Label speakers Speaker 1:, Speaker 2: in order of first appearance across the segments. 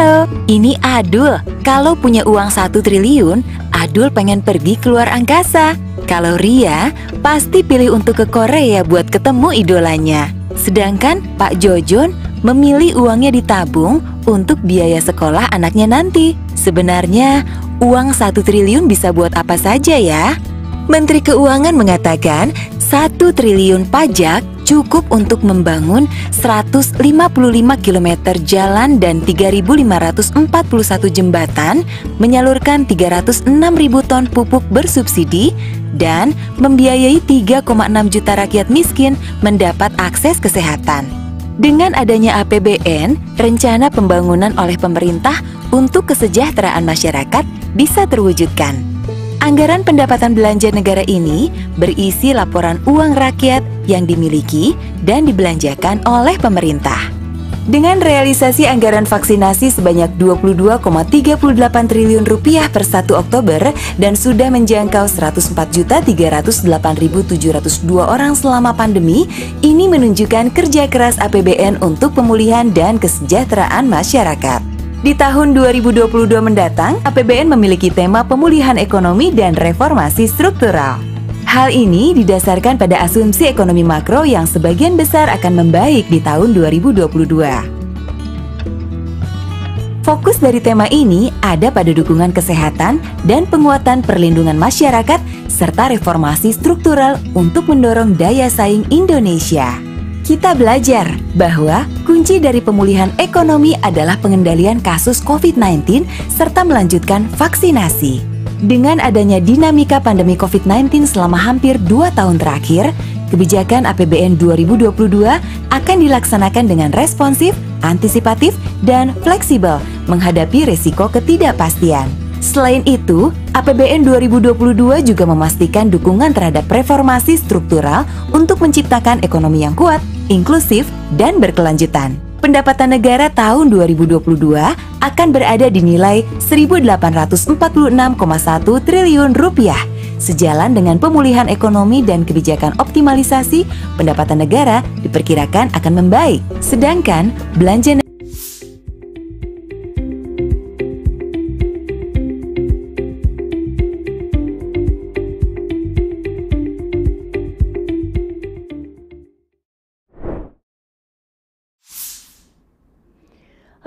Speaker 1: Halo, ini Adul. Kalau punya uang satu triliun, Adul pengen pergi keluar angkasa. Kalau Ria, pasti pilih untuk ke Korea buat ketemu idolanya. Sedangkan Pak Jojon memilih uangnya ditabung untuk biaya sekolah anaknya nanti. Sebenarnya, uang satu triliun bisa buat apa saja ya? Menteri Keuangan mengatakan 1 triliun pajak cukup untuk membangun 155 km jalan dan 3.541 jembatan, menyalurkan 306.000 ton pupuk bersubsidi, dan membiayai 3,6 juta rakyat miskin mendapat akses kesehatan. Dengan adanya APBN, rencana pembangunan oleh pemerintah untuk kesejahteraan masyarakat bisa terwujudkan. Anggaran pendapatan belanja negara ini berisi laporan uang rakyat yang dimiliki dan dibelanjakan oleh pemerintah. Dengan realisasi anggaran vaksinasi sebanyak 22,38 triliun rupiah per 1 Oktober dan sudah menjangkau 104.308.702 orang selama pandemi, ini menunjukkan kerja keras APBN untuk pemulihan dan kesejahteraan masyarakat. Di tahun 2022 mendatang, APBN memiliki tema pemulihan ekonomi dan reformasi struktural. Hal ini didasarkan pada asumsi ekonomi makro yang sebagian besar akan membaik di tahun 2022. Fokus dari tema ini ada pada dukungan kesehatan dan penguatan perlindungan masyarakat serta reformasi struktural untuk mendorong daya saing Indonesia kita belajar bahwa kunci dari pemulihan ekonomi adalah pengendalian kasus COVID-19 serta melanjutkan vaksinasi. Dengan adanya dinamika pandemi COVID-19 selama hampir 2 tahun terakhir, kebijakan APBN 2022 akan dilaksanakan dengan responsif, antisipatif, dan fleksibel menghadapi risiko ketidakpastian. Selain itu, APBN 2022 juga memastikan dukungan terhadap reformasi struktural untuk menciptakan ekonomi yang kuat inklusif, dan berkelanjutan. Pendapatan negara tahun 2022 akan berada di nilai 1.846,1 triliun rupiah. Sejalan dengan pemulihan ekonomi dan kebijakan optimalisasi, pendapatan negara diperkirakan akan membaik. Sedangkan belanja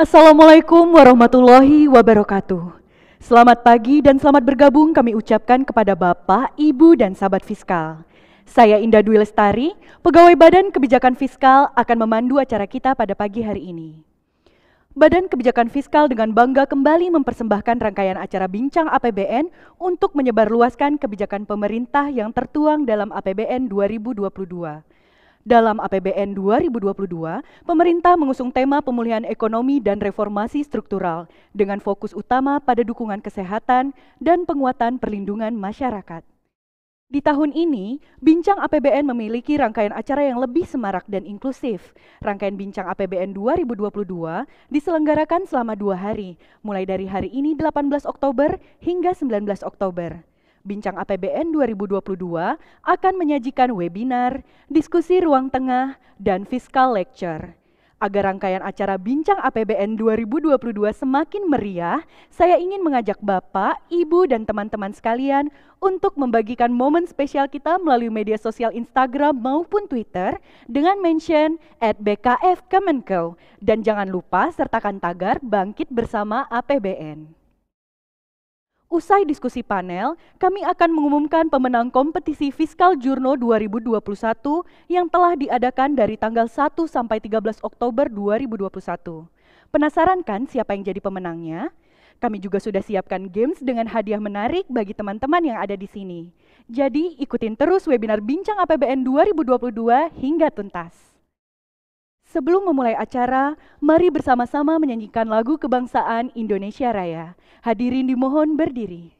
Speaker 2: Assalamualaikum warahmatullahi wabarakatuh. Selamat pagi dan selamat bergabung kami ucapkan kepada Bapak, Ibu, dan sahabat fiskal. Saya Indah Dwi Lestari, Pegawai Badan Kebijakan Fiskal akan memandu acara kita pada pagi hari ini. Badan Kebijakan Fiskal dengan bangga kembali mempersembahkan rangkaian acara Bincang APBN untuk menyebarluaskan kebijakan pemerintah yang tertuang dalam APBN 2022 dalam APBN 2022, pemerintah mengusung tema pemulihan ekonomi dan reformasi struktural dengan fokus utama pada dukungan kesehatan dan penguatan perlindungan masyarakat. Di tahun ini, Bincang APBN memiliki rangkaian acara yang lebih semarak dan inklusif. Rangkaian Bincang APBN 2022 diselenggarakan selama dua hari, mulai dari hari ini 18 Oktober hingga 19 Oktober. Bincang APBN 2022 akan menyajikan webinar, diskusi ruang tengah, dan fiskal lecture. Agar rangkaian acara Bincang APBN 2022 semakin meriah, saya ingin mengajak Bapak, Ibu, dan teman-teman sekalian untuk membagikan momen spesial kita melalui media sosial Instagram maupun Twitter dengan mention at BKF Kemenko. Dan jangan lupa sertakan tagar Bangkit Bersama APBN. Usai diskusi panel, kami akan mengumumkan pemenang kompetisi Fiskal Jurno 2021 yang telah diadakan dari tanggal 1 sampai 13 Oktober 2021. Penasaran kan siapa yang jadi pemenangnya? Kami juga sudah siapkan games dengan hadiah menarik bagi teman-teman yang ada di sini. Jadi ikutin terus webinar Bincang APBN 2022 hingga tuntas. Sebelum memulai acara, mari bersama-sama menyanyikan lagu kebangsaan Indonesia Raya. Hadirin dimohon berdiri.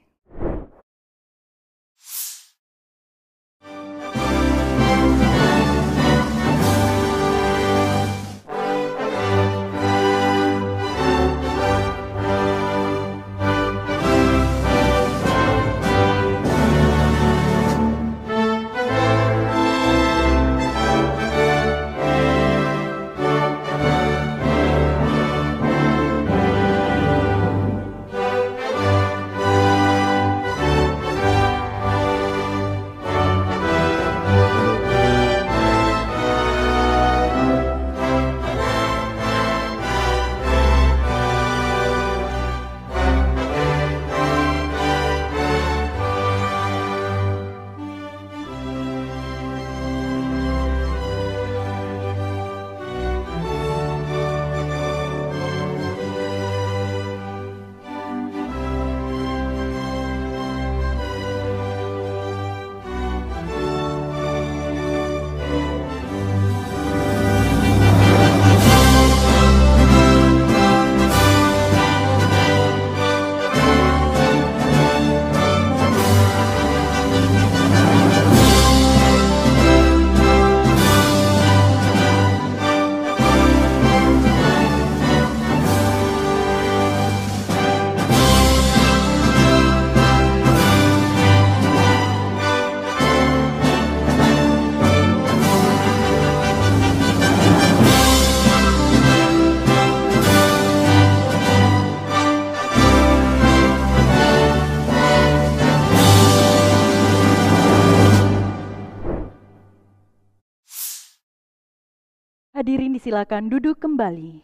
Speaker 2: Hadirin disilakan duduk kembali.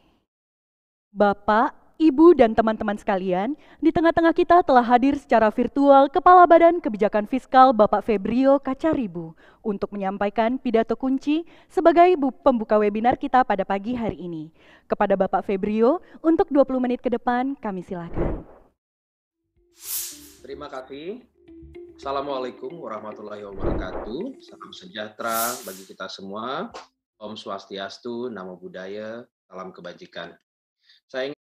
Speaker 2: Bapak, Ibu, dan teman-teman sekalian, di tengah-tengah kita telah hadir secara virtual Kepala Badan Kebijakan Fiskal Bapak Febrio Kacaribu untuk menyampaikan pidato kunci sebagai pembuka webinar kita pada pagi hari ini. Kepada Bapak Febrio, untuk 20 menit ke depan kami silakan.
Speaker 3: Terima kasih. Assalamualaikum warahmatullahi wabarakatuh. Salam sejahtera bagi kita semua. Om
Speaker 4: Swastiastu, Namo Buddhaya, Salam Kebajikan. Saya ingin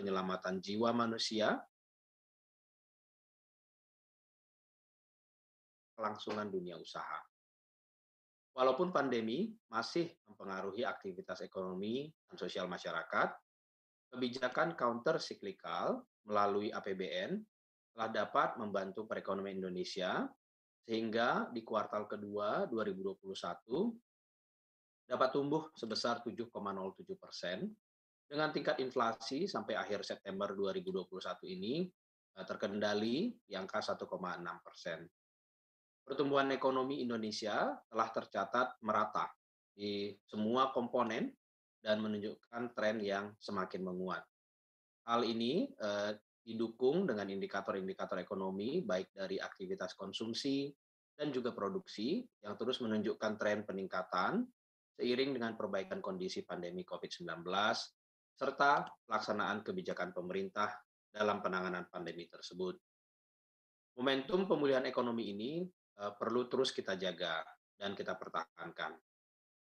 Speaker 4: penyelamatan jiwa manusia, kelangsungan dunia usaha.
Speaker 3: Walaupun pandemi masih mempengaruhi aktivitas ekonomi dan sosial masyarakat, kebijakan counter cyclical melalui APBN telah dapat membantu perekonomian Indonesia sehingga di kuartal kedua 2021 dapat tumbuh sebesar 7,07 persen dengan tingkat inflasi sampai akhir September 2021 ini eh, terkendali di angka 1,6 persen. Pertumbuhan ekonomi Indonesia telah tercatat merata di semua komponen dan menunjukkan tren yang semakin menguat. Hal ini eh, didukung dengan indikator-indikator ekonomi baik dari aktivitas konsumsi dan juga produksi yang terus menunjukkan tren peningkatan seiring dengan perbaikan kondisi pandemi COVID-19 serta pelaksanaan kebijakan pemerintah dalam penanganan pandemi tersebut. Momentum pemulihan ekonomi ini eh, perlu terus kita jaga dan kita pertahankan.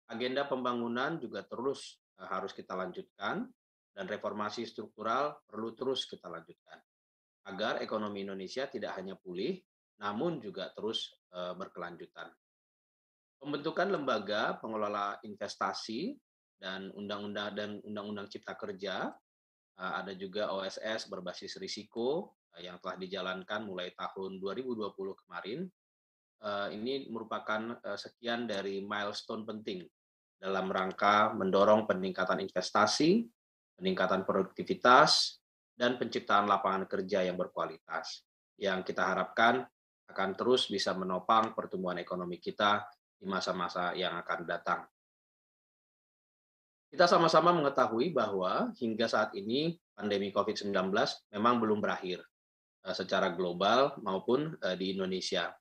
Speaker 3: Agenda pembangunan juga terus eh, harus kita lanjutkan dan reformasi struktural perlu terus kita lanjutkan agar ekonomi Indonesia tidak hanya pulih namun juga terus eh, berkelanjutan. Pembentukan lembaga pengelola investasi dan undang-undang dan undang-undang cipta kerja eh, ada juga OSS berbasis risiko eh, yang telah dijalankan mulai tahun 2020 kemarin eh, ini merupakan sekian dari milestone penting dalam rangka mendorong peningkatan investasi, peningkatan produktivitas, dan penciptaan lapangan kerja yang berkualitas, yang kita harapkan akan terus bisa menopang pertumbuhan ekonomi kita di masa-masa yang akan datang. Kita sama-sama mengetahui bahwa hingga saat ini pandemi COVID-19 memang belum berakhir eh, secara global maupun eh, di Indonesia.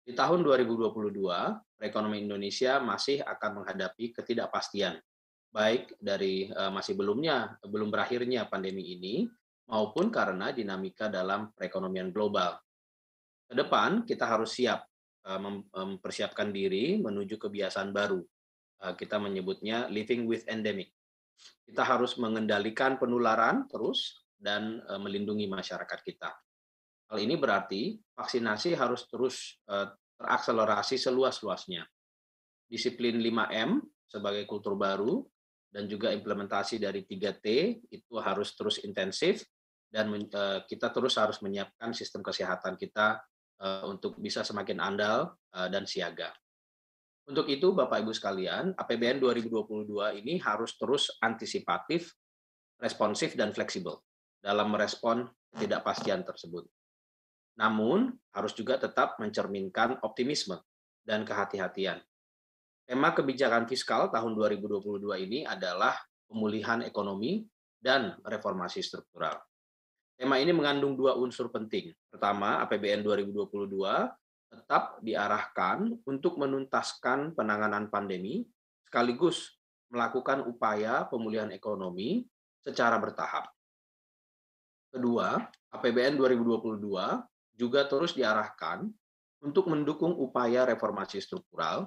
Speaker 3: Di tahun 2022, perekonomian Indonesia masih akan menghadapi ketidakpastian, baik dari eh, masih belumnya, belum berakhirnya pandemi ini, maupun karena dinamika dalam perekonomian global. Ke depan, kita harus siap mempersiapkan diri menuju kebiasaan baru Eh, kita menyebutnya living with endemic. Kita harus mengendalikan penularan terus dan eh, melindungi masyarakat kita. Hal ini berarti vaksinasi harus terus eh, terakselerasi seluas-luasnya. Disiplin 5M sebagai kultur baru dan juga implementasi dari 3T itu harus terus intensif dan kita terus harus menyiapkan sistem kesehatan kita untuk bisa semakin andal dan siaga. Untuk itu, Bapak Ibu sekalian, APBN 2022 ini harus terus antisipatif, responsif, dan fleksibel dalam merespon ketidakpastian tersebut. Namun, harus juga tetap mencerminkan optimisme dan kehati-hatian. Tema kebijakan fiskal tahun 2022 ini adalah pemulihan ekonomi dan reformasi struktural. Tema ini mengandung dua unsur penting. Pertama, APBN 2022 tetap diarahkan untuk menuntaskan penanganan pandemi sekaligus melakukan upaya pemulihan ekonomi secara bertahap. Kedua, APBN 2022 juga terus diarahkan untuk mendukung upaya reformasi struktural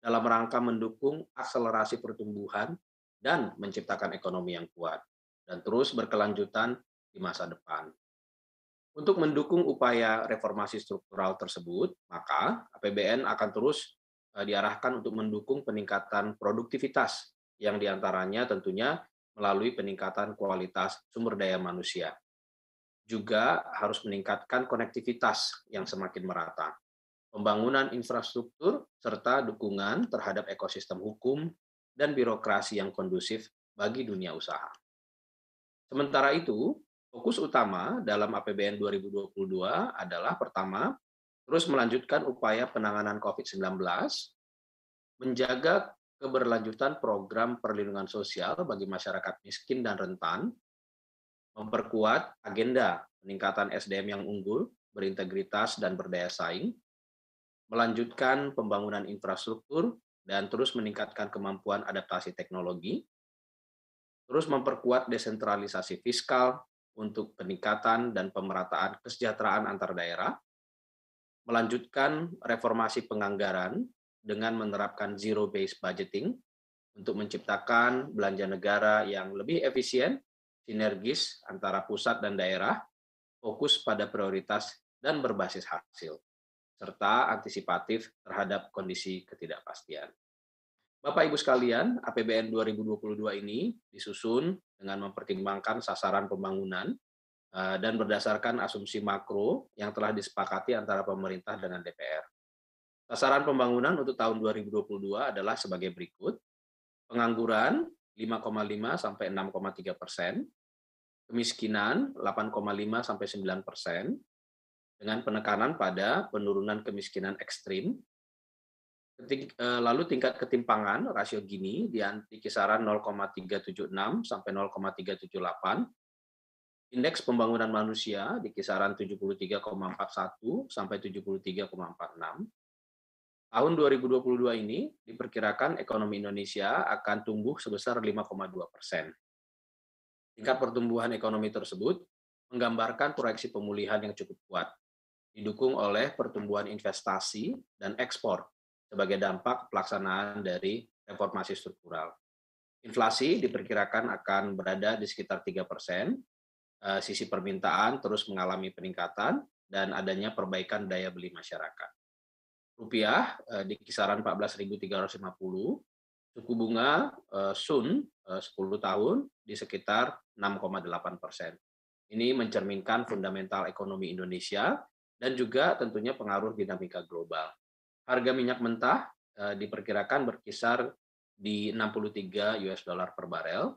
Speaker 3: dalam rangka mendukung akselerasi pertumbuhan dan menciptakan ekonomi yang kuat dan terus berkelanjutan di masa depan.
Speaker 4: Untuk mendukung
Speaker 3: upaya reformasi struktural tersebut, maka APBN akan terus eh, diarahkan untuk mendukung peningkatan produktivitas yang diantaranya tentunya melalui peningkatan kualitas sumber daya manusia. Juga harus meningkatkan konektivitas yang semakin merata, pembangunan infrastruktur, serta dukungan terhadap ekosistem hukum dan birokrasi yang kondusif bagi dunia usaha. Sementara itu, Fokus utama dalam APBN 2022 adalah pertama, terus melanjutkan upaya penanganan COVID-19, menjaga keberlanjutan program perlindungan sosial bagi masyarakat miskin dan rentan, memperkuat agenda peningkatan SDM yang unggul, berintegritas, dan berdaya saing, melanjutkan pembangunan infrastruktur, dan terus meningkatkan kemampuan adaptasi teknologi, terus memperkuat desentralisasi fiskal, untuk peningkatan dan pemerataan kesejahteraan antar daerah, melanjutkan reformasi penganggaran dengan menerapkan zero-based budgeting untuk menciptakan belanja negara yang lebih efisien, sinergis antara pusat dan daerah, fokus pada prioritas dan berbasis hasil, serta antisipatif terhadap kondisi ketidakpastian. Bapak Ibu sekalian, APBN 2022 ini disusun dengan mempertimbangkan sasaran pembangunan eh, dan berdasarkan asumsi makro yang telah disepakati antara pemerintah dengan DPR. Sasaran pembangunan untuk tahun 2022 adalah sebagai berikut. Pengangguran 5,5 sampai 6,3 persen, kemiskinan 8,5 sampai 9 persen, dengan penekanan pada penurunan kemiskinan ekstrim Eh, lalu tingkat ketimpangan rasio gini di kisaran 0,376 sampai 0,378. Indeks pembangunan manusia di kisaran 73,41 sampai 73,46. Tahun 2022 ini diperkirakan ekonomi Indonesia akan tumbuh sebesar 5,2 persen. Tingkat pertumbuhan ekonomi tersebut menggambarkan proyeksi pemulihan yang cukup kuat, didukung oleh pertumbuhan investasi dan ekspor sebagai dampak pelaksanaan dari reformasi struktural. Inflasi diperkirakan akan berada di sekitar 3 persen, eh, sisi permintaan terus mengalami peningkatan, dan adanya perbaikan daya beli masyarakat. Rupiah eh, di kisaran 14.350, suku bunga eh, Sun 10 tahun di sekitar 6,8 persen. Ini mencerminkan fundamental ekonomi Indonesia dan juga tentunya pengaruh dinamika global harga minyak mentah eh, diperkirakan berkisar di 63 US dollar per barel.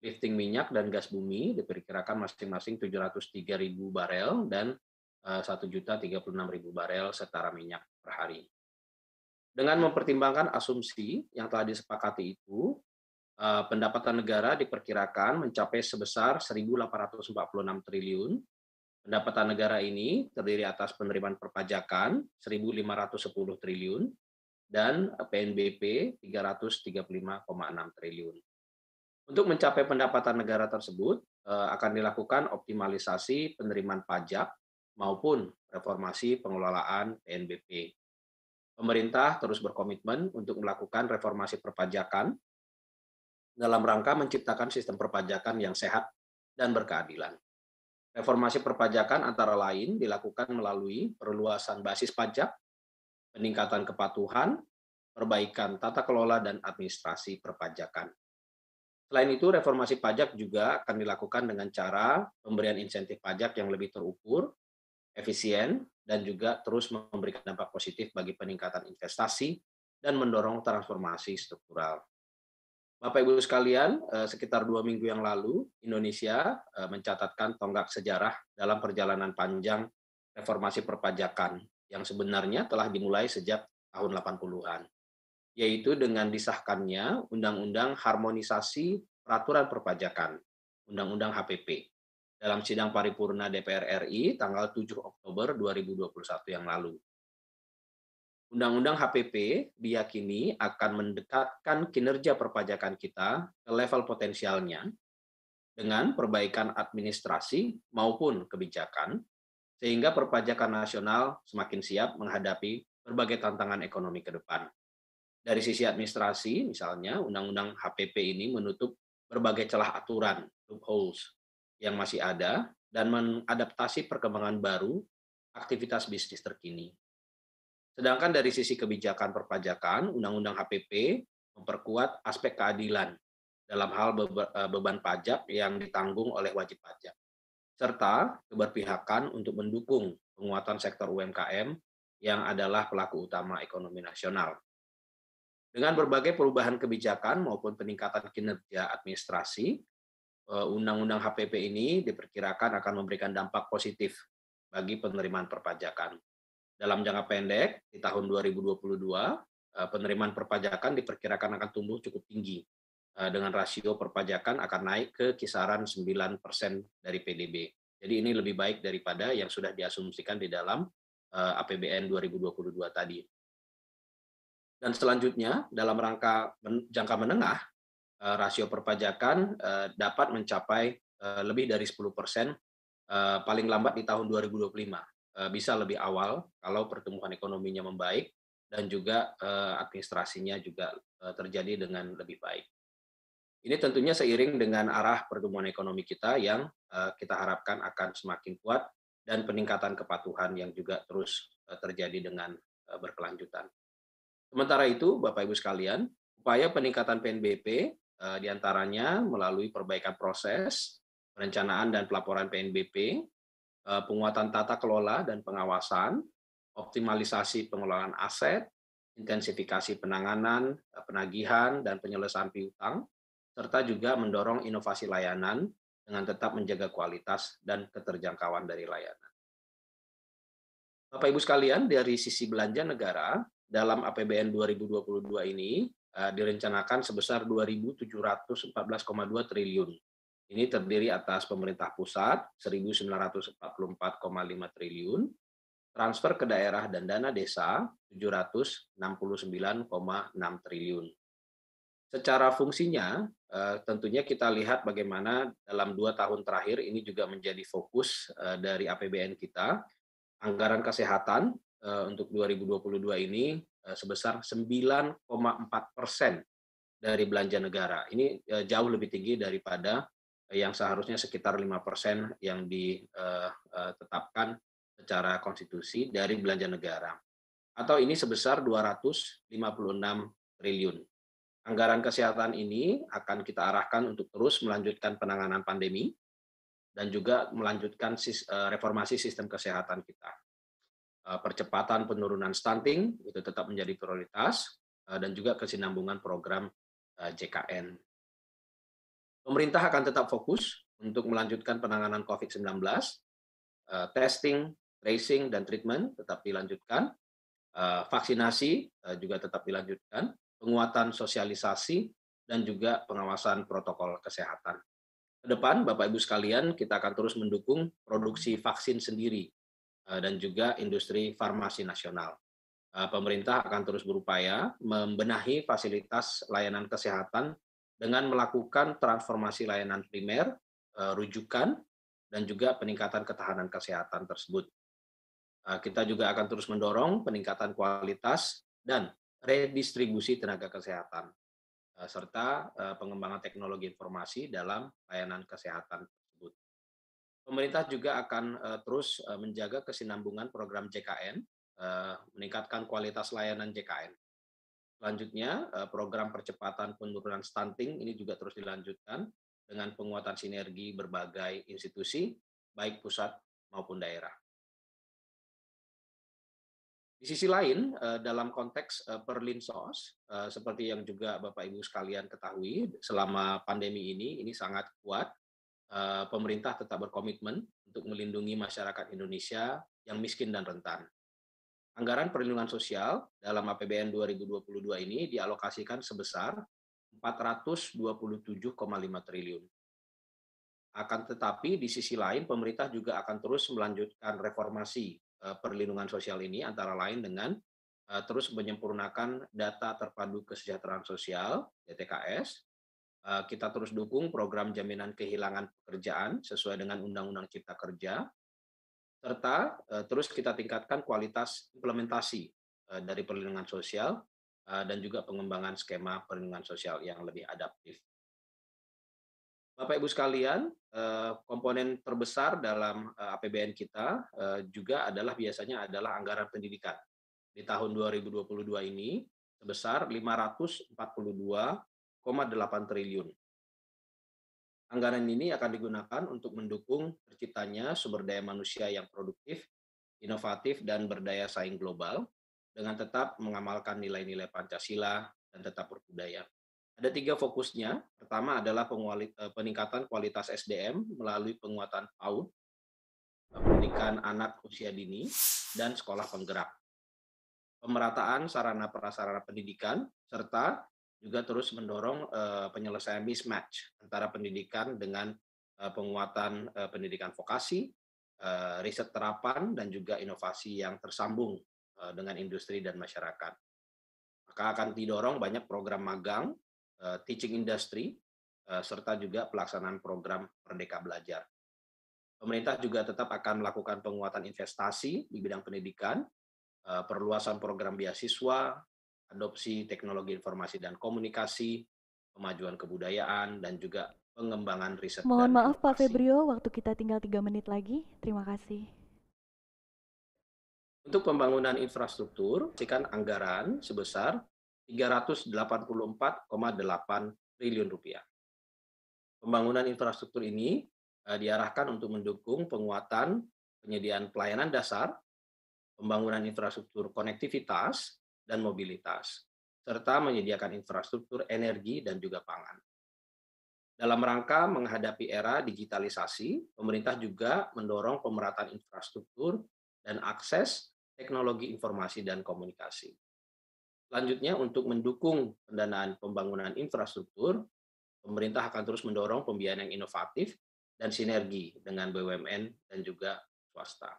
Speaker 3: Lifting minyak dan gas bumi diperkirakan masing-masing 703.000 barel dan 1.036.000 eh, barel setara minyak per hari. Dengan mempertimbangkan asumsi yang telah disepakati itu, eh, pendapatan negara diperkirakan mencapai sebesar 1.846 triliun Pendapatan negara ini terdiri atas penerimaan perpajakan 1.510 triliun dan PNBP 335,6 triliun. Untuk mencapai pendapatan negara tersebut eh, akan dilakukan optimalisasi penerimaan pajak maupun reformasi pengelolaan PNBP. Pemerintah terus berkomitmen untuk melakukan reformasi perpajakan dalam rangka menciptakan sistem perpajakan yang sehat dan berkeadilan. Reformasi perpajakan antara lain dilakukan melalui perluasan basis pajak, peningkatan kepatuhan, perbaikan tata kelola dan administrasi perpajakan. Selain itu, reformasi pajak juga akan dilakukan dengan cara pemberian insentif pajak yang lebih terukur, efisien, dan juga terus memberikan dampak positif bagi peningkatan investasi dan mendorong transformasi struktural. Bapak Ibu sekalian, eh, sekitar dua minggu yang lalu, Indonesia eh, mencatatkan tonggak sejarah dalam perjalanan panjang reformasi perpajakan yang sebenarnya telah dimulai sejak tahun 80-an, yaitu dengan disahkannya Undang-Undang Harmonisasi Peraturan Perpajakan, Undang-Undang HPP, dalam sidang paripurna DPR RI tanggal 7 Oktober 2021 yang lalu. Undang-Undang HPP diyakini akan mendekatkan kinerja perpajakan kita ke level potensialnya dengan perbaikan administrasi maupun kebijakan, sehingga perpajakan nasional semakin siap menghadapi berbagai tantangan ekonomi ke depan. Dari sisi administrasi, misalnya, Undang-Undang HPP ini menutup berbagai celah aturan, loopholes, yang masih ada dan mengadaptasi perkembangan baru aktivitas bisnis terkini. Sedangkan dari sisi kebijakan perpajakan, Undang-Undang HPP memperkuat aspek keadilan dalam hal eh, beban pajak yang ditanggung oleh wajib pajak, serta keberpihakan untuk mendukung penguatan sektor UMKM yang adalah pelaku utama ekonomi nasional. Dengan berbagai perubahan kebijakan maupun peningkatan kinerja administrasi, eh, Undang-Undang HPP ini diperkirakan akan memberikan dampak positif bagi penerimaan perpajakan. Dalam jangka pendek, di tahun 2022, eh, penerimaan perpajakan diperkirakan akan tumbuh cukup tinggi eh, dengan rasio perpajakan akan naik ke kisaran 9% dari PDB. Jadi ini lebih baik daripada yang sudah diasumsikan di dalam eh, APBN 2022 tadi. Dan selanjutnya, dalam rangka jangka menengah, rasio perpajakan dapat mencapai lebih dari 10% paling lambat di tahun 2025. Eh, bisa lebih awal kalau pertumbuhan ekonominya membaik dan juga eh, administrasinya juga eh, terjadi dengan lebih baik. Ini tentunya seiring dengan arah pertumbuhan ekonomi kita yang kita harapkan akan semakin kuat dan peningkatan kepatuhan yang juga terus terjadi dengan berkelanjutan. Sementara itu, Bapak Ibu sekalian, upaya peningkatan PNBP diantaranya melalui perbaikan proses, perencanaan dan pelaporan PNBP, Eh, penguatan tata kelola dan pengawasan, optimalisasi pengelolaan aset, intensifikasi penanganan, eh, penagihan, dan penyelesaian piutang, serta juga mendorong inovasi layanan dengan tetap menjaga kualitas dan keterjangkauan dari layanan. Bapak Ibu sekalian, dari sisi belanja negara, dalam APBN 2022 ini eh, direncanakan sebesar 2.714,2 triliun ini terdiri atas pemerintah pusat 1.944,5 triliun, transfer ke daerah dan dana desa 769,6 triliun. Secara fungsinya, eh, tentunya kita lihat bagaimana dalam dua tahun terakhir ini juga menjadi fokus eh, dari APBN kita. Anggaran kesehatan eh, untuk 2022 ini sebesar 9,4 persen dari belanja negara. Ini jauh lebih tinggi daripada yang seharusnya sekitar lima persen yang ditetapkan eh, eh, secara konstitusi dari belanja negara. Atau ini sebesar 256 triliun. Anggaran kesehatan ini akan kita arahkan untuk terus melanjutkan penanganan pandemi dan juga melanjutkan eh, reformasi sistem kesehatan kita. Percepatan penurunan stunting itu tetap menjadi prioritas dan juga kesinambungan program JKN Pemerintah akan tetap fokus untuk melanjutkan penanganan COVID-19, eh, testing, tracing, dan treatment tetap dilanjutkan, eh, vaksinasi eh, juga tetap dilanjutkan, penguatan sosialisasi, dan juga pengawasan protokol kesehatan. depan, Bapak Ibu sekalian, kita akan terus mendukung produksi vaksin sendiri dan juga industri farmasi nasional pemerintah akan terus berupaya membenahi fasilitas layanan kesehatan dengan melakukan transformasi layanan primer, eh, rujukan, dan juga peningkatan ketahanan kesehatan tersebut. Eh, kita juga akan terus mendorong peningkatan kualitas dan redistribusi tenaga kesehatan, eh, serta pengembangan teknologi informasi dalam layanan kesehatan tersebut. Pemerintah juga akan terus menjaga kesinambungan program JKN, meningkatkan kualitas layanan JKN Selanjutnya, eh, program percepatan penurunan stunting ini juga terus dilanjutkan dengan penguatan sinergi berbagai institusi, baik pusat maupun daerah. Di sisi lain, eh, dalam konteks eh, perlinsos, seperti yang juga Bapak-Ibu sekalian ketahui, selama pandemi ini, ini sangat kuat. Pemerintah tetap berkomitmen untuk melindungi masyarakat Indonesia yang miskin dan rentan Anggaran perlindungan sosial dalam APBN 2022 ini dialokasikan sebesar 427,5 triliun. Akan tetapi di sisi lain pemerintah juga akan terus melanjutkan reformasi eh, perlindungan sosial ini antara lain dengan eh, terus menyempurnakan data terpadu kesejahteraan sosial DTKS. Eh, kita terus dukung program jaminan kehilangan pekerjaan sesuai dengan Undang-Undang Cipta Kerja serta eh, terus kita tingkatkan kualitas implementasi eh, dari perlindungan sosial eh, dan juga pengembangan skema perlindungan sosial yang lebih adaptif. Bapak Ibu sekalian, komponen terbesar dalam APBN kita juga adalah biasanya adalah anggaran pendidikan. Di tahun 2022 ini sebesar 542,8 triliun Anggaran ini akan digunakan untuk mendukung terciptanya sumber daya manusia yang produktif, inovatif, dan berdaya saing global dengan tetap mengamalkan nilai-nilai Pancasila dan tetap berbudaya. Ada tiga fokusnya. Pertama adalah eh, peningkatan kualitas SDM melalui penguatan PAUD, pendidikan anak usia dini, dan sekolah penggerak. Pemerataan sarana prasarana pendidikan, serta juga terus mendorong uh, penyelesaian mismatch antara pendidikan dengan uh, penguatan uh, pendidikan vokasi, uh, riset terapan, dan juga inovasi yang tersambung uh, dengan industri dan masyarakat. Maka akan didorong banyak program magang, uh, teaching industry, uh, serta juga pelaksanaan program Merdeka Belajar. Pemerintah juga tetap akan melakukan penguatan investasi di bidang pendidikan, perluasan program beasiswa, adopsi teknologi informasi dan komunikasi, pemajuan kebudayaan, dan juga pengembangan riset. Mohon maaf
Speaker 2: Pak Febrio, waktu kita tinggal tiga menit lagi. Terima kasih.
Speaker 3: Untuk pembangunan infrastruktur, pastikan anggaran sebesar 384,8 triliun rupiah. Pembangunan infrastruktur ini uh, diarahkan untuk mendukung penguatan penyediaan pelayanan dasar, pembangunan infrastruktur konektivitas, dan mobilitas, serta menyediakan infrastruktur energi dan juga pangan. Dalam rangka menghadapi era digitalisasi, pemerintah juga mendorong pemerataan infrastruktur dan akses teknologi informasi dan komunikasi. Selanjutnya, untuk mendukung pendanaan pembangunan infrastruktur, pemerintah akan terus mendorong pembiayaan yang inovatif dan sinergi dengan BUMN dan juga swasta.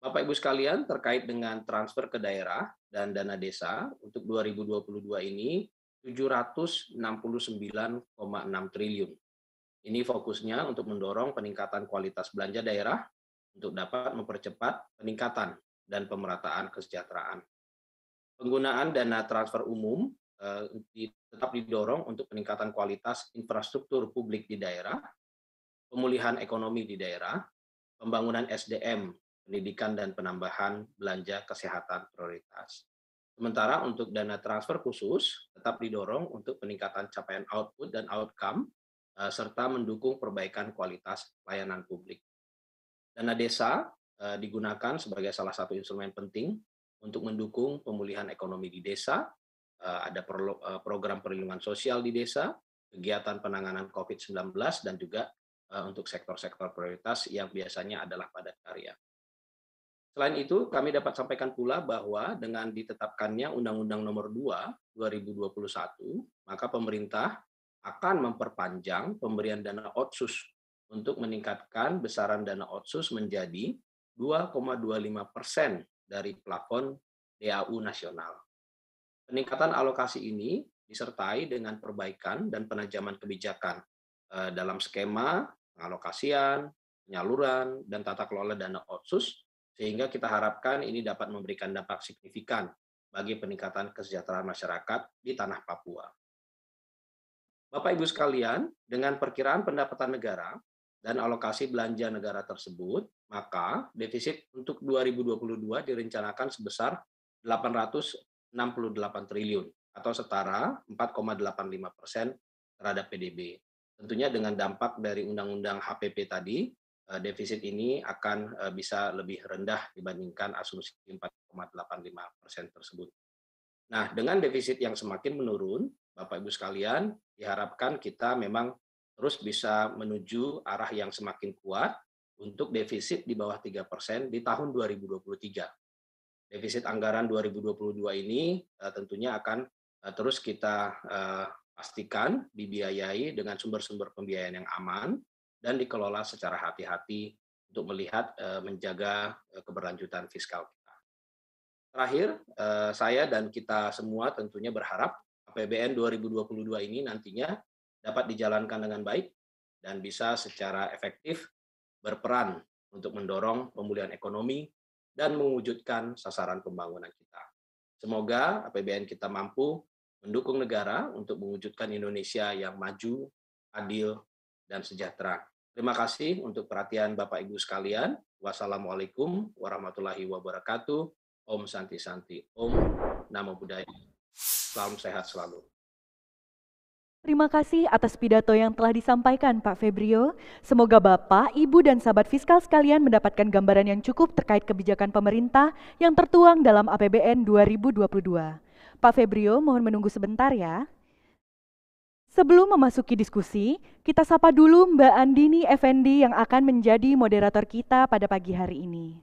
Speaker 3: Bapak Ibu sekalian, terkait dengan transfer ke daerah dan dana desa untuk 2022 ini 769,6 triliun. Ini fokusnya untuk mendorong peningkatan kualitas belanja daerah untuk dapat mempercepat peningkatan dan pemerataan kesejahteraan. Penggunaan dana transfer umum eh, tetap didorong untuk peningkatan kualitas infrastruktur publik di daerah, pemulihan ekonomi di daerah, pembangunan SDM pendidikan dan penambahan belanja kesehatan prioritas. Sementara untuk dana transfer khusus tetap didorong untuk peningkatan capaian output dan outcome eh, serta mendukung perbaikan kualitas layanan publik. Dana desa eh, digunakan sebagai salah satu instrumen penting untuk mendukung pemulihan ekonomi di desa, eh, ada program perlindungan sosial di desa, kegiatan penanganan COVID-19, dan juga untuk sektor-sektor prioritas yang biasanya adalah padat karya. Selain itu, kami dapat sampaikan pula bahwa dengan ditetapkannya Undang-Undang Nomor 2 2021, maka pemerintah akan memperpanjang pemberian dana otsus untuk meningkatkan besaran dana otsus menjadi 2,25 persen dari plafon DAU nasional. Peningkatan alokasi ini disertai dengan perbaikan dan penajaman kebijakan eh, dalam skema pengalokasian, penyaluran, dan tata kelola dana otsus sehingga kita harapkan ini dapat memberikan dampak signifikan bagi peningkatan kesejahteraan masyarakat di tanah Papua. Bapak Ibu sekalian, dengan perkiraan pendapatan negara dan alokasi belanja negara tersebut, maka defisit untuk 2022 direncanakan sebesar 868 triliun atau setara 4,85 persen terhadap PDB. Tentunya dengan dampak dari Undang-Undang HPP tadi, Eh, defisit ini akan eh, bisa lebih rendah dibandingkan asumsi 4,85 persen tersebut. Nah, dengan defisit yang semakin menurun, Bapak Ibu sekalian, diharapkan kita memang terus bisa menuju arah yang semakin kuat untuk defisit di bawah 3 persen di tahun 2023. Defisit anggaran 2022 ini eh, tentunya akan terus kita pastikan dibiayai dengan sumber-sumber pembiayaan yang aman, dan dikelola secara hati-hati untuk melihat eh, menjaga eh, keberlanjutan fiskal kita. Terakhir, eh, saya dan kita semua tentunya berharap APBN 2022 ini nantinya dapat dijalankan dengan baik dan bisa secara efektif berperan untuk mendorong pemulihan ekonomi dan mewujudkan sasaran pembangunan kita. Semoga APBN kita mampu mendukung negara untuk mewujudkan Indonesia yang maju, adil, dan sejahtera. Terima kasih untuk perhatian Bapak Ibu sekalian. Wassalamualaikum warahmatullahi wabarakatuh. Om Santi Santi, Om Namo Buddhaya. Salam sehat selalu.
Speaker 2: Terima kasih atas pidato yang telah disampaikan Pak Febrio. Semoga Bapak, Ibu, dan sahabat fiskal sekalian mendapatkan gambaran yang cukup terkait kebijakan pemerintah yang tertuang dalam APBN 2022. Pak Febrio, mohon menunggu sebentar ya. Sebelum memasuki diskusi, kita sapa dulu Mbak Andini Effendi yang akan menjadi moderator kita pada pagi hari ini.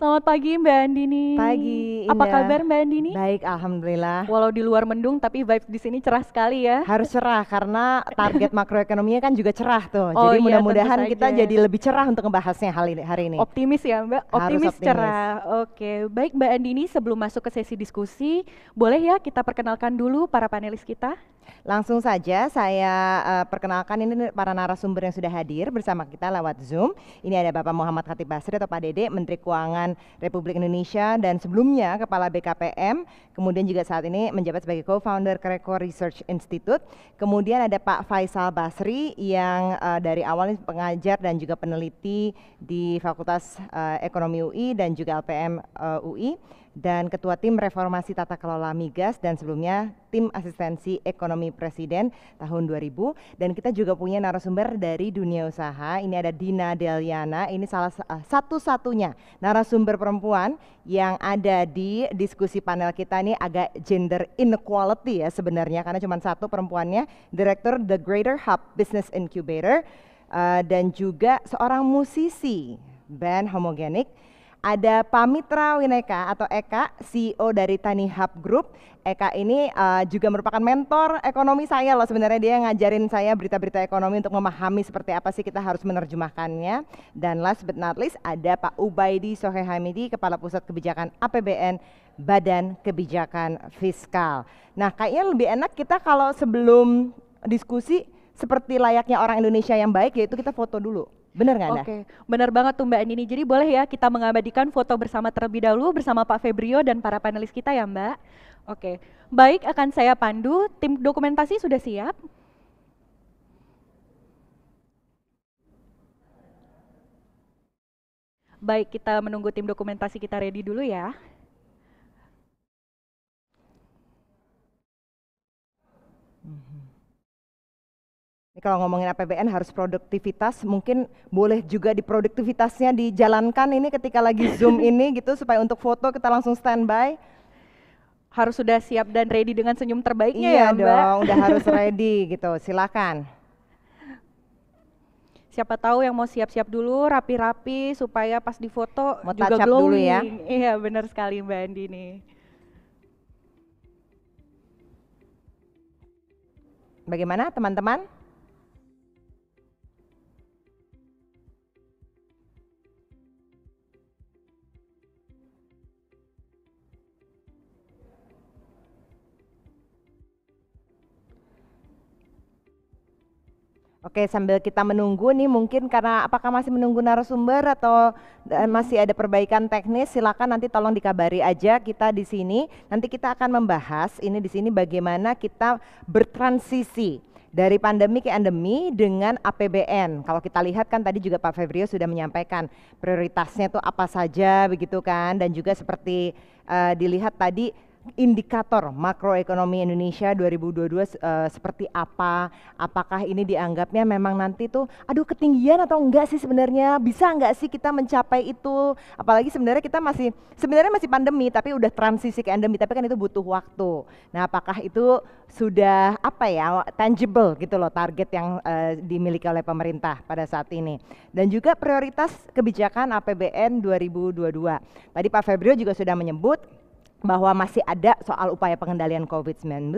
Speaker 2: Selamat pagi Mbak Andini. Pagi. Indah. Apa iya. kabar Mbak Andini? Baik, alhamdulillah. Walau di luar mendung tapi vibes di sini cerah sekali ya. Harus cerah karena target makroekonominya
Speaker 5: kan juga cerah tuh. Oh, jadi iya, mudah-mudahan kita jadi lebih cerah untuk membahasnya hari ini, hari ini.
Speaker 2: Optimis ya Mbak. Optimis, optimis cerah. Oke, baik Mbak Andini sebelum masuk ke sesi diskusi, boleh ya kita perkenalkan dulu para panelis kita?
Speaker 5: Langsung saja saya uh, perkenalkan ini para narasumber yang sudah hadir bersama kita lewat Zoom. Ini ada Bapak Muhammad Khatib Basri atau Pak Dede, Menteri Keuangan Republik Indonesia dan sebelumnya Kepala BKPM, kemudian juga saat ini menjabat sebagai co-founder Kreko Research Institute. Kemudian ada Pak Faisal Basri yang uh, dari awal pengajar dan juga peneliti di Fakultas uh, Ekonomi UI dan juga LPM uh, UI dan Ketua Tim Reformasi Tata Kelola Migas dan sebelumnya Tim Asistensi Ekonomi Presiden tahun 2000 dan kita juga punya narasumber dari dunia usaha ini ada Dina Deliana ini salah eh, satu-satunya narasumber perempuan yang ada di diskusi panel kita ini agak gender inequality ya sebenarnya karena cuma satu perempuannya Direktur The Greater Hub Business Incubator uh, dan juga seorang musisi band homogenik ada Pak Mitra Wineka atau Eka, CEO dari Tani Hub Group. Eka ini uh, juga merupakan mentor ekonomi saya loh sebenarnya dia ngajarin saya berita-berita ekonomi untuk memahami seperti apa sih kita harus menerjemahkannya. Dan last but not least ada Pak Ubaidi Hamidi, Kepala Pusat Kebijakan APBN Badan Kebijakan Fiskal. Nah kayaknya lebih enak kita kalau sebelum diskusi seperti layaknya orang Indonesia yang baik yaitu kita foto dulu. Benar nggak Oke, okay.
Speaker 2: benar banget tuh Mbak Nini. Jadi boleh ya kita mengabadikan foto bersama terlebih dahulu bersama Pak Febrio dan para panelis kita ya Mbak. Oke, okay. baik akan saya pandu. Tim dokumentasi sudah siap? Baik, kita menunggu tim dokumentasi kita ready dulu ya.
Speaker 5: kalau ngomongin APBN harus produktivitas, mungkin boleh juga di produktivitasnya dijalankan ini ketika lagi Zoom ini gitu supaya untuk foto kita langsung standby. Harus sudah siap dan
Speaker 2: ready dengan senyum terbaiknya iya ya Mbak. Iya dong, udah harus ready gitu, silakan. Siapa tahu yang mau siap-siap dulu, rapi-rapi supaya pas difoto mau juga glowing. Dulu ya. Iya benar sekali Mbak Andi nih.
Speaker 5: Bagaimana teman-teman? Oke, sambil kita menunggu nih mungkin karena apakah masih menunggu narasumber atau eh, hmm. masih ada perbaikan teknis, silakan nanti tolong dikabari aja kita di sini. Nanti kita akan membahas ini di sini bagaimana kita bertransisi dari pandemi ke endemi dengan APBN. Kalau kita lihat kan tadi juga Pak Febrio sudah menyampaikan prioritasnya itu apa saja begitu kan dan juga seperti uh, dilihat tadi indikator makroekonomi Indonesia 2022 uh, eh, seperti apa? Apakah ini dianggapnya memang nanti tuh aduh ketinggian atau enggak sih sebenarnya? Bisa enggak sih kita mencapai itu? Apalagi sebenarnya kita masih sebenarnya masih pandemi tapi udah transisi ke endemi tapi kan itu butuh waktu. Nah, apakah itu sudah apa ya tangible gitu loh target yang uh, dimiliki oleh pemerintah pada saat ini. Dan juga prioritas kebijakan APBN 2022. Tadi Pak Febrio juga sudah menyebut bahwa masih ada soal upaya pengendalian COVID-19,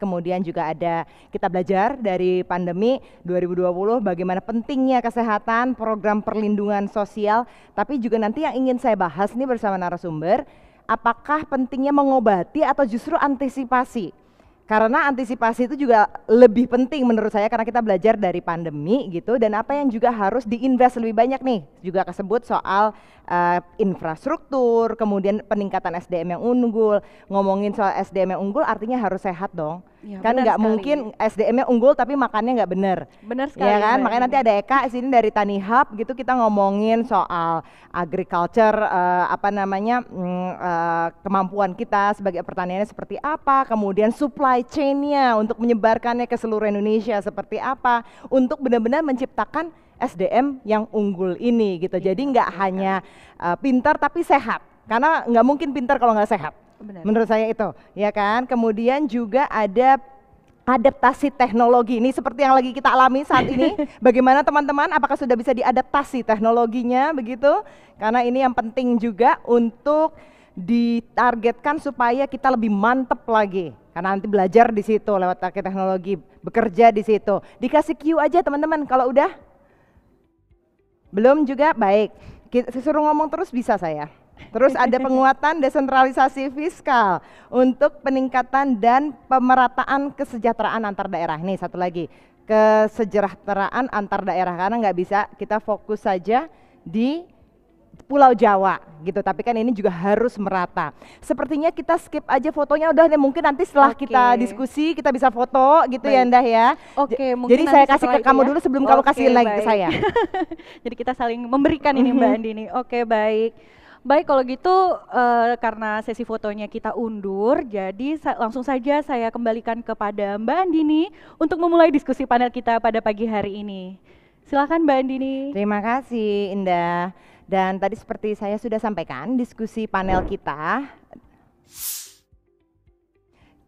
Speaker 5: kemudian juga ada kita belajar dari pandemi 2020 bagaimana pentingnya kesehatan, program perlindungan sosial, tapi juga nanti yang ingin saya bahas nih bersama narasumber, apakah pentingnya mengobati atau justru antisipasi karena antisipasi itu juga lebih penting menurut saya karena kita belajar dari pandemi gitu dan apa yang juga harus diinvest lebih banyak nih juga kesebut soal uh, infrastruktur, kemudian peningkatan SDM yang unggul. Ngomongin soal SDM yang unggul artinya harus sehat dong
Speaker 2: Ya, kan nggak mungkin
Speaker 5: SDM-nya unggul tapi makannya nggak bener.
Speaker 2: Bener iya sekali. Ya kan, makanya nanti
Speaker 5: ada Eka sini dari Tani Hub gitu kita ngomongin soal agriculture uh, apa namanya mm, uh, kemampuan kita sebagai pertaniannya seperti apa, kemudian supply chain-nya untuk menyebarkannya ke seluruh Indonesia seperti apa, untuk benar-benar menciptakan SDM yang unggul ini gitu. Iya, Jadi nggak hanya uh, pintar tapi sehat karena nggak mungkin pintar kalau nggak sehat. Benar. Menurut saya itu, ya kan? Kemudian juga ada adaptasi teknologi ini seperti yang lagi kita alami saat ini. Bagaimana teman-teman? Apakah sudah bisa diadaptasi teknologinya begitu? Karena ini yang penting juga untuk ditargetkan supaya kita lebih mantep lagi. Karena nanti belajar di situ lewat teknologi, bekerja di situ. Dikasih cue aja teman-teman kalau udah. Belum juga baik. Kita suruh ngomong terus bisa saya. Terus ada penguatan desentralisasi fiskal untuk peningkatan dan pemerataan kesejahteraan antar daerah. Nih satu lagi, kesejahteraan antar daerah karena nggak bisa kita fokus saja di Pulau Jawa gitu, tapi kan ini juga harus merata. Sepertinya kita skip aja fotonya udah nih, mungkin nanti
Speaker 2: setelah okay. kita diskusi kita bisa foto gitu ya, baik. ya Ndah ya. Oke, okay, mungkin Jadi saya kasih ke kamu ya? dulu sebelum okay, kamu kasih like lagi ke saya. Jadi kita saling memberikan ini Mbak Andini. Oke, okay, baik. Baik, kalau gitu uh, karena sesi fotonya kita undur, jadi sa langsung saja saya kembalikan kepada Mbak Andini untuk memulai diskusi panel kita pada pagi hari ini. Silakan Mbak Andini. Terima kasih Indah. Dan tadi seperti saya
Speaker 5: sudah sampaikan, diskusi panel kita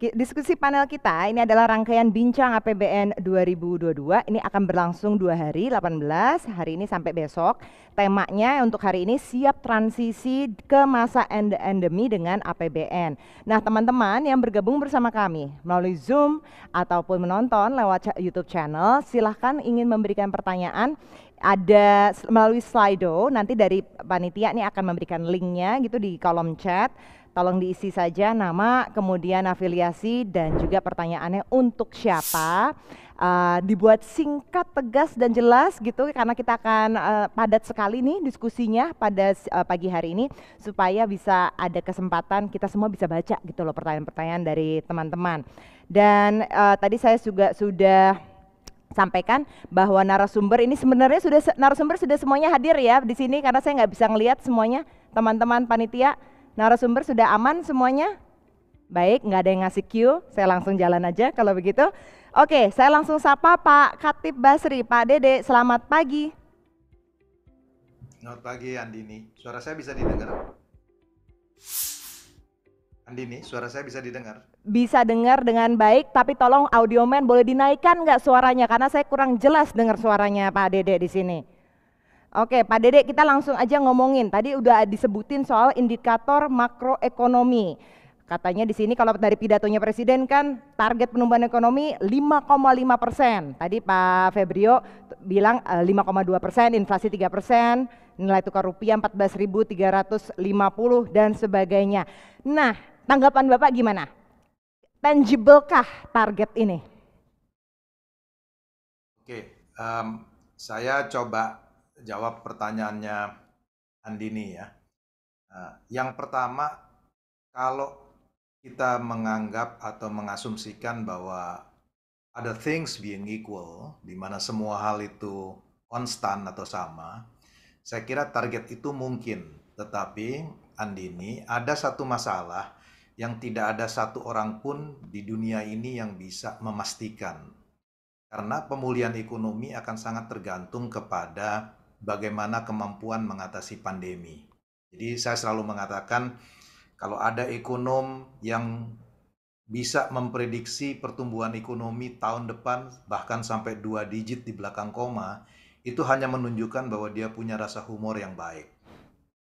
Speaker 5: Diskusi panel kita ini adalah rangkaian bincang APBN 2022. Ini akan berlangsung dua hari, 18 hari ini sampai besok. Temanya untuk hari ini siap transisi ke masa end endemi dengan APBN. Nah, teman-teman yang bergabung bersama kami melalui Zoom ataupun menonton lewat YouTube channel, silahkan ingin memberikan pertanyaan ada melalui Slido nanti dari panitia ini akan memberikan linknya gitu di kolom chat Tolong diisi saja nama, kemudian afiliasi dan juga pertanyaannya untuk siapa. Uh, dibuat singkat, tegas dan jelas gitu karena kita akan uh, padat sekali nih diskusinya pada uh, pagi hari ini supaya bisa ada kesempatan kita semua bisa baca gitu loh pertanyaan-pertanyaan dari teman-teman. Dan uh, tadi saya juga sudah sampaikan bahwa narasumber ini sebenarnya sudah narasumber sudah semuanya hadir ya di sini karena saya nggak bisa ngelihat semuanya teman-teman panitia Narasumber sudah aman semuanya? Baik, nggak ada yang ngasih cue, saya langsung jalan aja kalau begitu. Oke, saya langsung sapa Pak Katip Basri. Pak Dede, selamat pagi.
Speaker 6: Selamat pagi Andini. Suara saya bisa didengar? Andini, suara saya bisa didengar?
Speaker 5: Bisa dengar dengan baik, tapi tolong audio audioman boleh dinaikkan nggak suaranya karena saya kurang jelas dengar suaranya Pak Dede di sini. Oke, Pak Dede, kita langsung aja ngomongin. Tadi udah disebutin soal indikator makroekonomi. Katanya di sini kalau dari pidatonya presiden kan target penumbuhan ekonomi 5,5 persen. Tadi Pak Febrio bilang 5,2 eh, persen, inflasi 3 persen, nilai tukar rupiah 14.350 dan sebagainya. Nah, tanggapan Bapak gimana? kah target ini?
Speaker 6: Oke, um, saya coba jawab pertanyaannya Andini ya. Nah, yang pertama, kalau kita menganggap atau mengasumsikan bahwa ada things being equal, di mana semua hal itu konstan atau sama, saya kira target itu mungkin. Tetapi Andini, ada satu masalah yang tidak ada satu orang pun di dunia ini yang bisa memastikan. Karena pemulihan ekonomi akan sangat tergantung kepada bagaimana kemampuan mengatasi pandemi. Jadi saya selalu mengatakan kalau ada ekonom yang bisa memprediksi pertumbuhan ekonomi tahun depan bahkan sampai dua digit di belakang koma, itu hanya menunjukkan bahwa dia punya rasa humor yang baik.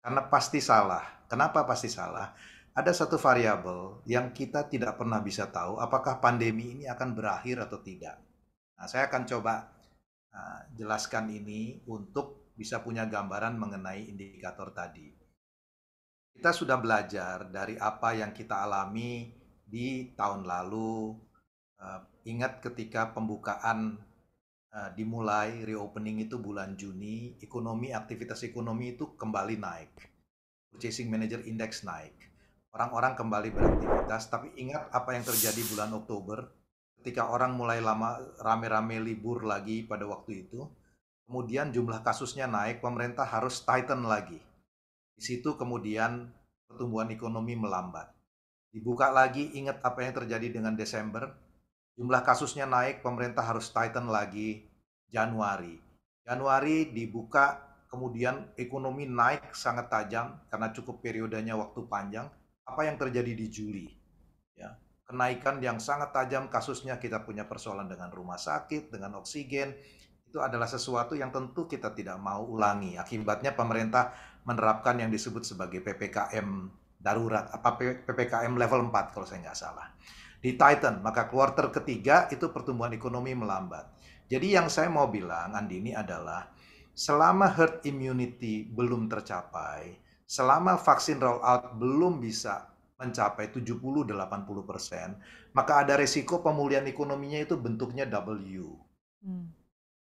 Speaker 6: Karena pasti salah. Kenapa pasti salah? Ada satu variabel yang kita tidak pernah bisa tahu apakah pandemi ini akan berakhir atau tidak. Nah, saya akan coba Ah, jelaskan ini untuk bisa punya gambaran mengenai indikator tadi. Kita sudah belajar dari apa yang kita alami di tahun lalu. Uh, ingat ketika pembukaan uh, dimulai, reopening itu bulan Juni, ekonomi, aktivitas ekonomi itu kembali naik. Purchasing Manager Index naik. Orang-orang kembali beraktivitas, tapi ingat apa yang terjadi bulan Oktober, ketika orang mulai lama rame-rame libur lagi pada waktu itu, kemudian jumlah kasusnya naik, pemerintah harus tighten lagi. Di situ kemudian pertumbuhan ekonomi melambat. Dibuka lagi, ingat apa yang terjadi dengan Desember, jumlah kasusnya naik, pemerintah harus tighten lagi Januari. Januari dibuka, kemudian ekonomi naik sangat tajam karena cukup periodenya waktu panjang. Apa yang terjadi di Juli? kenaikan yang sangat tajam kasusnya kita punya persoalan dengan rumah sakit, dengan oksigen, itu adalah sesuatu yang tentu kita tidak mau ulangi. Akibatnya pemerintah menerapkan yang disebut sebagai PPKM darurat, apa PPKM level 4 kalau saya nggak salah. Di Titan, maka kuarter ketiga itu pertumbuhan ekonomi melambat. Jadi yang saya mau bilang Andini adalah selama herd immunity belum tercapai, selama vaksin rollout belum bisa mencapai 70-80%, maka ada resiko pemulihan ekonominya itu bentuknya W. Hmm.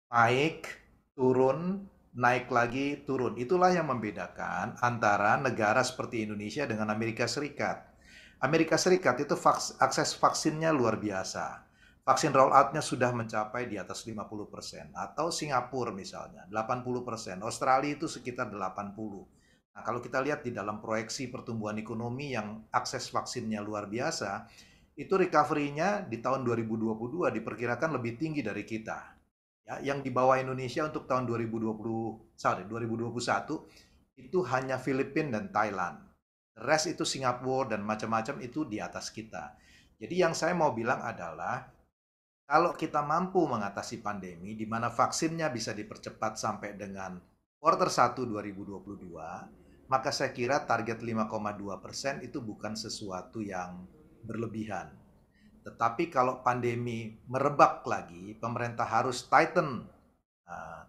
Speaker 6: Naik, turun, naik lagi, turun. Itulah yang membedakan antara negara seperti Indonesia dengan Amerika Serikat. Amerika Serikat itu vaks akses vaksinnya luar biasa. Vaksin rolloutnya sudah mencapai di atas 50%. Atau Singapura misalnya, 80%. Australia itu sekitar 80%. Nah, kalau kita lihat di dalam proyeksi pertumbuhan ekonomi yang akses vaksinnya luar biasa, itu recovery-nya di tahun 2022 diperkirakan lebih tinggi dari kita. Ya, yang di bawah Indonesia untuk tahun 2020, sorry, 2021 itu hanya Filipina dan Thailand. rest itu Singapura dan macam-macam itu di atas kita. Jadi yang saya mau bilang adalah kalau kita mampu mengatasi pandemi di mana vaksinnya bisa dipercepat sampai dengan quarter 1 2022 maka saya kira target 5,2 persen itu bukan sesuatu yang berlebihan. Tetapi kalau pandemi merebak lagi, pemerintah harus tighten uh,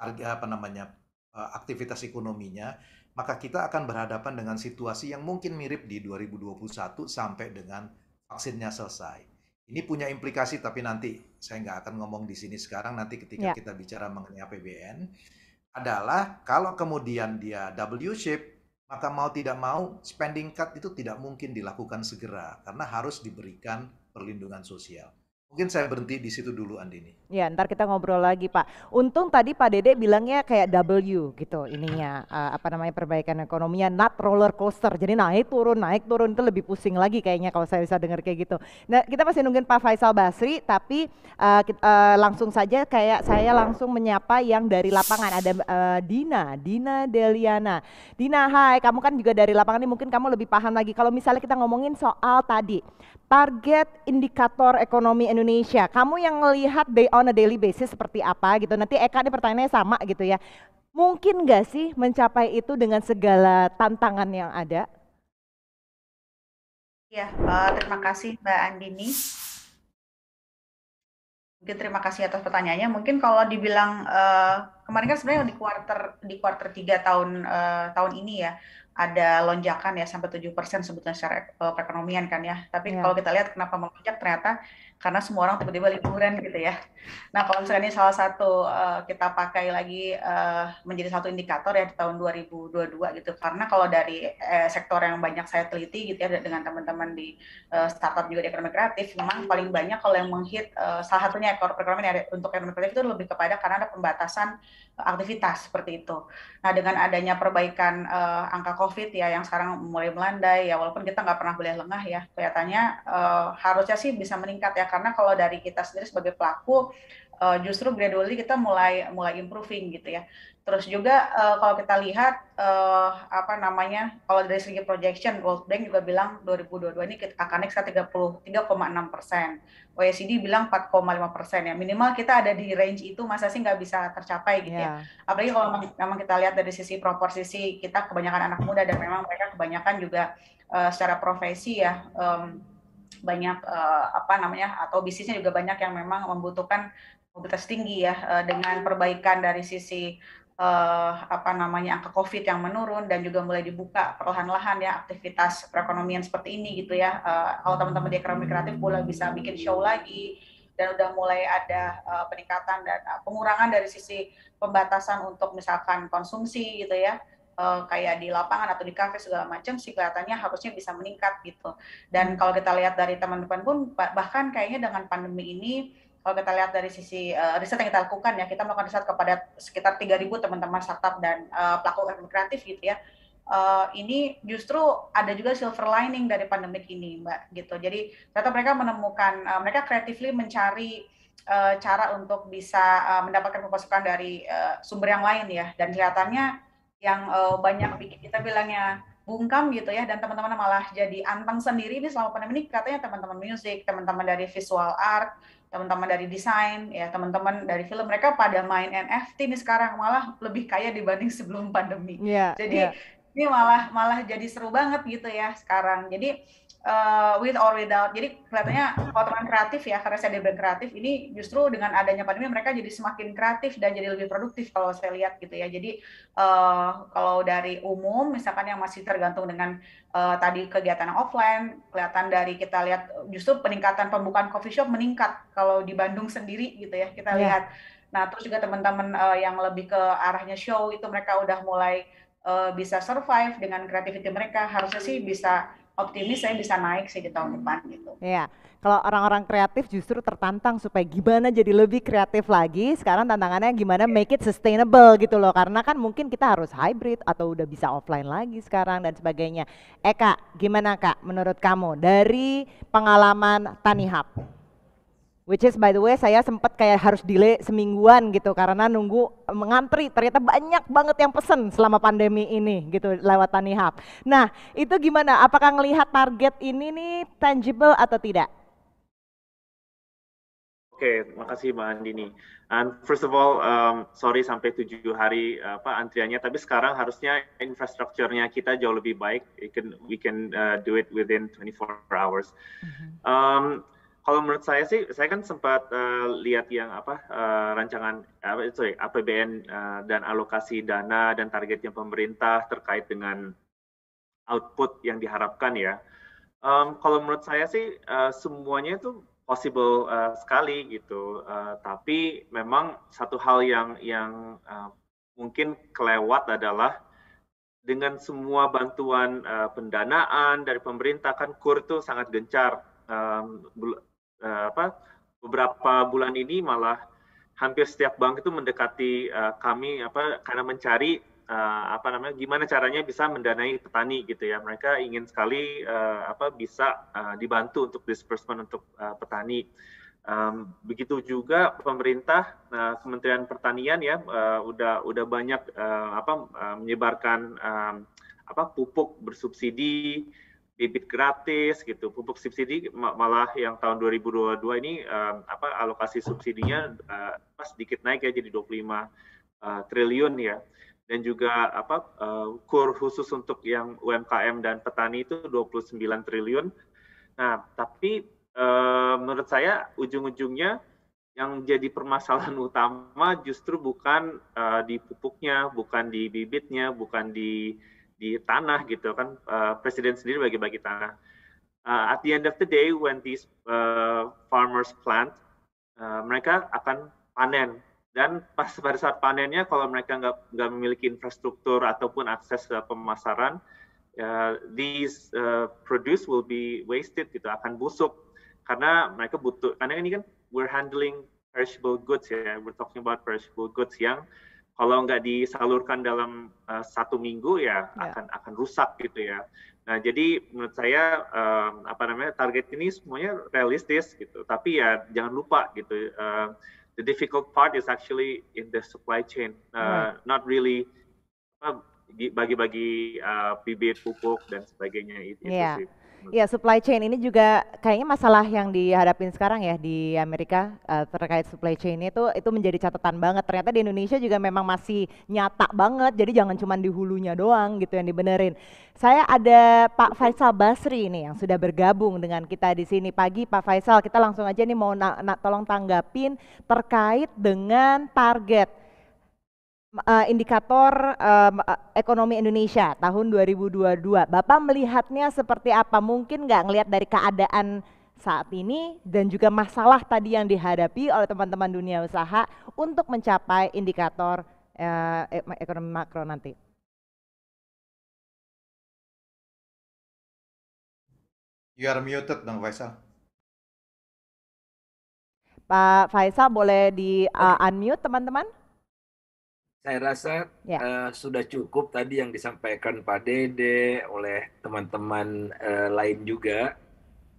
Speaker 6: apa namanya uh, aktivitas ekonominya, maka kita akan berhadapan dengan situasi yang mungkin mirip di 2021 sampai dengan vaksinnya selesai. Ini punya implikasi tapi nanti saya nggak akan ngomong di sini sekarang nanti ketika ya. kita bicara mengenai APBN adalah kalau kemudian dia W shape maka mau tidak mau spending cut itu tidak mungkin dilakukan segera karena harus diberikan perlindungan sosial. Mungkin saya berhenti di situ dulu Andini.
Speaker 5: Ya, ntar kita ngobrol lagi, Pak. Untung tadi Pak Dede bilangnya kayak W gitu, ininya uh, apa namanya perbaikan ekonominya, not roller coaster. Jadi naik turun, naik turun itu lebih pusing lagi kayaknya kalau saya bisa dengar kayak gitu. Nah, kita masih nungguin Pak Faisal Basri, tapi uh, eh, kita, uh, eh, langsung saja kayak saya langsung menyapa yang dari lapangan ada uh, Dina, Dina Deliana. Dina, hai, kamu kan juga dari lapangan ini mungkin kamu lebih paham lagi. Kalau misalnya kita ngomongin soal tadi target indikator ekonomi Indonesia, kamu yang melihat day on on a daily basis seperti apa gitu. Nanti Eka nih pertanyaannya sama gitu ya. Mungkin nggak sih mencapai itu dengan segala tantangan yang ada?
Speaker 7: Ya, uh, terima kasih Mbak Andini. Mungkin terima kasih atas pertanyaannya. Mungkin kalau dibilang uh, kemarin kan sebenarnya di quarter di quarter 3 tahun uh, tahun ini ya ada lonjakan ya sampai 7% sebetulnya secara uh, perekonomian kan ya. Tapi ya. kalau kita lihat kenapa melonjak ternyata karena semua orang tiba-tiba liburan gitu ya. Nah, kalau misalnya ini salah satu uh, kita pakai lagi uh, menjadi satu indikator ya di tahun 2022 gitu. Karena kalau dari uh, sektor yang banyak saya teliti gitu ya dengan teman-teman di uh, startup juga di ekonomi kreatif, memang paling banyak kalau yang menghit uh, salah satunya ekor perekonomian ya, untuk ekonomi kreatif itu lebih kepada karena ada pembatasan aktivitas seperti itu. Nah dengan adanya perbaikan uh, angka COVID ya yang sekarang mulai melandai ya walaupun kita nggak pernah boleh lengah ya kelihatannya uh, harusnya sih bisa meningkat ya karena kalau dari kita sendiri sebagai pelaku uh, justru gradually kita mulai mulai improving gitu ya. Terus juga uh, kalau kita lihat uh, apa namanya kalau dari segi projection World Bank juga bilang 2022 ini kita akan naik 33,6 persen. OECD bilang 4,5 persen ya. Minimal kita ada di range itu masa sih nggak bisa tercapai gitu yeah. ya. Apalagi kalau memang kita lihat dari sisi proporsi kita kebanyakan anak muda dan memang mereka kebanyakan juga uh, secara profesi ya. Um, banyak uh, apa namanya atau bisnisnya juga banyak yang memang membutuhkan mobilitas tinggi ya eh, dengan perbaikan dari sisi Uh, apa namanya angka COVID yang menurun dan juga mulai dibuka perlahan-lahan ya aktivitas perekonomian seperti ini gitu ya. uh, kalau teman-teman di ekonomi kreatif pula bisa bikin show lagi dan udah mulai ada uh, peningkatan dan uh, pengurangan dari sisi pembatasan untuk misalkan konsumsi gitu ya. Uh, kayak di lapangan atau di kafe segala macam sih kelihatannya harusnya bisa meningkat gitu. Dan kalau kita lihat dari teman-teman pun bahkan kayaknya dengan pandemi ini kalau kita lihat dari sisi uh, riset yang kita lakukan ya, kita melakukan riset kepada sekitar 3.000 teman-teman startup dan uh, pelaku ekonomi kreatif gitu ya. Uh, ini justru ada juga silver lining dari pandemik ini, Mbak, gitu. Jadi ternyata mereka menemukan, uh, mereka kreatifly mencari uh, cara untuk bisa uh, mendapatkan pemasukan dari uh, sumber yang lain ya. Dan kelihatannya yang uh, banyak bikin kita bilangnya bungkam gitu ya dan teman-teman malah jadi anteng sendiri ini selama pandemi ini katanya teman-teman musik, teman-teman dari visual art, teman-teman dari desain, ya teman-teman dari film, mereka pada main NFT ini sekarang malah lebih kaya dibanding sebelum pandemi. Yeah, Jadi yeah. ini malah malah jadi seru banget gitu ya sekarang. Jadi uh, with or without. Jadi kelihatannya kalau teman kreatif ya, karena saya di kreatif, ini justru dengan adanya pandemi mereka jadi semakin kreatif dan jadi lebih produktif kalau saya lihat gitu ya. Jadi uh, kalau dari umum, misalkan yang masih tergantung dengan uh, tadi kegiatan offline, kelihatan dari kita lihat justru peningkatan pembukaan coffee shop meningkat kalau di Bandung sendiri gitu ya kita yeah. lihat. Nah terus juga teman-teman uh, yang lebih ke arahnya show itu mereka udah mulai uh, bisa survive dengan kreativiti mereka harusnya sih bisa optimis saya bisa naik sih di tahun hmm. depan gitu.
Speaker 5: Iya. Kalau orang-orang kreatif justru tertantang supaya gimana jadi lebih kreatif lagi. Sekarang tantangannya gimana iya. make it sustainable gitu loh. Karena kan mungkin kita harus hybrid atau udah bisa offline lagi sekarang dan sebagainya. Eka, eh, gimana Kak menurut kamu dari pengalaman Tanihub? Which is by the way saya sempat kayak harus delay semingguan gitu karena nunggu mengantri eh, ternyata banyak banget yang pesen selama pandemi ini gitu lewat Tani Hub. Nah itu gimana apakah ngelihat target ini nih tangible atau tidak?
Speaker 8: Oke, okay, makasih Mbak Andini. And first of all, um, sorry sampai tujuh hari apa antriannya, tapi sekarang harusnya infrastrukturnya kita jauh lebih baik. We can, we can uh, do it within 24 hours. Mm-hmm. Um, kalau menurut saya sih, saya kan sempat uh, lihat yang apa uh, rancangan uh, sorry, APBN uh, eh, dan alokasi dana dan targetnya pemerintah terkait dengan output yang diharapkan ya. Um, kalau menurut saya sih uh, semuanya itu possible uh, sekali gitu. Uh, tapi memang satu hal yang yang uh, mungkin kelewat adalah dengan semua bantuan uh, pendanaan dari pemerintah kan kur itu sangat gencar um, Eh, apa beberapa bulan ini malah hampir setiap bank itu mendekati uh, kami apa karena mencari uh, apa namanya gimana caranya bisa mendanai petani gitu ya mereka ingin sekali uh, apa bisa uh, dibantu untuk disbursement untuk uh, petani um, begitu juga pemerintah uh, Kementerian Pertanian ya uh, udah udah banyak uh, apa uh, menyebarkan um, apa pupuk bersubsidi bibit gratis gitu pupuk subsidi malah yang tahun 2022 ini um, apa alokasi subsidinya uh, eh, sedikit naik ya jadi 25 uh, eh, triliun ya dan juga apa uh, kur khusus untuk yang UMKM dan petani itu 29 triliun nah tapi uh, menurut saya ujung-ujungnya yang jadi permasalahan utama justru bukan uh, di pupuknya bukan di bibitnya bukan di di tanah gitu kan uh, presiden sendiri bagi-bagi tanah. Uh, at the end of the day when these uh, farmers plant, uh, mereka akan panen dan pas pada saat panennya kalau mereka nggak nggak memiliki infrastruktur ataupun akses ke pemasaran, uh, these uh, produce will be wasted gitu akan busuk karena mereka butuh karena ini kan we're handling perishable goods ya, we're talking about perishable goods yang uh, kalau nggak disalurkan dalam uh, satu minggu ya yeah. akan akan rusak gitu ya. Nah jadi menurut saya um, apa namanya target ini semuanya realistis gitu. Tapi ya jangan lupa gitu. Uh, the difficult part is actually in the supply chain, uh, mm. not really bagi-bagi uh, bibit pupuk dan sebagainya itu. Yeah. Sih.
Speaker 5: Ya, supply chain ini juga kayaknya masalah yang dihadapin sekarang ya di Amerika uh, terkait supply chain itu itu menjadi catatan banget. Ternyata di Indonesia juga memang masih nyata banget. Jadi jangan cuma di hulunya doang gitu yang dibenerin. Saya ada Pak Faisal Basri ini yang sudah bergabung dengan kita di sini pagi. Pak Faisal, kita langsung aja nih mau nak na tolong tanggapin terkait dengan target uh, indikator um, ekonomi Indonesia tahun 2022. Bapak melihatnya seperti apa? Mungkin nggak ngelihat dari keadaan saat ini dan juga masalah tadi yang dihadapi oleh teman-teman dunia usaha untuk mencapai indikator uh, ekonomi makro nanti.
Speaker 4: You are muted dong Faisal.
Speaker 5: Pak Faisal boleh di uh, unmute teman-teman
Speaker 9: saya rasa ya. uh, sudah cukup tadi yang disampaikan Pak Dede oleh teman-teman uh, lain juga.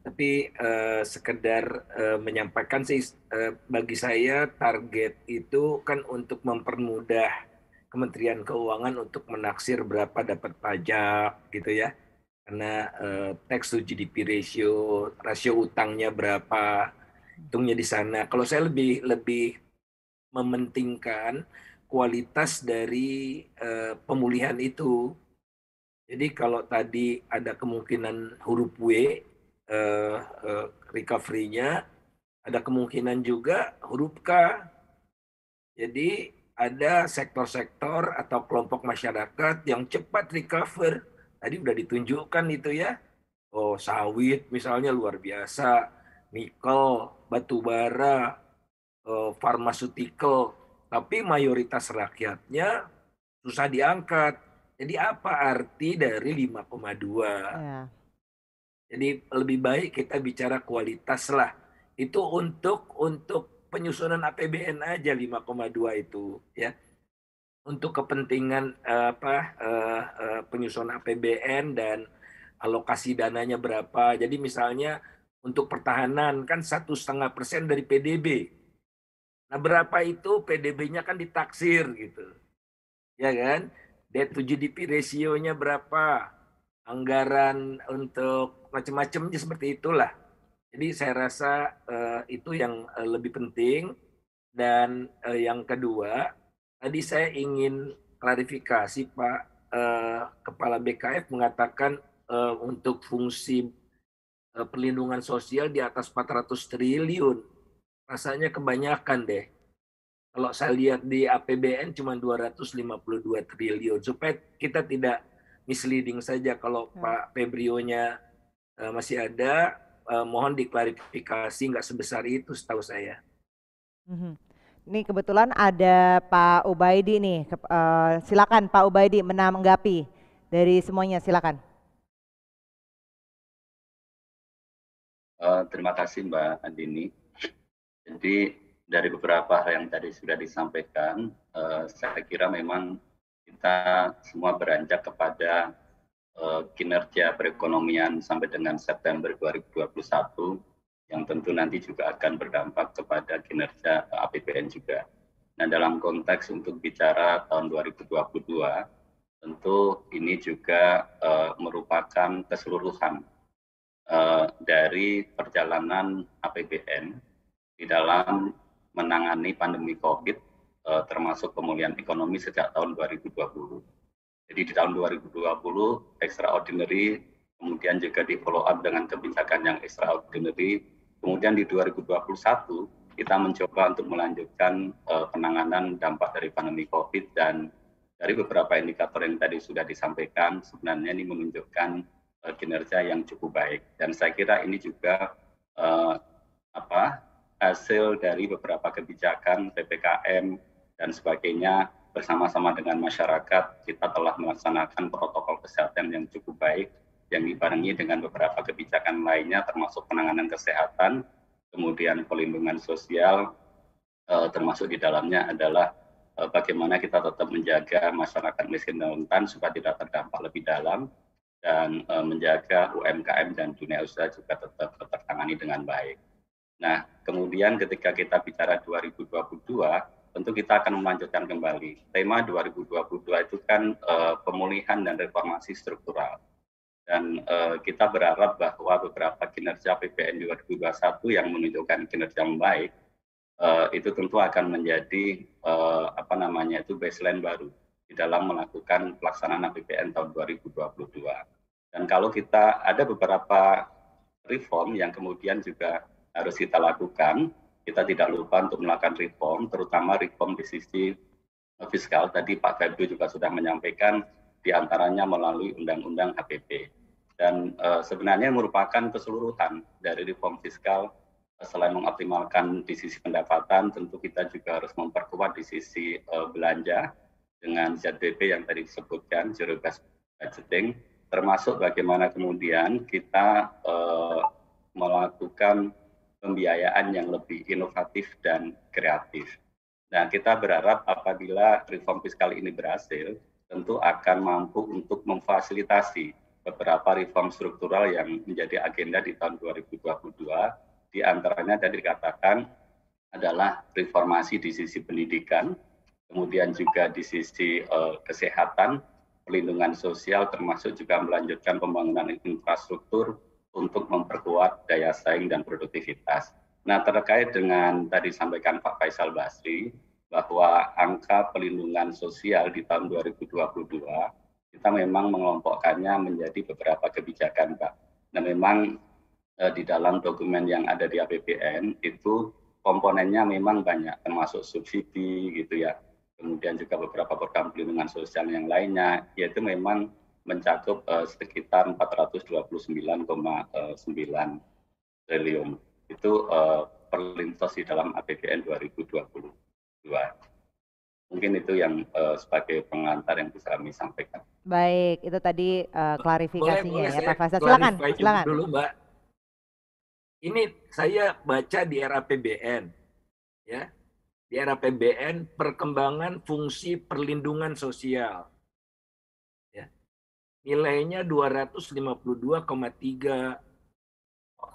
Speaker 9: Tapi uh, sekedar uh, menyampaikan sih uh, bagi saya target itu kan untuk mempermudah Kementerian Keuangan untuk menaksir berapa dapat pajak gitu ya. Karena uh, tax to GDP ratio, rasio utangnya berapa, hitungnya di sana. Kalau saya lebih lebih mementingkan kualitas dari uh, pemulihan itu. Jadi kalau tadi ada kemungkinan huruf W uh, uh, recovery-nya, ada kemungkinan juga huruf K. Jadi ada sektor-sektor atau kelompok masyarakat yang cepat recover. Tadi sudah ditunjukkan itu ya. Oh, sawit misalnya luar biasa, nikel, batu bara, eh, farmasutikal tapi mayoritas rakyatnya susah diangkat. Jadi apa arti dari 5,2? Ya. Jadi lebih baik kita bicara kualitas lah. Itu untuk untuk penyusunan APBN aja 5,2 itu ya. Untuk kepentingan eh, apa eh, eh, penyusunan APBN dan alokasi dananya berapa. Jadi misalnya untuk pertahanan kan satu setengah persen dari PDB Nah berapa itu PDB-nya kan ditaksir gitu. Ya kan? Debt to GDP resionya berapa? Anggaran untuk macam-macamnya seperti itulah. Jadi saya rasa uh, itu yang uh, lebih penting. Dan uh, yang kedua, tadi saya ingin klarifikasi Pak uh, Kepala BKF mengatakan uh, untuk fungsi uh, perlindungan sosial di atas 400 triliun rasanya kebanyakan deh. Kalau saya lihat di APBN cuma 252 triliun. Supaya kita tidak misleading saja kalau hmm. Pak Febrionya uh, masih ada, uh, mohon diklarifikasi nggak sebesar itu setahu saya.
Speaker 5: Hmm. Ini kebetulan ada Pak Ubaidi nih. Uh, silakan Pak Ubaidi menanggapi dari semuanya, silakan.
Speaker 4: Uh, terima kasih
Speaker 10: Mbak Andini. Jadi dari beberapa hal yang tadi sudah disampaikan, eh, saya kira memang kita semua beranjak kepada eh, kinerja perekonomian sampai dengan September 2021 yang tentu nanti juga akan berdampak kepada kinerja eh, APBN juga. Nah, dalam konteks untuk bicara tahun 2022, tentu ini juga uh, merupakan keseluruhan uh, dari perjalanan APBN di dalam menangani pandemi COVID eh, termasuk pemulihan ekonomi sejak tahun 2020. Jadi di tahun 2020 extraordinary kemudian juga di follow up dengan kebijakan yang extraordinary. Kemudian di 2021 kita mencoba untuk melanjutkan eh, penanganan dampak dari pandemi COVID dan dari beberapa indikator yang tadi sudah disampaikan sebenarnya ini menunjukkan eh, kinerja yang cukup baik dan saya kira ini juga eh, apa hasil dari beberapa kebijakan PPKM dan sebagainya bersama-sama dengan masyarakat kita telah melaksanakan protokol kesehatan yang cukup baik yang dibarengi dengan beberapa kebijakan lainnya termasuk penanganan kesehatan kemudian pelindungan sosial eh, termasuk di dalamnya adalah eh, bagaimana kita tetap menjaga masyarakat miskin dan rentan supaya tidak terdampak lebih dalam dan eh, menjaga UMKM dan dunia usaha juga tetap tertangani dengan baik. Nah, kemudian ketika kita bicara 2022, tentu kita akan melanjutkan kembali. Tema 2022 itu kan e, pemulihan dan reformasi struktural. Dan e, kita berharap bahwa beberapa kinerja PPN 2021 yang menunjukkan kinerja yang baik, e, itu tentu akan menjadi e, apa namanya itu baseline baru di dalam melakukan pelaksanaan APBN tahun 2022. Dan kalau kita ada beberapa reform yang kemudian juga harus kita lakukan. Kita tidak lupa untuk melakukan reform, terutama reform di sisi eh, fiskal. Tadi Pak Gadu juga sudah menyampaikan diantaranya melalui Undang-Undang HPP. Dan e, sebenarnya merupakan keseluruhan dari reform fiskal eh, selain mengoptimalkan di sisi pendapatan, tentu kita juga harus memperkuat di sisi uh, belanja dengan ZDP yang tadi disebutkan, zero based budgeting, termasuk bagaimana kemudian kita uh, melakukan pembiayaan yang lebih inovatif dan kreatif. Nah, kita berharap apabila reform fiskal ini berhasil, tentu akan mampu untuk memfasilitasi beberapa reform struktural yang menjadi agenda di tahun 2022. Di antaranya tadi dikatakan adalah reformasi di sisi pendidikan, kemudian juga di sisi uh, kesehatan, perlindungan sosial, termasuk juga melanjutkan pembangunan infrastruktur, untuk memperkuat daya saing dan produktivitas. Nah, terkait dengan tadi sampaikan Pak Faisal Basri bahwa angka pelindungan sosial di tahun 2022 kita memang mengelompokkannya menjadi beberapa kebijakan, Pak. Nah, memang eh, di dalam dokumen yang ada di APBN itu komponennya memang banyak termasuk subsidi gitu ya. Kemudian juga beberapa program pelindungan sosial yang lainnya yaitu memang mencakup uh, sekitar 429,9 triliun. Itu uh, perlintas di dalam APBN 2022. Mungkin itu yang uh, sebagai pengantar yang bisa kami sampaikan.
Speaker 5: Baik, itu tadi uh, klarifikasinya boleh, boleh ya Pak Faisal. Silakan, silakan. Dulu
Speaker 10: Mbak. Ini
Speaker 9: saya baca di RAPBN ya. Di RAPBN perkembangan fungsi perlindungan sosial nilainya 252,3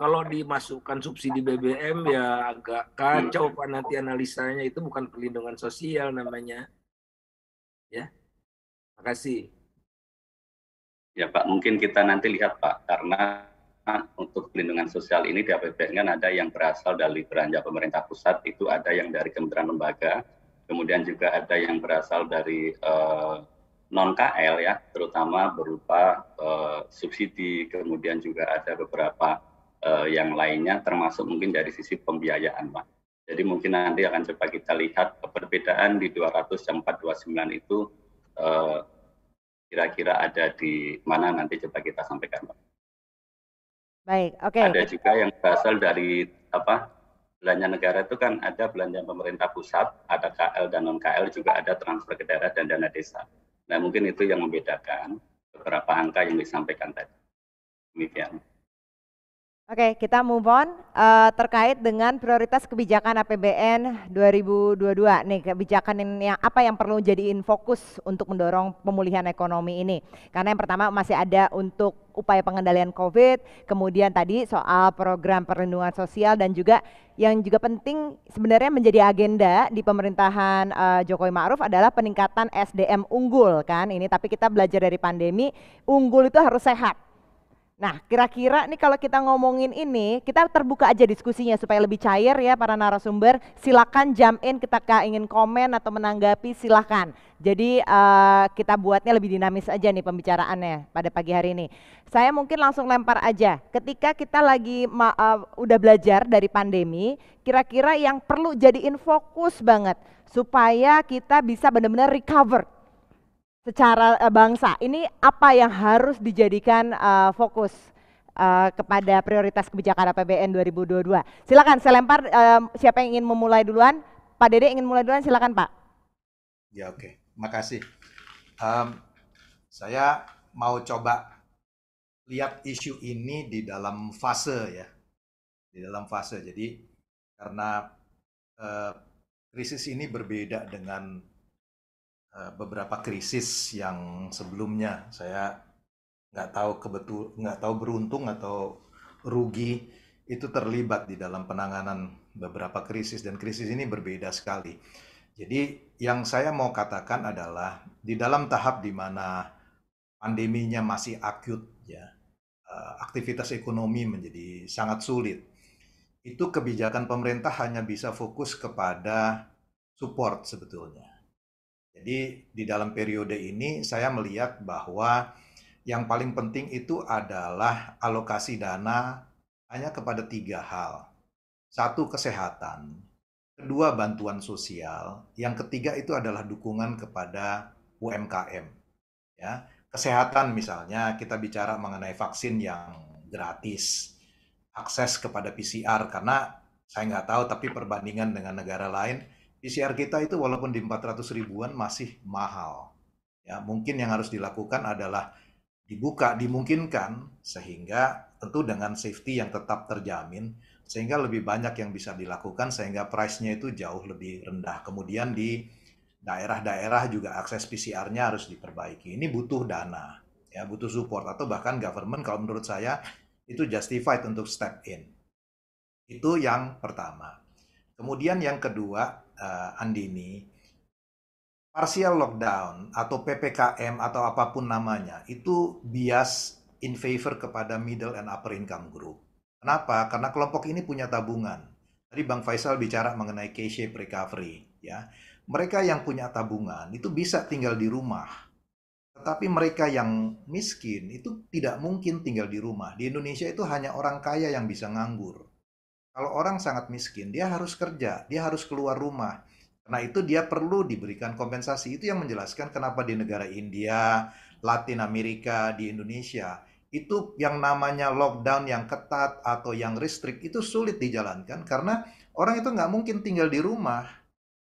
Speaker 9: kalau dimasukkan subsidi BBM ya agak kacau Pak nanti analisanya itu bukan perlindungan sosial namanya.
Speaker 4: Ya.
Speaker 10: Makasih. Ya Pak, mungkin kita nanti lihat Pak karena untuk perlindungan sosial ini di APBN kan ada yang berasal dari belanja pemerintah pusat itu ada yang dari kementerian lembaga, kemudian juga ada yang berasal dari uh, non KL ya, terutama berupa uh, subsidi, kemudian juga ada beberapa uh, yang lainnya, termasuk mungkin dari sisi pembiayaan, Pak. Jadi mungkin nanti akan coba kita lihat perbedaan di 200 dan 429 itu kira eh, kira-kira ada di mana nanti coba kita sampaikan, Pak.
Speaker 5: Baik, oke. Okay.
Speaker 10: Ada juga yang berasal dari apa belanja negara itu kan ada belanja pemerintah pusat, ada KL dan non KL juga ada transfer ke daerah dan dana desa. Nah mungkin itu yang membedakan beberapa angka yang disampaikan tadi. Demikian.
Speaker 5: Oke, kita move on uh, terkait dengan prioritas kebijakan APBN 2022 nih kebijakan yang apa yang perlu jadiin fokus untuk mendorong pemulihan ekonomi ini. Karena yang pertama masih ada untuk upaya pengendalian COVID, kemudian tadi soal program perlindungan sosial dan juga yang juga penting sebenarnya menjadi agenda di pemerintahan uh, Jokowi Ma'ruf adalah peningkatan SDM unggul kan ini tapi kita belajar dari pandemi unggul itu harus sehat Nah, kira-kira nih kalau kita ngomongin ini, kita terbuka aja diskusinya supaya lebih cair ya para narasumber. Silakan jam in kita ingin komen atau menanggapi silakan. Jadi uh, kita buatnya lebih dinamis aja nih pembicaraannya pada pagi hari ini. Saya mungkin langsung lempar aja. Ketika kita lagi ma uh, udah belajar dari pandemi, kira-kira yang perlu jadiin fokus banget supaya kita bisa benar-benar recover secara eh, bangsa ini apa yang harus dijadikan uh, fokus uh, kepada prioritas kebijakan APBN 2022. Silakan saya lempar uh, siapa yang ingin memulai duluan? Pak Dede ingin mulai duluan silakan Pak.
Speaker 6: Ya oke, okay. makasih. Um, saya mau coba lihat isu ini di dalam fase ya, di dalam fase. Jadi karena uh, krisis ini berbeda dengan Eh, beberapa krisis yang sebelumnya saya nggak tahu kebetul nggak tahu beruntung atau rugi itu terlibat di dalam penanganan beberapa krisis dan krisis ini berbeda sekali. Jadi yang saya mau katakan adalah di dalam tahap di mana pandeminya masih akut ya eh, aktivitas ekonomi menjadi sangat sulit. Itu kebijakan pemerintah hanya bisa fokus kepada support sebetulnya jadi di dalam periode ini saya melihat bahwa yang paling penting itu adalah alokasi dana hanya kepada tiga hal. Satu kesehatan, kedua bantuan sosial, yang ketiga itu adalah dukungan kepada UMKM. Ya, kesehatan misalnya kita bicara mengenai vaksin yang gratis, akses kepada PCR karena saya nggak tahu tapi perbandingan dengan negara lain PCR kita itu walaupun di 400 ribuan masih mahal. Ya, mungkin yang harus dilakukan adalah dibuka, dimungkinkan sehingga tentu dengan safety yang tetap terjamin sehingga lebih banyak yang bisa dilakukan sehingga price-nya itu jauh lebih rendah. Kemudian di daerah-daerah juga akses PCR-nya harus diperbaiki. Ini butuh dana, ya butuh support atau bahkan government kalau menurut saya itu justified untuk step in. Itu yang pertama. Kemudian yang kedua, uh, eh, Andini, partial lockdown atau PPKM atau apapun namanya itu bias in favor kepada middle and upper income group. Kenapa? Karena kelompok ini punya tabungan. Tadi Bang Faisal bicara mengenai K-shape recovery, ya. Mereka yang punya tabungan itu bisa tinggal di rumah. Tetapi mereka yang miskin itu tidak mungkin tinggal di rumah. Di Indonesia itu hanya orang kaya yang bisa nganggur. Kalau orang sangat miskin, dia harus kerja, dia harus keluar rumah. Karena itu dia perlu diberikan kompensasi. Itu yang menjelaskan kenapa di negara India, Latin Amerika, di Indonesia, itu yang namanya lockdown yang ketat atau yang restrik itu sulit dijalankan karena orang itu nggak mungkin tinggal di rumah.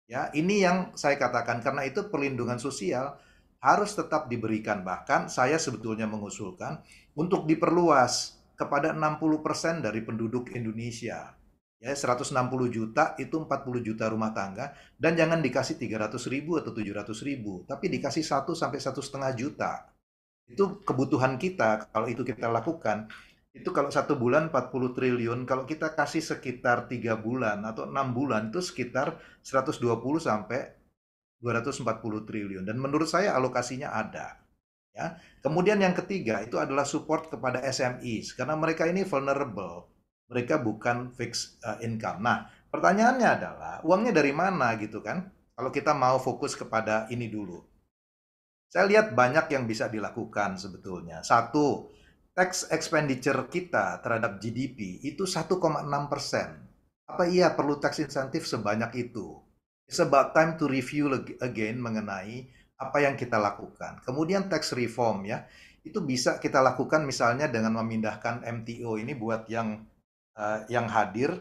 Speaker 6: Ya, ini yang saya katakan karena itu perlindungan sosial harus tetap diberikan. Bahkan saya sebetulnya mengusulkan untuk diperluas kepada 60% dari penduduk Indonesia. Ya, 160 juta itu 40 juta rumah tangga dan jangan dikasih 300 ribu atau 700 ribu, tapi dikasih 1 sampai satu setengah juta. Itu kebutuhan kita kalau itu kita lakukan. Itu kalau satu bulan 40 triliun, kalau kita kasih sekitar tiga bulan atau enam bulan itu sekitar 120 sampai 240 triliun. Dan menurut saya alokasinya ada. Ya. Kemudian yang ketiga itu adalah support kepada SMEs karena mereka ini vulnerable. Mereka bukan fixed uh, income. Nah, pertanyaannya adalah uangnya dari mana gitu kan? Kalau kita mau fokus kepada ini dulu. Saya lihat banyak yang bisa dilakukan sebetulnya. Satu, tax expenditure kita terhadap GDP itu 1,6 persen. Apa iya perlu tax insentif sebanyak itu? It's about time to review again mengenai apa yang kita lakukan. Kemudian tax reform ya, itu bisa kita lakukan misalnya dengan memindahkan MTO ini buat yang uh, yang hadir.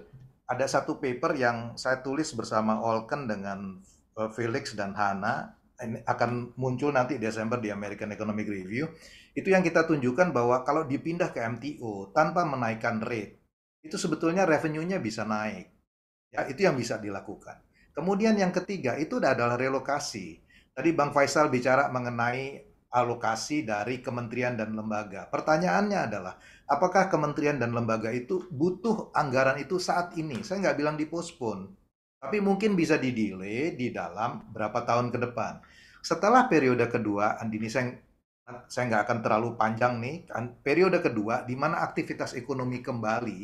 Speaker 6: Ada satu paper yang saya tulis bersama Olken dengan eh, Felix dan Hana ini akan muncul nanti Desember di American Economic Review. Itu yang kita tunjukkan bahwa kalau dipindah ke MTO tanpa menaikkan rate, itu sebetulnya revenue-nya bisa naik. Ya, itu yang bisa dilakukan. Kemudian yang ketiga itu adalah relokasi Tadi Bang Faisal bicara mengenai alokasi dari kementerian dan lembaga. Pertanyaannya adalah, apakah kementerian dan lembaga itu butuh anggaran itu saat ini? Saya nggak bilang dipospon, tapi mungkin bisa didelay di dalam berapa tahun ke depan. Setelah periode kedua, Andini saya saya nggak akan terlalu panjang nih, kan, periode kedua di mana aktivitas ekonomi kembali,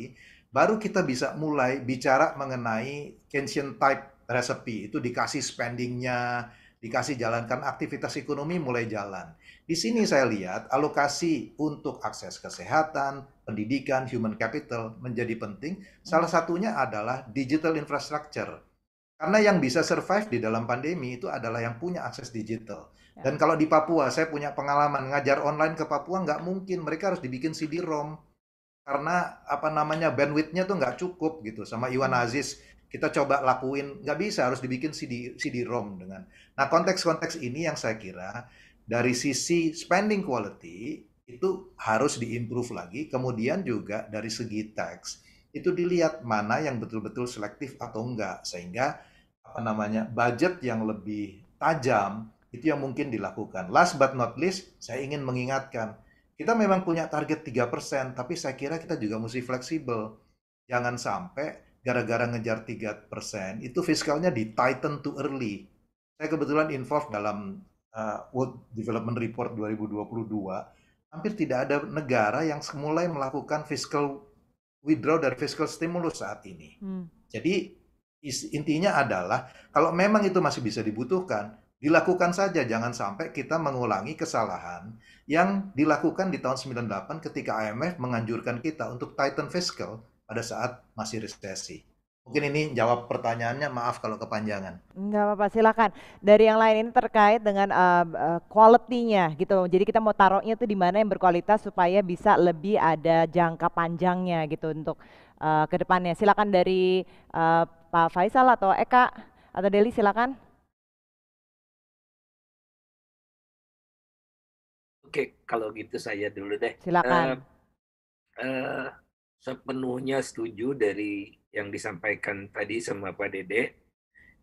Speaker 6: baru kita bisa mulai bicara mengenai Keynesian type recipe itu dikasih spendingnya, dikasih jalankan aktivitas ekonomi mulai jalan. Di sini saya lihat alokasi untuk akses kesehatan, pendidikan, human capital menjadi penting. Salah satunya adalah digital infrastructure. Karena yang bisa survive di dalam pandemi itu adalah yang punya akses digital. Ya. Dan kalau di Papua, saya punya pengalaman ngajar online ke Papua nggak mungkin. Mereka harus dibikin CD-ROM karena apa namanya bandwidthnya tuh nggak cukup gitu. Sama Iwan hmm. Aziz kita coba lakuin nggak bisa harus dibikin CD CD-ROM dengan nah konteks-konteks ini yang saya kira dari sisi spending quality itu harus diimprove lagi kemudian juga dari segi tax itu dilihat mana yang betul-betul selektif atau enggak sehingga apa namanya budget yang lebih tajam itu yang mungkin dilakukan last but not least saya ingin mengingatkan kita memang punya target tiga persen tapi saya kira kita juga mesti fleksibel jangan sampai gara-gara ngejar 3%, itu fiskalnya di tighten too early. Saya kebetulan involved dalam uh, World Development Report 2022, hampir tidak ada negara yang mulai melakukan fiskal withdraw dari fiskal stimulus saat ini. Hmm. Jadi intinya adalah kalau memang itu masih bisa dibutuhkan, dilakukan saja jangan sampai kita mengulangi kesalahan yang dilakukan di tahun 98 ketika IMF menganjurkan kita untuk tighten fiskal pada saat masih resesi. Mungkin ini jawab pertanyaannya, maaf kalau kepanjangan.
Speaker 5: Enggak apa-apa, silakan. Dari yang lain ini terkait dengan uh, quality-nya gitu. Jadi kita mau taruhnya itu di mana yang berkualitas supaya bisa lebih ada jangka panjangnya gitu untuk uh, ke depannya. Silakan dari uh, Pak Faisal atau Eka atau Deli silakan.
Speaker 4: Oke, kalau gitu saya dulu deh. Silakan. Uh, uh, sepenuhnya setuju dari yang
Speaker 9: disampaikan tadi sama Pak Dede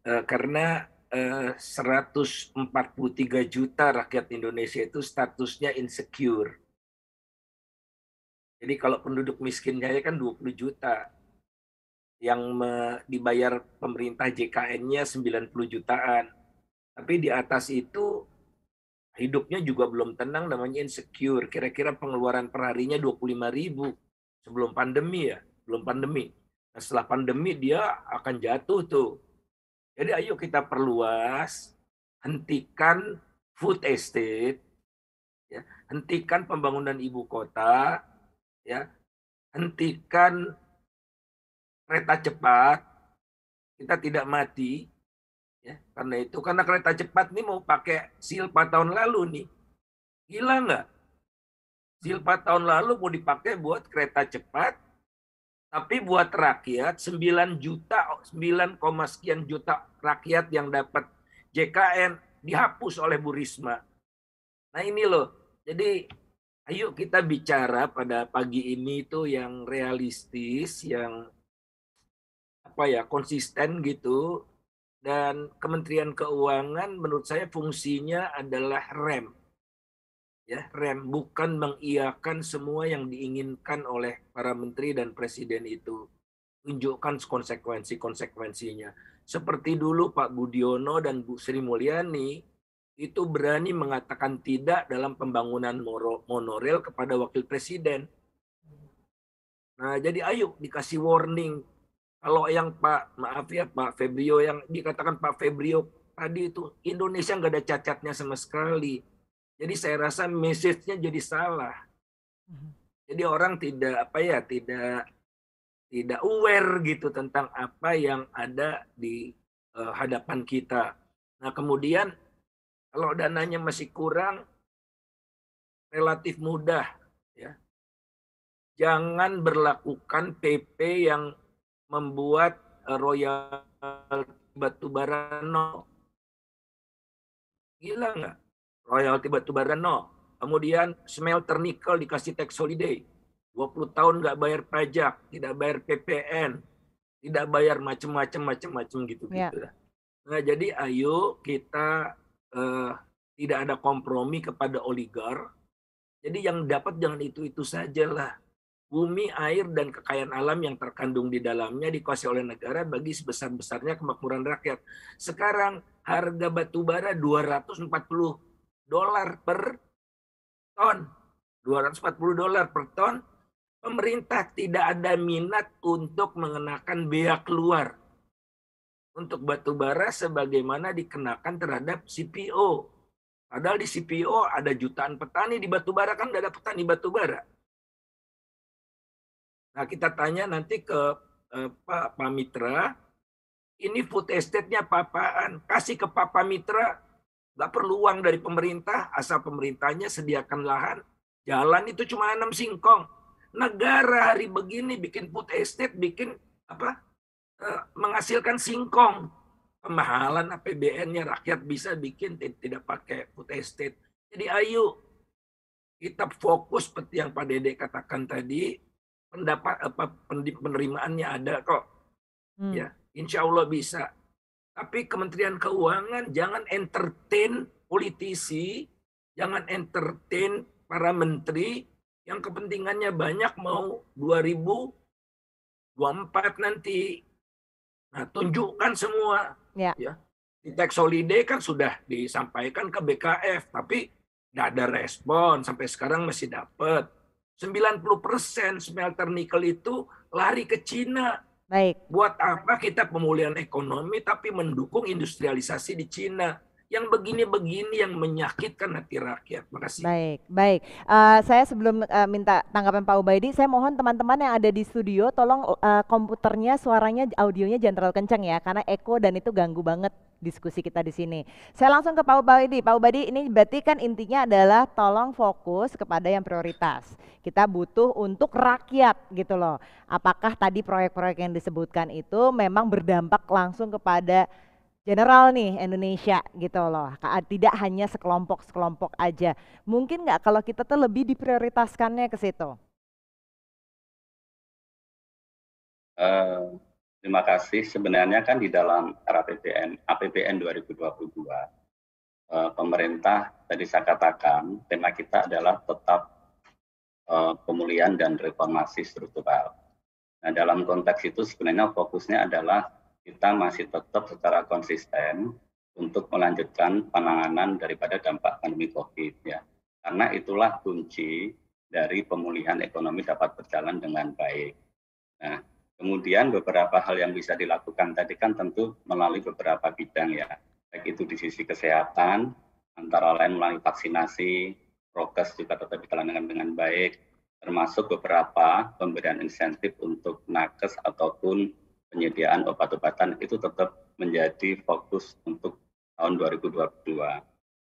Speaker 9: eh, karena eh, 143 juta rakyat Indonesia itu statusnya insecure. Jadi kalau penduduk miskinnya kan 20 juta yang dibayar pemerintah JKN-nya 90 jutaan. Tapi di atas itu hidupnya juga belum tenang namanya insecure. Kira-kira pengeluaran perharinya 25 ribu sebelum pandemi ya, belum pandemi. Nah, setelah pandemi dia akan jatuh tuh. Jadi ayo kita perluas, hentikan food estate, ya, hentikan pembangunan ibu kota, ya, hentikan kereta cepat. Kita tidak mati, ya, karena itu karena kereta cepat nih mau pakai silpa tahun lalu nih, gila nggak? silpa tahun lalu mau dipakai buat kereta cepat, tapi buat rakyat 9 juta 9, sekian juta rakyat yang dapat JKN dihapus oleh Bu Risma. Nah ini loh, jadi ayo kita bicara pada pagi ini itu yang realistis, yang apa ya konsisten gitu. Dan Kementerian Keuangan menurut saya fungsinya adalah rem ya rem bukan mengiakan semua yang diinginkan oleh para menteri dan presiden itu tunjukkan konsekuensi-konsekuensinya seperti dulu Pak Budiono dan Bu Sri Mulyani itu berani mengatakan tidak dalam pembangunan monorel kepada wakil presiden. Nah, jadi ayo dikasih warning. Kalau yang Pak, maaf ya Pak Febrio, yang dikatakan Pak Febrio tadi itu Indonesia nggak ada cacatnya sama sekali jadi saya rasa message-nya jadi salah. Mm-hmm. Jadi orang tidak apa ya, tidak tidak aware gitu tentang apa yang ada di uh, hadapan kita. Nah, kemudian kalau dananya masih kurang relatif mudah ya. Jangan berlakukan PP yang membuat uh, eh, royal batubara nol. Gila nggak? Royal tiba bara Kemudian smelter nikel dikasih tax holiday. 20 tahun nggak bayar pajak, tidak bayar PPN, tidak bayar macam-macam macam-macam gitu ya. gitu. Yeah. Nah, jadi ayo kita eh, tidak ada kompromi kepada oligar. Jadi yang dapat jangan itu-itu sajalah. Bumi, air, dan kekayaan alam yang terkandung di dalamnya dikuasai oleh negara bagi sebesar-besarnya kemakmuran rakyat. Sekarang harga batubara 240 dolar per ton. 240 dolar per ton. Pemerintah tidak ada minat untuk mengenakan bea keluar untuk batu bara sebagaimana dikenakan terhadap CPO. Padahal di CPO ada jutaan petani di batu bara kan tidak ada petani batu bara. Nah kita tanya nanti ke eh, Pak, Pak ini food estate-nya papaan, kasih ke Papa Mitra Nggak perlu uang dari pemerintah, asal pemerintahnya sediakan lahan. Jalan itu cuma enam singkong. Negara hari begini bikin food estate, bikin apa eh, menghasilkan singkong. pemahalan APBN-nya rakyat bisa bikin tidak pakai food estate. Jadi ayo kita fokus seperti yang Pak Dede katakan tadi, pendapat apa penerimaannya ada kok. Hmm. Ya, insya Allah bisa. Tapi Kementerian Keuangan jangan entertain politisi, jangan entertain para menteri yang kepentingannya banyak mau 2024 nanti. Nah, tunjukkan semua. Ya. ya. Di tax holiday kan sudah disampaikan ke BKF, tapi tidak ada respon. Sampai sekarang masih dapat. 90 persen smelter nikel itu lari ke Cina. Baik. Buat apa kita pemulihan ekonomi tapi mendukung industrialisasi di Cina? yang begini-begini yang menyakitkan hati rakyat. Makasih.
Speaker 5: Baik, baik. Uh, saya sebelum uh, minta tanggapan Pak Ubaidi, saya mohon teman-teman yang ada di studio tolong uh, komputernya, suaranya, audionya jangan terlalu kencang ya, karena echo dan itu ganggu banget diskusi kita di sini. Saya langsung ke Pak Ubaidi. Pak Ubaidi, ini berarti kan intinya adalah tolong fokus kepada yang prioritas. Kita butuh untuk rakyat gitu loh. Apakah tadi proyek-proyek yang disebutkan itu memang berdampak langsung kepada general nih Indonesia gitu loh. Tidak hanya sekelompok-sekelompok aja. Mungkin nggak kalau kita tuh lebih diprioritaskannya ke situ?
Speaker 4: Uh, terima
Speaker 10: kasih. Sebenarnya kan di dalam RAPBN APBN 2022 uh, pemerintah tadi saya katakan tema kita adalah tetap uh, pemulihan dan reformasi struktural. Nah, dalam konteks itu sebenarnya fokusnya adalah kita masih tetap secara konsisten untuk melanjutkan penanganan daripada dampak pandemi COVID ya. Karena itulah kunci dari pemulihan ekonomi dapat berjalan dengan baik. Nah, kemudian beberapa hal yang bisa dilakukan tadi kan tentu melalui beberapa bidang ya. Baik itu di sisi kesehatan, antara lain melalui vaksinasi, prokes juga tetap dijalankan dengan baik, termasuk beberapa pemberian insentif untuk nakes ataupun penyediaan obat-obatan itu tetap menjadi fokus untuk tahun 2022.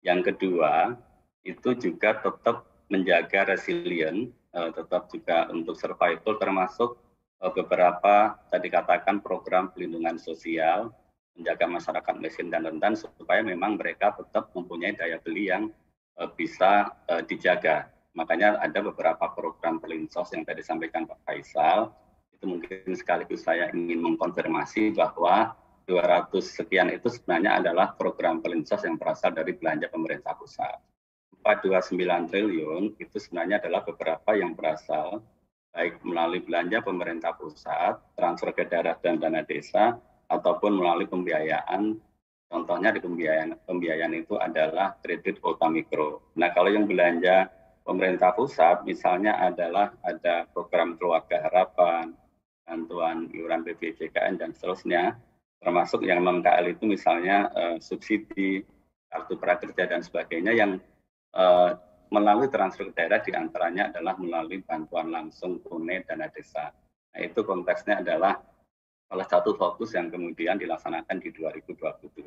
Speaker 10: Yang kedua, itu juga tetap menjaga resilient, eh, tetap juga untuk survival termasuk eh, beberapa tadi katakan program pelindungan sosial, menjaga masyarakat miskin dan rentan supaya memang mereka tetap mempunyai daya beli yang eh, bisa dijaga. Makanya ada beberapa program pelinsos yang tadi sampaikan Pak Faisal, mungkin sekaligus saya ingin mengkonfirmasi bahwa 200 sekian itu sebenarnya adalah program pelinsos yang berasal dari belanja pemerintah pusat. 429 triliun itu sebenarnya adalah beberapa yang berasal baik melalui belanja pemerintah pusat, transfer ke daerah dan dana desa, ataupun melalui pembiayaan. Contohnya di pembiayaan, pembiayaan itu adalah kredit mikro. Nah kalau yang belanja pemerintah pusat misalnya adalah ada program keluarga harapan, bantuan iuran BPJKN dan seterusnya, termasuk yang non KL itu misalnya uh, subsidi kartu prakerja dan sebagainya yang uh, melalui transfer ke daerah diantaranya adalah melalui bantuan langsung tunai dana desa. Nah, itu konteksnya adalah salah satu fokus yang kemudian dilaksanakan di 2022.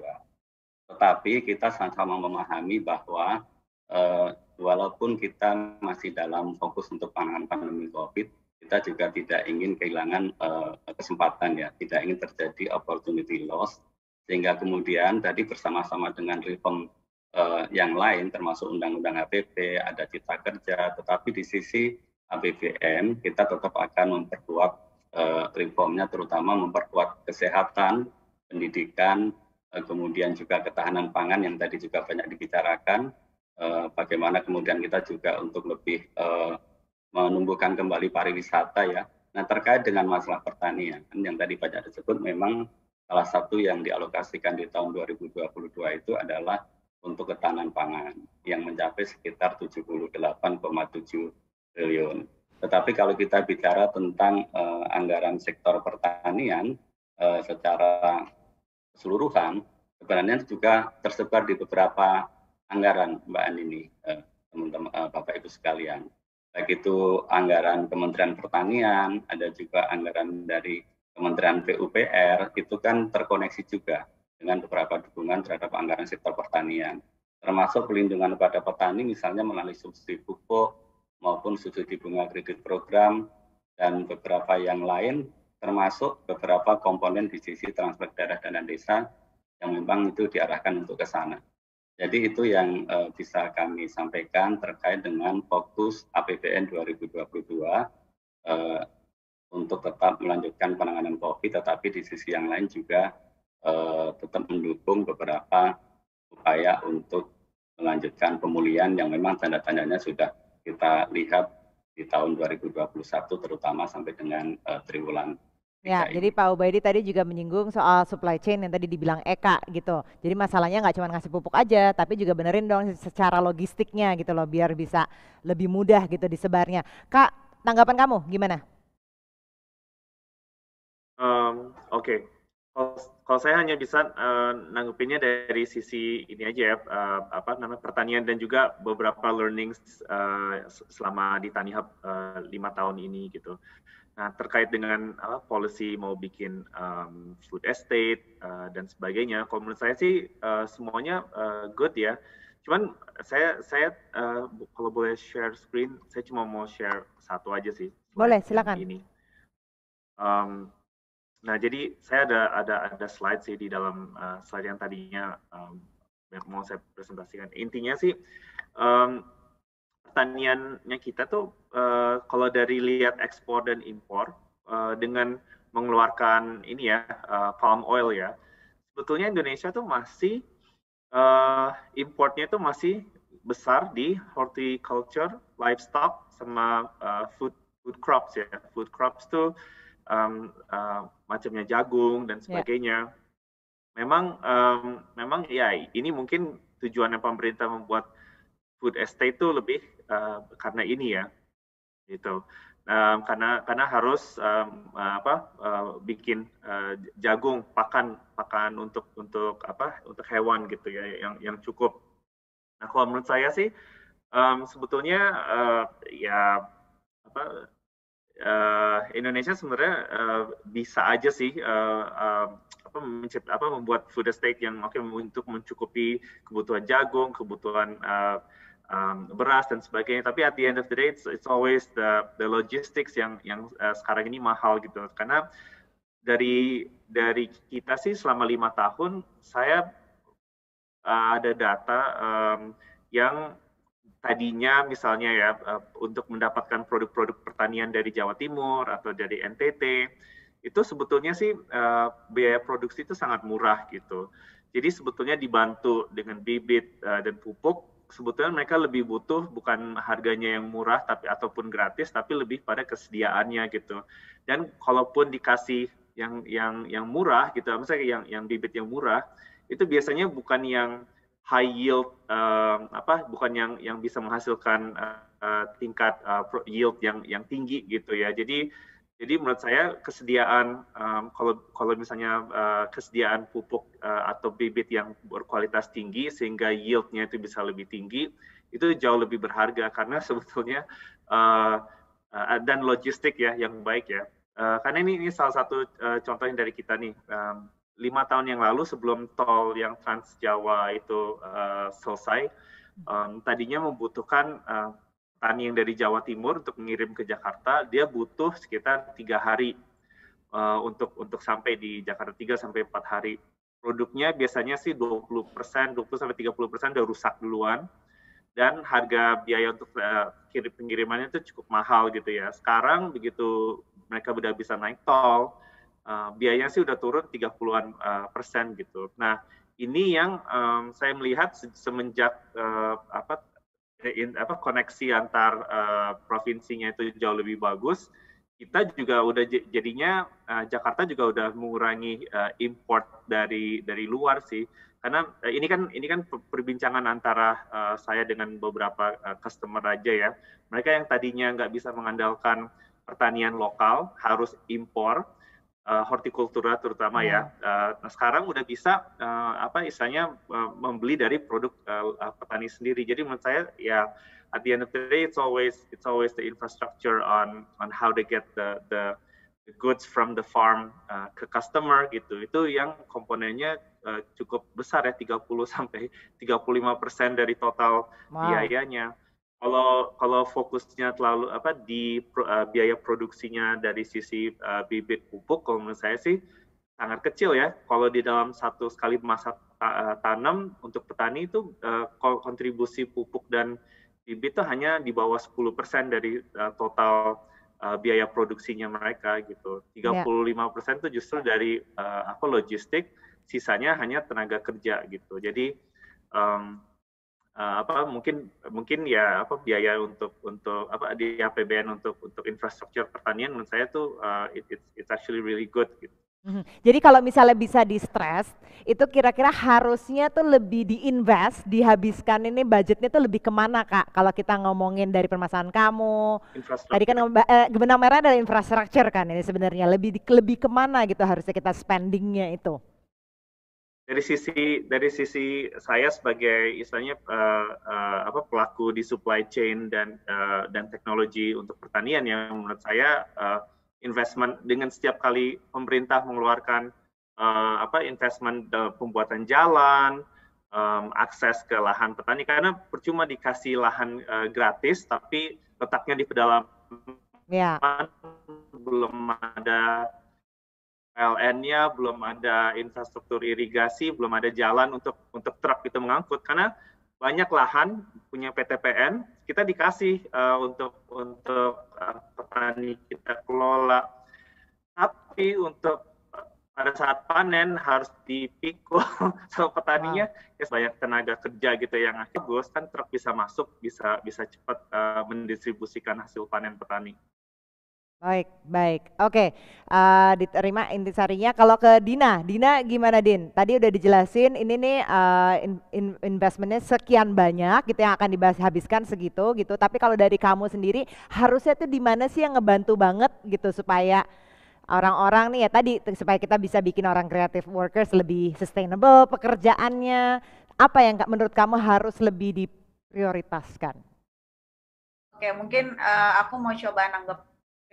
Speaker 10: Tetapi kita sama-sama memahami bahwa eh, walaupun kita masih dalam fokus untuk penanganan pandemi COVID, kita juga tidak ingin kehilangan uh, kesempatan ya, tidak ingin terjadi opportunity loss sehingga kemudian tadi bersama-sama dengan reform uh, yang lain termasuk undang-undang APB, ada cipta kerja, tetapi di sisi APBN kita tetap akan memperkuat uh, reformnya terutama memperkuat kesehatan, pendidikan, uh, kemudian juga ketahanan pangan yang tadi juga banyak dibicarakan, uh, bagaimana kemudian kita juga untuk lebih uh, menumbuhkan kembali pariwisata ya. Nah terkait dengan masalah pertanian yang tadi Pak disebut sebut memang salah satu yang dialokasikan di tahun 2022 itu adalah untuk ketahanan pangan yang mencapai sekitar 78,7 triliun. Tetapi kalau kita bicara tentang uh, anggaran sektor pertanian uh, secara keseluruhan, sebenarnya juga tersebar di beberapa anggaran Mbak Anini, uh, teman-teman Bapak Ibu sekalian baik itu anggaran Kementerian Pertanian, ada juga anggaran dari Kementerian PUPR, itu kan terkoneksi juga dengan beberapa dukungan terhadap anggaran sektor pertanian, termasuk pelindungan kepada petani misalnya melalui subsidi pupuk maupun subsidi bunga kredit program dan beberapa yang lain termasuk beberapa komponen di sisi transfer daerah dan desa yang memang itu diarahkan untuk ke sana. Jadi itu yang uh, bisa kami sampaikan terkait dengan fokus APBN 2022 uh, untuk tetap melanjutkan penanganan COVID, tetapi di sisi yang lain juga uh, tetap mendukung beberapa upaya untuk melanjutkan pemulihan yang memang tanda-tandanya sudah kita lihat di tahun 2021 terutama sampai dengan uh, triwulan
Speaker 5: Ya, DKI. jadi gitu. Pak Ubaidi tadi juga menyinggung soal supply chain yang tadi dibilang Eka gitu. Jadi masalahnya nggak cuma ngasih pupuk aja, tapi juga benerin dong secara logistiknya gitu loh, biar bisa lebih mudah gitu disebarnya. Kak, tanggapan kamu gimana?
Speaker 8: Um, Oke, okay. kalau saya hanya bisa uh, eh, nanggupinnya dari sisi ini aja ya, uh, apa namanya pertanian dan juga beberapa learnings uh, selama di Tanihub lima uh, tahun ini gitu. Nah, terkait dengan apa policy mau bikin um, food estate uh, dan sebagainya, kalau menurut saya sih uh, semuanya uh, good ya. Cuman saya saya uh, kalau boleh share screen, saya cuma mau share satu aja sih.
Speaker 5: Boleh, silakan. Ini.
Speaker 8: Um, nah, jadi saya ada ada ada slide sih di dalam uh, slide yang tadinya um, yang mau saya presentasikan. Intinya sih um, pertaniannya kita tuh uh, kalau dari lihat ekspor dan impor uh, dengan mengeluarkan ini ya uh, palm oil ya, sebetulnya Indonesia tuh masih uh, importnya tuh masih besar di horticulture, livestock, sama uh, food food crops ya. Food crops tuh um, uh, macamnya jagung dan ya. sebagainya. Yeah. Memang um, memang ya ini mungkin tujuannya pemerintah membuat food estate itu lebih uh, karena ini ya gitu um, karena karena harus um, apa uh, bikin uh, jagung pakan pakan untuk untuk apa untuk hewan gitu ya yang yang cukup nah kalau menurut saya sih um, sebetulnya uh, ya apa uh, Indonesia sebenarnya uh, bisa aja sih uh, uh, apa, apa membuat food estate yang makin untuk mencukupi kebutuhan jagung kebutuhan uh, um, beras dan sebagainya. Tapi at the end of the day, it's, it's always the the logistics yang yang uh, sekarang ini mahal gitu. Karena dari dari kita sih selama lima tahun, saya uh, ada data um, yang tadinya misalnya ya uh, untuk mendapatkan produk-produk pertanian dari Jawa Timur atau dari NTT itu sebetulnya sih uh, biaya produksi itu sangat murah gitu. Jadi sebetulnya dibantu dengan bibit uh, dan pupuk sebetulnya mereka lebih butuh bukan harganya yang murah tapi ataupun gratis tapi lebih pada kesediaannya gitu dan kalaupun dikasih yang yang yang murah gitu misalnya yang yang bibit yang murah itu biasanya bukan yang high yield uh, apa bukan yang yang bisa menghasilkan uh, uh, tingkat uh, yield yang yang tinggi gitu ya jadi jadi menurut saya kesediaan um, kalau kalau misalnya uh, kesediaan pupuk uh, atau bibit yang berkualitas tinggi sehingga yieldnya itu bisa lebih tinggi itu jauh lebih berharga karena sebetulnya uh, uh, dan logistik ya yang baik ya. Uh, karena ini ini salah satu uh, contohnya dari kita nih. Um, lima tahun yang lalu sebelum tol yang Trans Jawa itu uh, selesai, um, tadinya membutuhkan uh, petani yang dari Jawa Timur untuk mengirim ke Jakarta dia butuh sekitar tiga hari uh, untuk untuk sampai di Jakarta 3 sampai empat hari produknya biasanya sih 20 persen 20 sampai 30 persen udah rusak duluan dan harga biaya untuk uh, kirim pengirimannya itu cukup mahal gitu ya sekarang begitu mereka udah bisa naik tol uh, biayanya sih udah turun 30-an uh, persen gitu nah ini yang um, saya melihat semenjak uh, apa Eh, in, apa koneksi antar uh, provinsinya itu jauh lebih bagus kita juga udah jadinya uh, Jakarta juga udah mengurangi uh, import dari dari luar sih karena uh, ini kan ini kan perbincangan antara uh, saya dengan beberapa uh, customer aja ya mereka yang tadinya nggak bisa mengandalkan pertanian lokal harus impor uh, hortikultura terutama yeah. ya. Uh, nah sekarang udah bisa uh, apa istilahnya uh, membeli dari produk uh, petani sendiri. Jadi menurut saya ya at the end of the day it's always it's always the infrastructure on on how to get the the goods from the farm uh, ke customer gitu. Itu yang komponennya uh, cukup besar ya 30 sampai 35% dari total wow. biayanya kalau kalau fokusnya terlalu apa di uh, biaya produksinya dari sisi uh, bibit pupuk kalau menurut saya sih sangat kecil ya kalau di dalam satu sekali masa ta eh, tanam untuk petani itu uh, kontribusi pupuk dan bibit itu hanya di bawah 10% dari uh, total uh, biaya produksinya mereka gitu 35% ya. itu justru dari uh, apa logistik sisanya hanya tenaga kerja gitu jadi um, uh, apa mungkin mungkin ya apa biaya untuk untuk apa di APBN untuk untuk infrastruktur pertanian menurut saya tuh uh, it, it's, it's actually really good gitu.
Speaker 5: Mhm. Jadi kalau misalnya bisa di stress, itu kira-kira harusnya tuh lebih diinvest, dihabiskan ini budgetnya tuh lebih kemana kak? Kalau kita ngomongin dari permasalahan kamu, tadi kan eh, benang merah adalah infrastruktur kan ini sebenarnya lebih lebih kemana gitu harusnya kita spendingnya itu?
Speaker 8: dari sisi dari sisi saya sebagai istilahnya uh, uh, apa pelaku di supply chain dan uh, dan teknologi untuk pertanian yang menurut saya uh, investment dengan setiap kali pemerintah mengeluarkan uh, apa investment uh, pembuatan jalan um, akses ke lahan petani karena percuma dikasih lahan uh, gratis tapi letaknya di pedalaman yeah. belum ada PLN-nya, belum ada infrastruktur irigasi, belum ada jalan untuk untuk truk itu mengangkut karena banyak lahan punya PTPN kita dikasih uh, untuk untuk uh, petani kita kelola tapi untuk eh, pada saat panen harus dipikul sama petaninya wow. ya banyak tenaga kerja gitu yang akhirnya kan truk bisa masuk bisa bisa cepat uh, mendistribusikan hasil panen petani
Speaker 5: Baik, baik. Oke, uh, diterima intisarinya. Kalau ke Dina, Dina gimana Din? Tadi udah dijelasin ini nih uh, in, in, investmentnya sekian banyak gitu yang akan dibahas habiskan segitu gitu. Tapi kalau dari kamu sendiri harusnya tuh di mana sih yang ngebantu banget gitu supaya orang-orang nih ya tadi supaya kita bisa bikin orang kreatif workers lebih sustainable pekerjaannya. Apa yang menurut kamu harus lebih diprioritaskan?
Speaker 7: Oke, mungkin uh, aku mau coba nanggep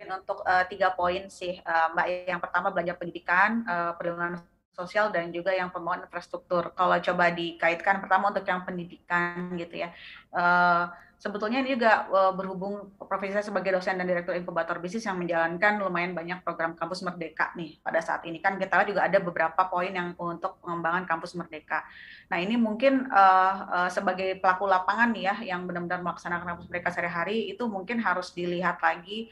Speaker 7: untuk uh, tiga poin sih uh, Mbak. Yang pertama belanja pendidikan, uh, perlindungan sosial dan juga yang pembangunan infrastruktur. Kalau coba dikaitkan pertama untuk yang pendidikan gitu ya. Uh, sebetulnya ini juga uh, berhubung profesi saya sebagai dosen dan direktur inkubator bisnis yang menjalankan lumayan banyak program kampus merdeka nih pada saat ini kan kita juga ada beberapa poin yang untuk pengembangan kampus merdeka. Nah ini mungkin uh, uh, sebagai pelaku lapangan nih ya yang benar-benar melaksanakan kampus merdeka sehari-hari itu mungkin harus dilihat lagi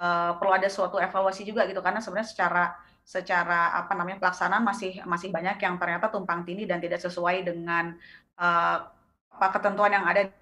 Speaker 7: uh, perlu ada suatu evaluasi juga gitu karena sebenarnya secara secara apa namanya pelaksanaan masih masih banyak yang ternyata tumpang tindih dan tidak sesuai dengan uh, ketentuan yang ada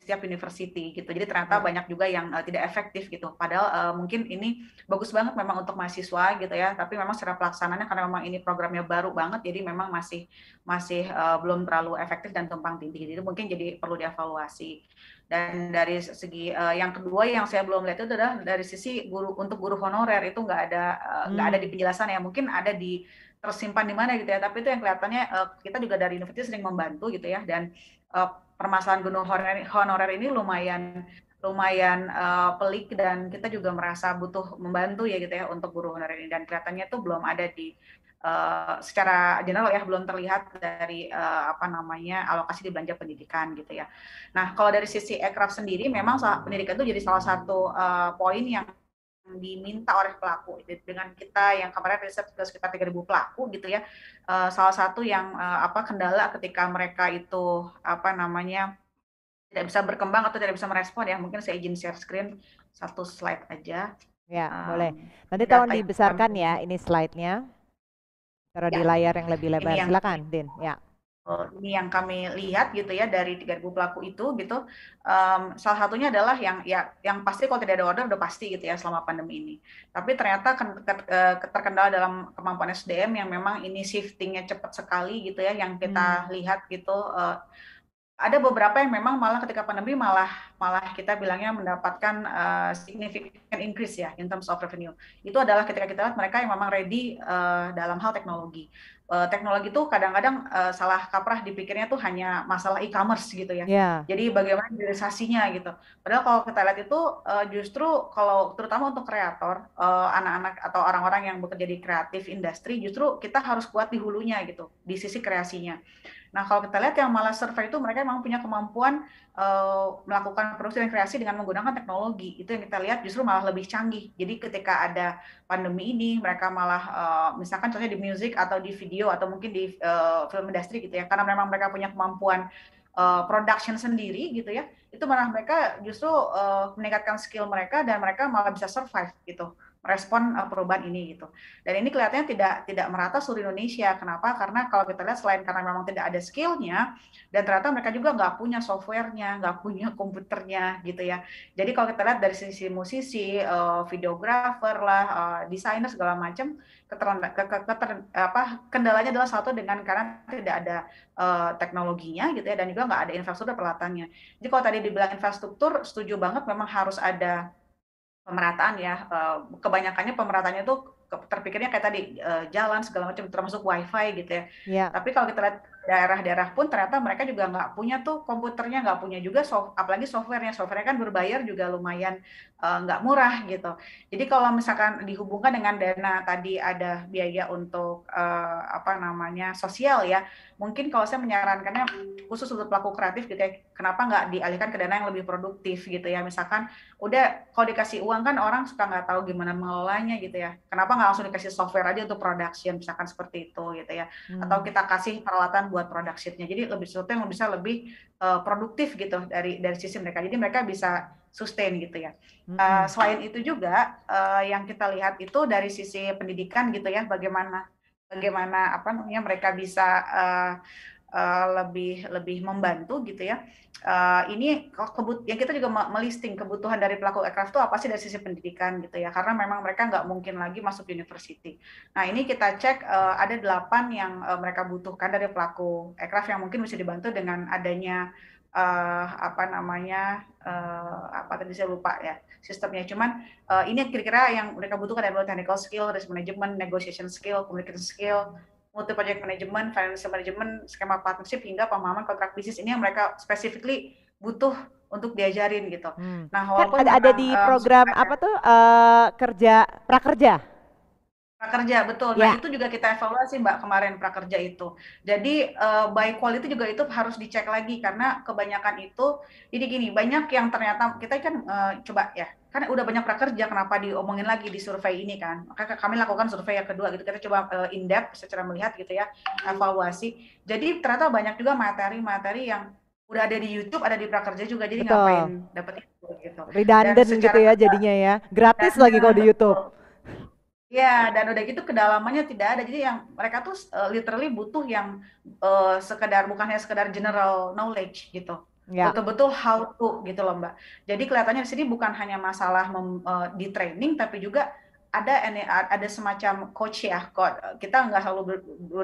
Speaker 7: setiap university gitu. Jadi ternyata hmm. banyak juga yang uh, tidak efektif gitu. Padahal uh, mungkin ini bagus banget memang untuk mahasiswa gitu ya, tapi memang secara pelaksanaannya karena memang ini programnya baru banget jadi memang masih masih uh, belum terlalu efektif dan tumpang tindih. Jadi mungkin jadi perlu dievaluasi. Dan dari segi uh, yang kedua yang saya belum lihat itu adalah dari sisi guru untuk guru honorer itu nggak ada nggak uh, hmm. ada di hmm. penjelasan ya. Mungkin ada di tersimpan di mana gitu ya. Tapi itu yang kelihatannya uh, kita juga dari universitas sering membantu gitu ya dan permasalahan gunung honorer, honorer ini lumayan lumayan uh, pelik dan kita juga merasa butuh membantu ya gitu ya untuk guru honorer ini dan kelihatannya itu belum ada di uh, secara general ya belum terlihat dari uh, apa namanya alokasi di belanja pendidikan gitu ya. Nah kalau dari sisi ekraf sendiri memang pendidikan itu jadi salah satu uh, poin yang diminta oleh pelaku dengan kita yang kemarin riset ke sekitar 3.000 pelaku gitu ya eh, salah satu yang eh, apa kendala ketika mereka itu apa namanya tidak bisa berkembang atau tidak bisa merespon ya mungkin saya izin share screen satu slide aja
Speaker 5: ya um, boleh nanti tolong dibesarkan ya ini slide-nya taruh ya. di layar yang lebih lebar yang silakan Din
Speaker 7: ya ini yang kami lihat gitu ya dari 3.000 pelaku itu gitu um, salah satunya adalah yang ya yang pasti kalau tidak ada order udah pasti gitu ya selama pandemi ini tapi ternyata e, terkendala dalam kemampuan SDM yang memang ini shiftingnya cepat sekali gitu ya yang kita hmm. lihat gitu uh, ada beberapa yang memang malah ketika pandemi malah malah kita bilangnya mendapatkan uh, significant increase ya in terms of revenue. Itu adalah ketika kita lihat mereka yang memang ready uh, dalam hal teknologi. Eh, teknologi itu kadang-kadang uh, salah kaprah dipikirnya tuh hanya masalah e-commerce gitu ya. Yeah. Jadi bagaimana realisasinya gitu. Padahal kalau kita lihat itu uh, justru kalau terutama untuk kreator, uh, anak-anak atau orang-orang yang bekerja di kreatif industri justru kita harus kuat di hulunya gitu, di sisi kreasinya. Nah, kalau kita lihat yang malah survei itu mereka memang punya kemampuan uh, melakukan produksi dan kreasi dengan menggunakan teknologi. Itu yang kita lihat justru malah lebih canggih. Jadi ketika ada pandemi ini, mereka malah uh, misalkan contohnya di musik atau di video atau mungkin di uh, film industri gitu ya, karena memang mereka punya kemampuan uh, production sendiri gitu ya, itu malah mereka justru uh, meningkatkan skill mereka dan mereka malah bisa survive gitu respon eh, perubahan ini gitu. Dan ini kelihatannya tidak tidak merata seluruh Indonesia. Kenapa? Karena kalau kita lihat selain karena memang tidak ada skillnya dan ternyata mereka juga nggak punya softwarenya, nggak punya komputernya gitu ya. Jadi kalau kita lihat dari sisi musisi, eh, videografer lah, eh, desainer segala macam, apa kendalanya adalah satu dengan karena tidak ada teknologinya gitu ya dan juga nggak ada infrastruktur peralatannya. Jadi kalau tadi dibilang infrastruktur, setuju banget memang harus ada pemerataan ya eh, kebanyakannya pemerataannya tuh terpikirnya kayak tadi eh, jalan segala macam termasuk wifi gitu ya. Yeah. Tapi kalau kita lihat daerah-daerah pun ternyata mereka juga nggak punya tuh komputernya nggak punya juga soft apalagi softwarenya softwarenya kan berbayar juga lumayan uh, nggak murah gitu jadi kalau misalkan dihubungkan dengan dana tadi ada biaya untuk uh, apa namanya sosial ya mungkin kalau saya menyarankannya khusus untuk pelaku kreatif gitu ya kenapa nggak dialihkan ke dana yang lebih produktif gitu ya misalkan udah kalau dikasih uang kan orang suka nggak tahu gimana mengelolanya gitu ya kenapa nggak langsung dikasih software aja untuk production misalkan seperti itu gitu ya atau hmm. kita kasih peralatan buat produk sheet-nya. Jadi lebih sesuatu yang bisa lebih uh, produktif gitu dari dari sisi mereka. Jadi mereka bisa sustain gitu ya. Uh, selain itu juga uh, yang kita lihat itu dari sisi pendidikan gitu ya, bagaimana bagaimana apa namanya mereka bisa uh, Eh, lebih lebih membantu gitu ya. Uh, ini kebut yang kita juga melisting kebutuhan dari pelaku aircraft itu apa sih dari sisi pendidikan gitu ya. Karena memang mereka nggak mungkin lagi masuk university. Nah ini kita cek uh, ada delapan yang uh, mereka butuhkan dari pelaku aircraft yang mungkin bisa dibantu dengan adanya uh, apa namanya uh, apa tadi saya lupa ya sistemnya cuman uh, ini kira-kira yang mereka butuhkan adalah technical skill, risk management, negotiation skill, communication skill, multi project management, financial management, skema partnership hingga pemahaman kontrak bisnis ini yang mereka specifically butuh untuk diajarin gitu. Hmm. Nah, kan walaupun kan ada, ada di eh, program um,
Speaker 5: apa tuh uh, kerja prakerja?
Speaker 7: Prakerja betul. Nah, ya. itu juga kita evaluasi Mbak kemarin prakerja itu. Jadi uh, by quality juga itu harus dicek lagi karena kebanyakan itu jadi gini, banyak yang ternyata kita kan uh, coba ya, kan udah banyak prakerja kenapa diomongin lagi di survei ini kan. Maka kami lakukan survei yang kedua gitu. Kita coba uh, eh, in depth secara melihat gitu ya, evaluasi. Jadi ternyata banyak juga materi-materi yang udah ada di YouTube, ada di prakerja juga. Jadi Betul. ngapain dapat itu gitu. Redundant gitu ya jadinya
Speaker 5: ya. Gratis lagi kalau di YouTube.
Speaker 7: Ya, dan udah gitu kedalamannya tidak ada. Jadi yang mereka tuh uh, literally butuh yang uh, sekedar bukannya sekedar general knowledge gitu. betul ya. Betul-betul how to gitu loh, Mbak. Jadi kelihatannya di sini bukan hanya masalah mem, uh, di training tapi juga ada ada semacam coach ya. coach. Kita nggak selalu ber,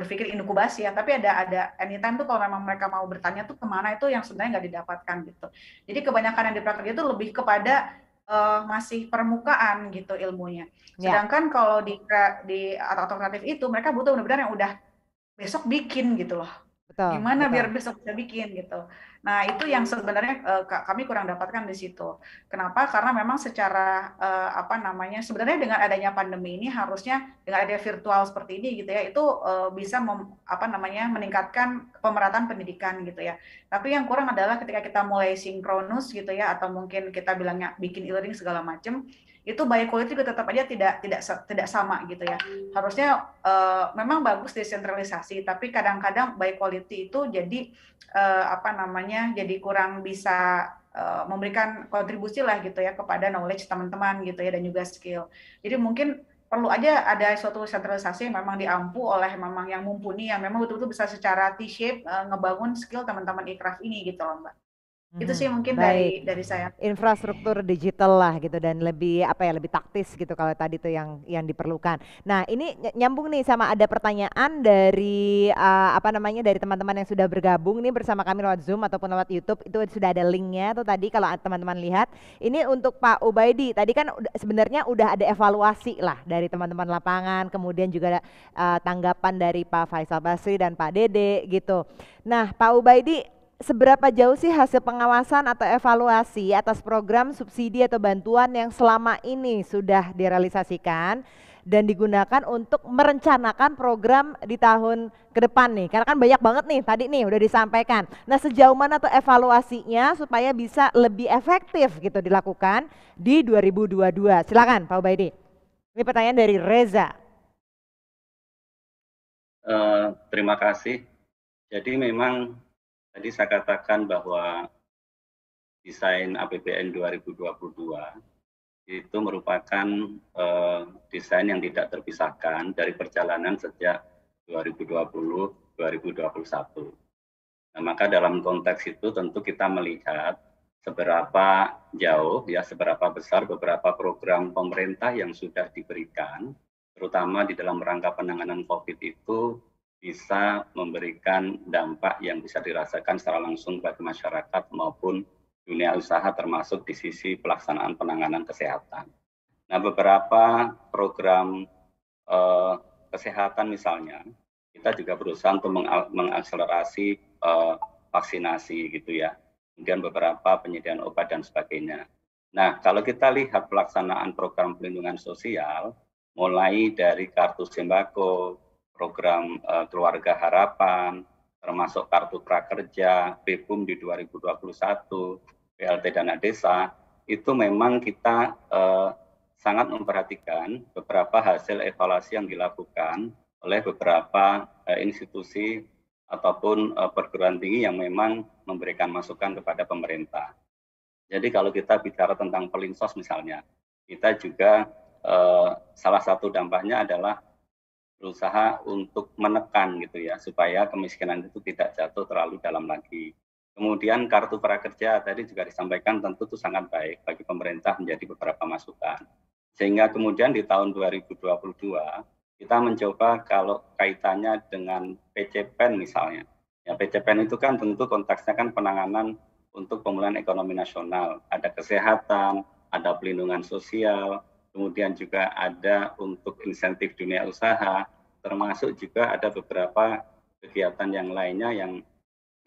Speaker 7: berpikir inkubasi ya, tapi ada ada anytime tuh kalau memang mereka mau bertanya tuh kemana itu yang sebenarnya nggak didapatkan gitu. Jadi kebanyakan yang dipraktekin itu lebih kepada uh, masih permukaan gitu ilmunya. Ya. Sedangkan yeah. kalau di di alternatif itu mereka butuh benar-benar yang udah besok bikin gitu loh. Betul, Gimana betul. biar besok bisa bikin gitu. Nah, itu yang sebenarnya uh, kami kurang dapatkan di situ. Kenapa? Karena memang secara uh, apa namanya sebenarnya dengan adanya pandemi ini harusnya dengan adanya virtual seperti ini gitu ya, itu uh, bisa mem, apa namanya meningkatkan pemerataan pendidikan gitu ya. Tapi yang kurang adalah ketika kita mulai sinkronus gitu ya atau mungkin kita bilangnya bikin e-learning segala macam itu by quality juga tetap aja tidak tidak tidak sama gitu ya. Harusnya uh, memang bagus desentralisasi, tapi kadang-kadang by quality itu jadi uh, apa namanya? jadi kurang bisa eh, memberikan kontribusi lah gitu ya kepada knowledge teman-teman gitu ya dan juga skill. Jadi mungkin perlu aja ada suatu sentralisasi yang memang diampu oleh memang yang mumpuni yang memang betul-betul bisa secara T-shape ngebangun skill teman-teman ikraf ini gitu loh Mbak.
Speaker 5: Hmm, itu sih hmm, mungkin baik. dari dari saya. Infrastruktur digital lah gitu dan lebih apa ya lebih taktis gitu kalau tadi tuh yang yang diperlukan. Nah, ini nyambung nih sama ada pertanyaan dari uh, apa namanya dari teman-teman yang sudah bergabung nih bersama kami lewat Zoom ataupun lewat YouTube itu sudah ada linknya tuh tadi kalau teman-teman lihat. Ini untuk Pak Ubaidi. Tadi kan sebenarnya udah ada evaluasi lah dari teman-teman lapangan, kemudian juga uh, tanggapan dari Pak Faisal Basri dan Pak Dede gitu. Nah, Pak Ubaidi seberapa jauh sih hasil pengawasan atau evaluasi atas program subsidi atau bantuan yang selama ini sudah direalisasikan dan digunakan untuk merencanakan program di tahun ke depan nih? Karena kan banyak banget nih tadi nih udah disampaikan. Nah sejauh mana tuh evaluasinya supaya bisa lebih efektif gitu dilakukan di 2022? Silakan Pak Ubaidi. Ini pertanyaan dari Reza.
Speaker 10: Uh, terima kasih. Jadi memang Tadi saya katakan bahwa desain APBN 2022 itu merupakan eh, desain yang tidak terpisahkan dari perjalanan sejak 2020 2021. Nah, maka dalam konteks itu tentu kita melihat seberapa jauh ya seberapa besar beberapa program pemerintah yang sudah diberikan terutama di dalam rangka penanganan Covid itu bisa memberikan dampak yang bisa dirasakan secara langsung bagi masyarakat maupun dunia usaha termasuk di sisi pelaksanaan penanganan kesehatan. Nah, beberapa program eh, kesehatan misalnya, kita juga berusaha untuk mengakselerasi eh, vaksinasi gitu ya. Kemudian beberapa penyediaan obat dan sebagainya. Nah, kalau kita lihat pelaksanaan program pelindungan sosial, mulai dari kartu sembako, program uh, Keluarga Harapan, termasuk Kartu Prakerja, BPUM di 2021, PLT Dana Desa, itu memang kita uh, sangat memperhatikan beberapa hasil evaluasi yang dilakukan oleh beberapa uh, institusi ataupun uh, perguruan tinggi yang memang memberikan masukan kepada pemerintah. Jadi kalau kita bicara tentang pelinsos misalnya, kita juga uh, salah satu dampaknya adalah berusaha untuk menekan gitu ya supaya kemiskinan itu tidak jatuh terlalu dalam lagi. Kemudian kartu prakerja tadi juga disampaikan tentu itu sangat baik bagi pemerintah menjadi beberapa masukan. Sehingga kemudian di tahun 2022 kita mencoba kalau kaitannya dengan PCPEN misalnya. Ya, PCPEN itu kan tentu konteksnya kan penanganan untuk pemulihan ekonomi nasional. Ada kesehatan, ada pelindungan sosial, kemudian juga ada untuk insentif dunia usaha, termasuk juga ada beberapa kegiatan yang lainnya yang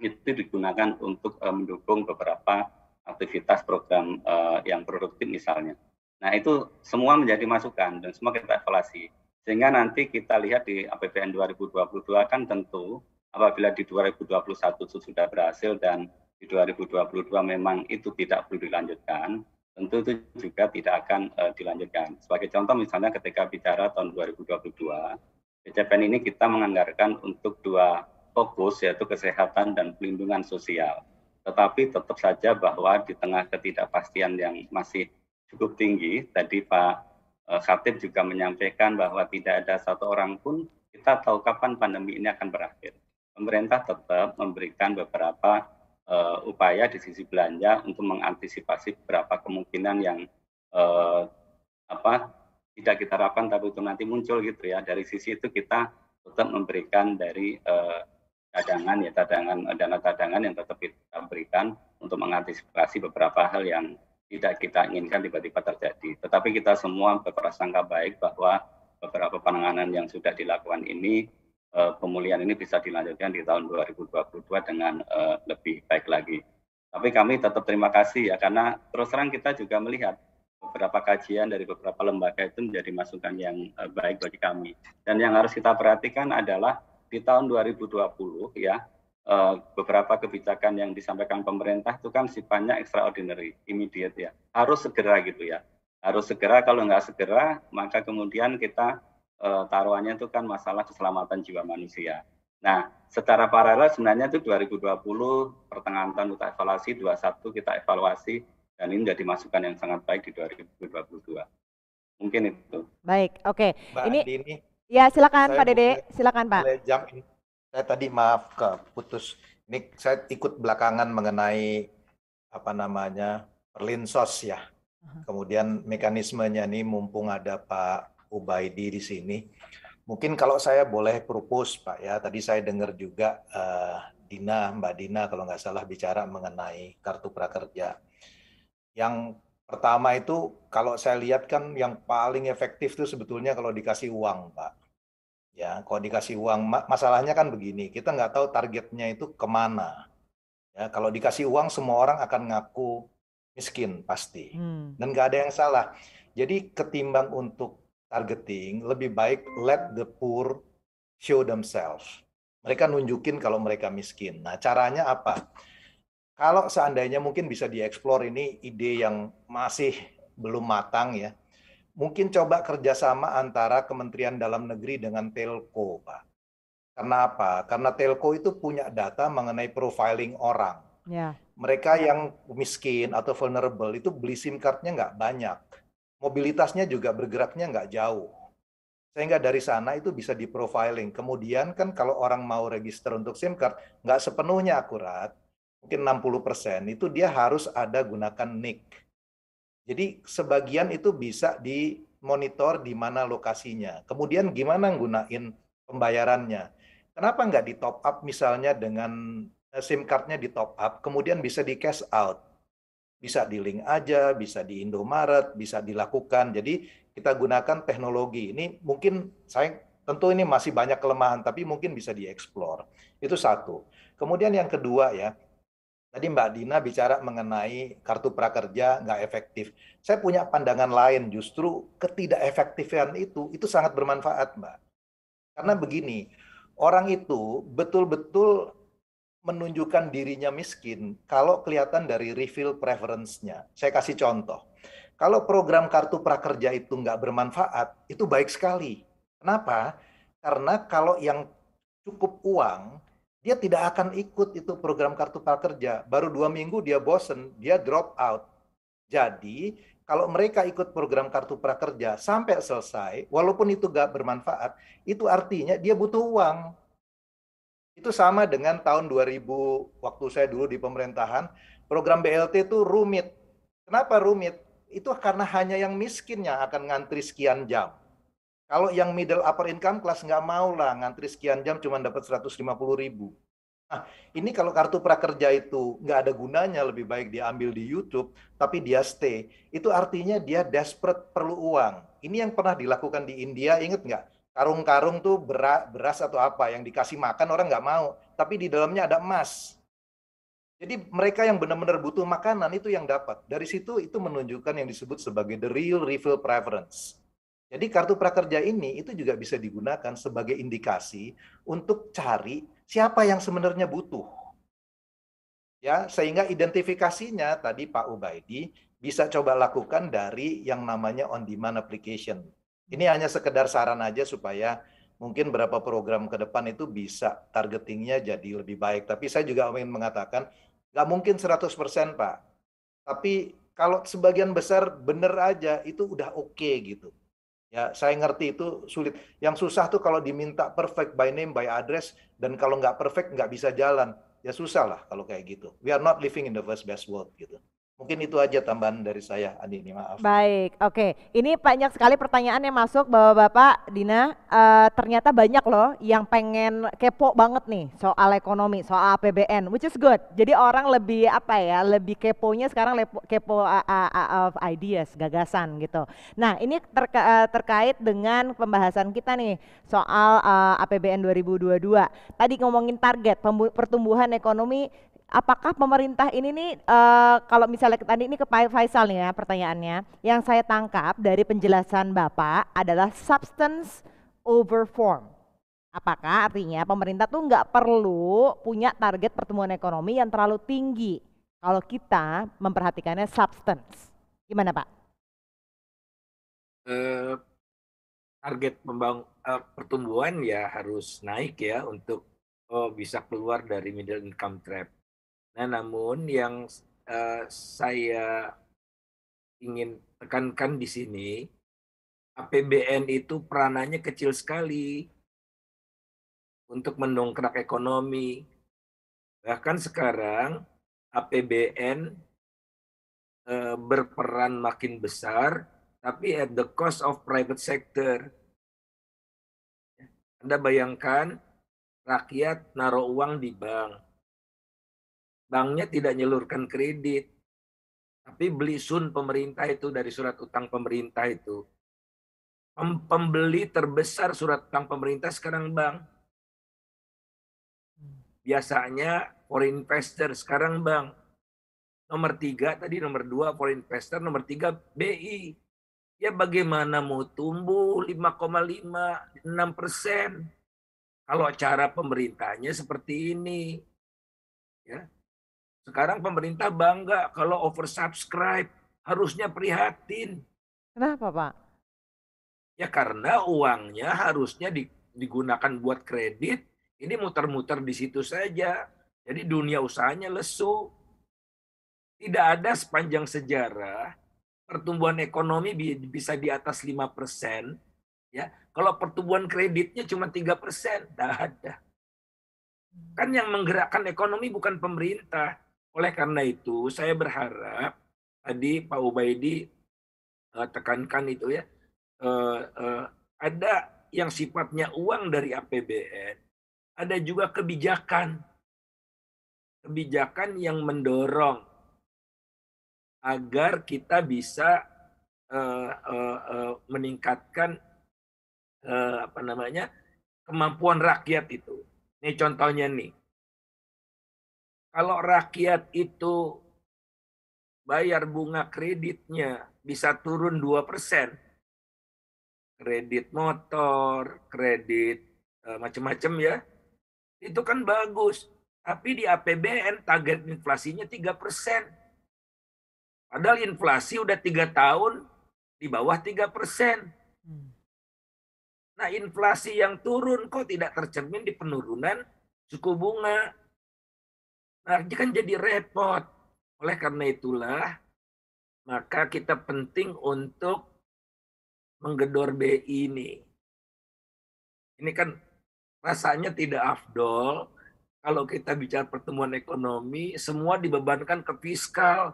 Speaker 10: itu digunakan untuk uh, mendukung beberapa aktivitas program uh, yang produktif misalnya. Nah itu semua menjadi masukan dan semua kita evaluasi. Sehingga nanti kita lihat di APBN 2022 kan tentu apabila di 2021 itu sudah berhasil dan di 2022 memang itu tidak perlu dilanjutkan, tentu itu juga tidak akan uh, dilanjutkan. Sebagai contoh misalnya ketika bicara tahun 2022, BCPN ini kita menganggarkan untuk dua fokus yaitu kesehatan dan pelindungan sosial. Tetapi tetap saja bahwa di tengah ketidakpastian yang masih cukup tinggi, tadi Pak eh, Khatib juga menyampaikan bahwa tidak ada satu orang pun kita tahu kapan pandemi ini akan berakhir. Pemerintah tetap memberikan beberapa uh, upaya di sisi belanja untuk mengantisipasi beberapa kemungkinan yang uh, apa tidak kita harapkan tapi itu nanti muncul gitu ya. Dari sisi itu kita tetap memberikan dari uh, cadangan ya cadangan dana cadangan yang tetap kita berikan untuk mengantisipasi beberapa hal yang tidak kita inginkan tiba-tiba terjadi. Tetapi kita semua berprasangka baik bahwa beberapa penanganan yang sudah dilakukan ini uh, pemulihan ini bisa dilanjutkan di tahun 2022 dengan eh, lebih baik lagi. Tapi kami tetap terima kasih ya karena terus terang kita juga melihat beberapa kajian dari beberapa lembaga itu menjadi masukan yang eh, baik bagi kami. Dan yang harus kita perhatikan adalah di tahun 2020 ya beberapa kebijakan yang disampaikan pemerintah itu kan sifatnya extraordinary, immediate ya. Harus segera gitu ya. Harus segera, kalau nggak segera, maka kemudian kita uh, taruhannya itu kan masalah keselamatan jiwa manusia. Nah, secara paralel sebenarnya itu 2020 pertengahan tahun kita evaluasi, 21 kita evaluasi, dan ini menjadi masukan yang sangat baik di 2022. Mungkin itu.
Speaker 5: Baik, oke. Okay. ini, ya silakan Pak Dede, silakan Pak.
Speaker 10: jam
Speaker 6: ini. Saya tadi maaf ke putus. Ini saya ikut belakangan mengenai apa namanya perlinsos ya. Kemudian mekanismenya ini mumpung ada Pak Ubaidi di sini. Mungkin kalau saya boleh propose Pak ya, tadi saya dengar juga uh, Dina, Mbak Dina kalau nggak salah bicara mengenai kartu prakerja. Yang pertama itu kalau saya lihat kan yang paling efektif itu sebetulnya kalau dikasih uang Pak. Ya, kalau dikasih uang, masalahnya kan begini, kita nggak tahu targetnya itu kemana. Ya, kalau dikasih uang semua orang akan ngaku miskin pasti hmm. dan nggak ada yang salah jadi ketimbang untuk targeting, lebih baik let the poor show themselves. Mereka nunjukin kalau mereka miskin. Nah, caranya apa? Kalau seandainya mungkin bisa dieksplor ini ide yang masih belum matang ya. Mungkin coba kerjasama antara Kementerian Dalam Negeri dengan Telco Pak. Karena apa? Karena Telco itu punya data mengenai profiling orang. Ya. Mereka yang miskin atau vulnerable itu beli SIM cardnya nggak banyak mobilitasnya juga bergeraknya nggak jauh. Sehingga dari sana itu bisa di Kemudian kan kalau orang mau register untuk SIM card, nggak sepenuhnya akurat, mungkin 60%, persen. itu dia harus ada gunakan NIK. Jadi sebagian itu bisa dimonitor di mana lokasinya. Kemudian gimana gunain pembayarannya. Kenapa nggak di top up misalnya dengan eh, SIM card-nya di top up, kemudian bisa di cash out bisa di link aja, bisa di Indomaret, bisa dilakukan. Jadi kita gunakan teknologi. Ini mungkin saya tentu ini masih banyak kelemahan, tapi mungkin bisa dieksplor. Itu satu. Kemudian yang kedua ya, Tadi Mbak Dina bicara mengenai kartu prakerja nggak efektif. Saya punya pandangan lain justru ketidakefektifan itu, itu sangat bermanfaat Mbak. Karena begini, orang itu betul-betul menunjukkan dirinya miskin kalau kelihatan dari refill preference-nya. Saya kasih contoh. Kalau program kartu prakerja itu nggak bermanfaat, itu baik sekali. Kenapa? Karena kalau yang cukup uang, dia tidak akan ikut itu program kartu prakerja. Baru dua minggu dia bosen, dia drop out. Jadi kalau mereka ikut program kartu prakerja sampai selesai, walaupun itu nggak bermanfaat, itu artinya dia butuh uang. Itu sama dengan tahun 2000 waktu saya dulu di pemerintahan, program BLT itu rumit. Kenapa rumit? Itu karena hanya yang miskinnya akan ngantri sekian jam. Kalau yang middle upper income kelas nggak mau lah ngantri sekian jam cuma dapat 150 ribu. Nah, ini kalau kartu prakerja itu nggak ada gunanya, lebih baik diambil di YouTube, tapi dia stay. Itu artinya dia desperate perlu uang. Ini yang pernah dilakukan di India, inget nggak? karung-karung tuh beras, beras atau apa yang dikasih makan orang nggak mau, tapi di dalamnya ada emas. Jadi mereka yang benar-benar butuh makanan itu yang dapat. Dari situ itu menunjukkan yang disebut sebagai the real refill preference. Jadi kartu prakerja ini itu juga bisa digunakan sebagai indikasi untuk cari siapa yang sebenarnya butuh. Ya, sehingga identifikasinya tadi Pak Ubaidi bisa coba lakukan dari yang namanya on demand application ini hanya sekedar saran aja supaya mungkin berapa program ke depan itu bisa targetingnya jadi lebih baik. Tapi saya juga ingin mengatakan, nggak mungkin 100% Pak. Tapi kalau sebagian besar bener aja itu udah oke okay, gitu. Ya, saya ngerti itu sulit. Yang susah tuh kalau diminta perfect by name, by address, dan kalau nggak perfect nggak bisa jalan. Ya susah lah kalau kayak gitu. We are not living in the first best world gitu. Mungkin itu aja tambahan dari saya, Andi. Ini maaf.
Speaker 5: Baik, oke. Okay. Ini banyak sekali pertanyaan yang masuk, bapak-bapak, Dina. Uh, ternyata banyak loh yang pengen kepo banget nih soal ekonomi, soal APBN, which is good. Jadi orang lebih apa ya, lebih keponya sekarang lepo, kepo uh, uh, of ideas, gagasan gitu. Nah, ini terka, uh, terkait dengan pembahasan kita nih soal uh, APBN 2022. Tadi ngomongin target pertumbuhan ekonomi apakah pemerintah ini nih uh, kalau misalnya tadi ini ke Pak Faisal nih ya pertanyaannya yang saya tangkap dari penjelasan Bapak adalah substance over form apakah artinya pemerintah tuh nggak perlu punya target pertumbuhan ekonomi yang terlalu tinggi kalau kita memperhatikannya substance gimana Pak?
Speaker 4: Uh,
Speaker 9: target membang uh, pertumbuhan ya harus naik ya untuk oh, bisa keluar dari middle income trap. Nah, namun yang uh, saya ingin tekankan di sini, APBN itu peranannya kecil sekali untuk mendongkrak ekonomi. Bahkan sekarang APBN uh, eh, berperan makin besar, tapi at the cost of private sector. Anda bayangkan rakyat naruh uang di bank, banknya tidak nyelurkan kredit. Tapi beli sun pemerintah itu dari surat utang pemerintah itu. Pembeli terbesar surat utang pemerintah sekarang bank. Biasanya foreign investor sekarang bank. Nomor tiga tadi, nomor dua foreign investor, nomor tiga BI. Ya bagaimana mau tumbuh 5,5, enam persen. Kalau cara pemerintahnya seperti ini. Ya, sekarang pemerintah bangga kalau oversubscribe. Harusnya prihatin.
Speaker 5: Kenapa Pak?
Speaker 9: Ya karena uangnya harusnya digunakan buat kredit. Ini muter-muter di situ saja. Jadi dunia usahanya lesu. Tidak ada sepanjang sejarah pertumbuhan ekonomi bisa di atas 5 persen. Ya, kalau pertumbuhan kreditnya cuma 3 persen, tidak ada. Kan yang menggerakkan ekonomi bukan pemerintah, oleh karena itu, saya berharap tadi Pak Ubaidi uh, tekankan itu ya, uh, uh, ada yang sifatnya uang dari APBN, ada juga kebijakan. Kebijakan yang mendorong agar kita bisa uh, uh, uh, meningkatkan uh, apa namanya kemampuan rakyat itu. Ini contohnya nih, kalau rakyat itu bayar bunga kreditnya bisa turun 2 persen. Kredit motor, kredit eh, macam-macam ya. Itu kan bagus. Tapi di APBN target inflasinya 3 persen. Padahal inflasi udah tiga tahun di bawah 3 persen. Hmm. Nah inflasi yang turun kok tidak tercermin di penurunan suku bunga. Nah, kan jadi repot. Oleh karena itulah, maka kita penting untuk menggedor BI ini. Ini kan rasanya tidak afdol kalau kita bicara pertumbuhan ekonomi, semua dibebankan ke fiskal.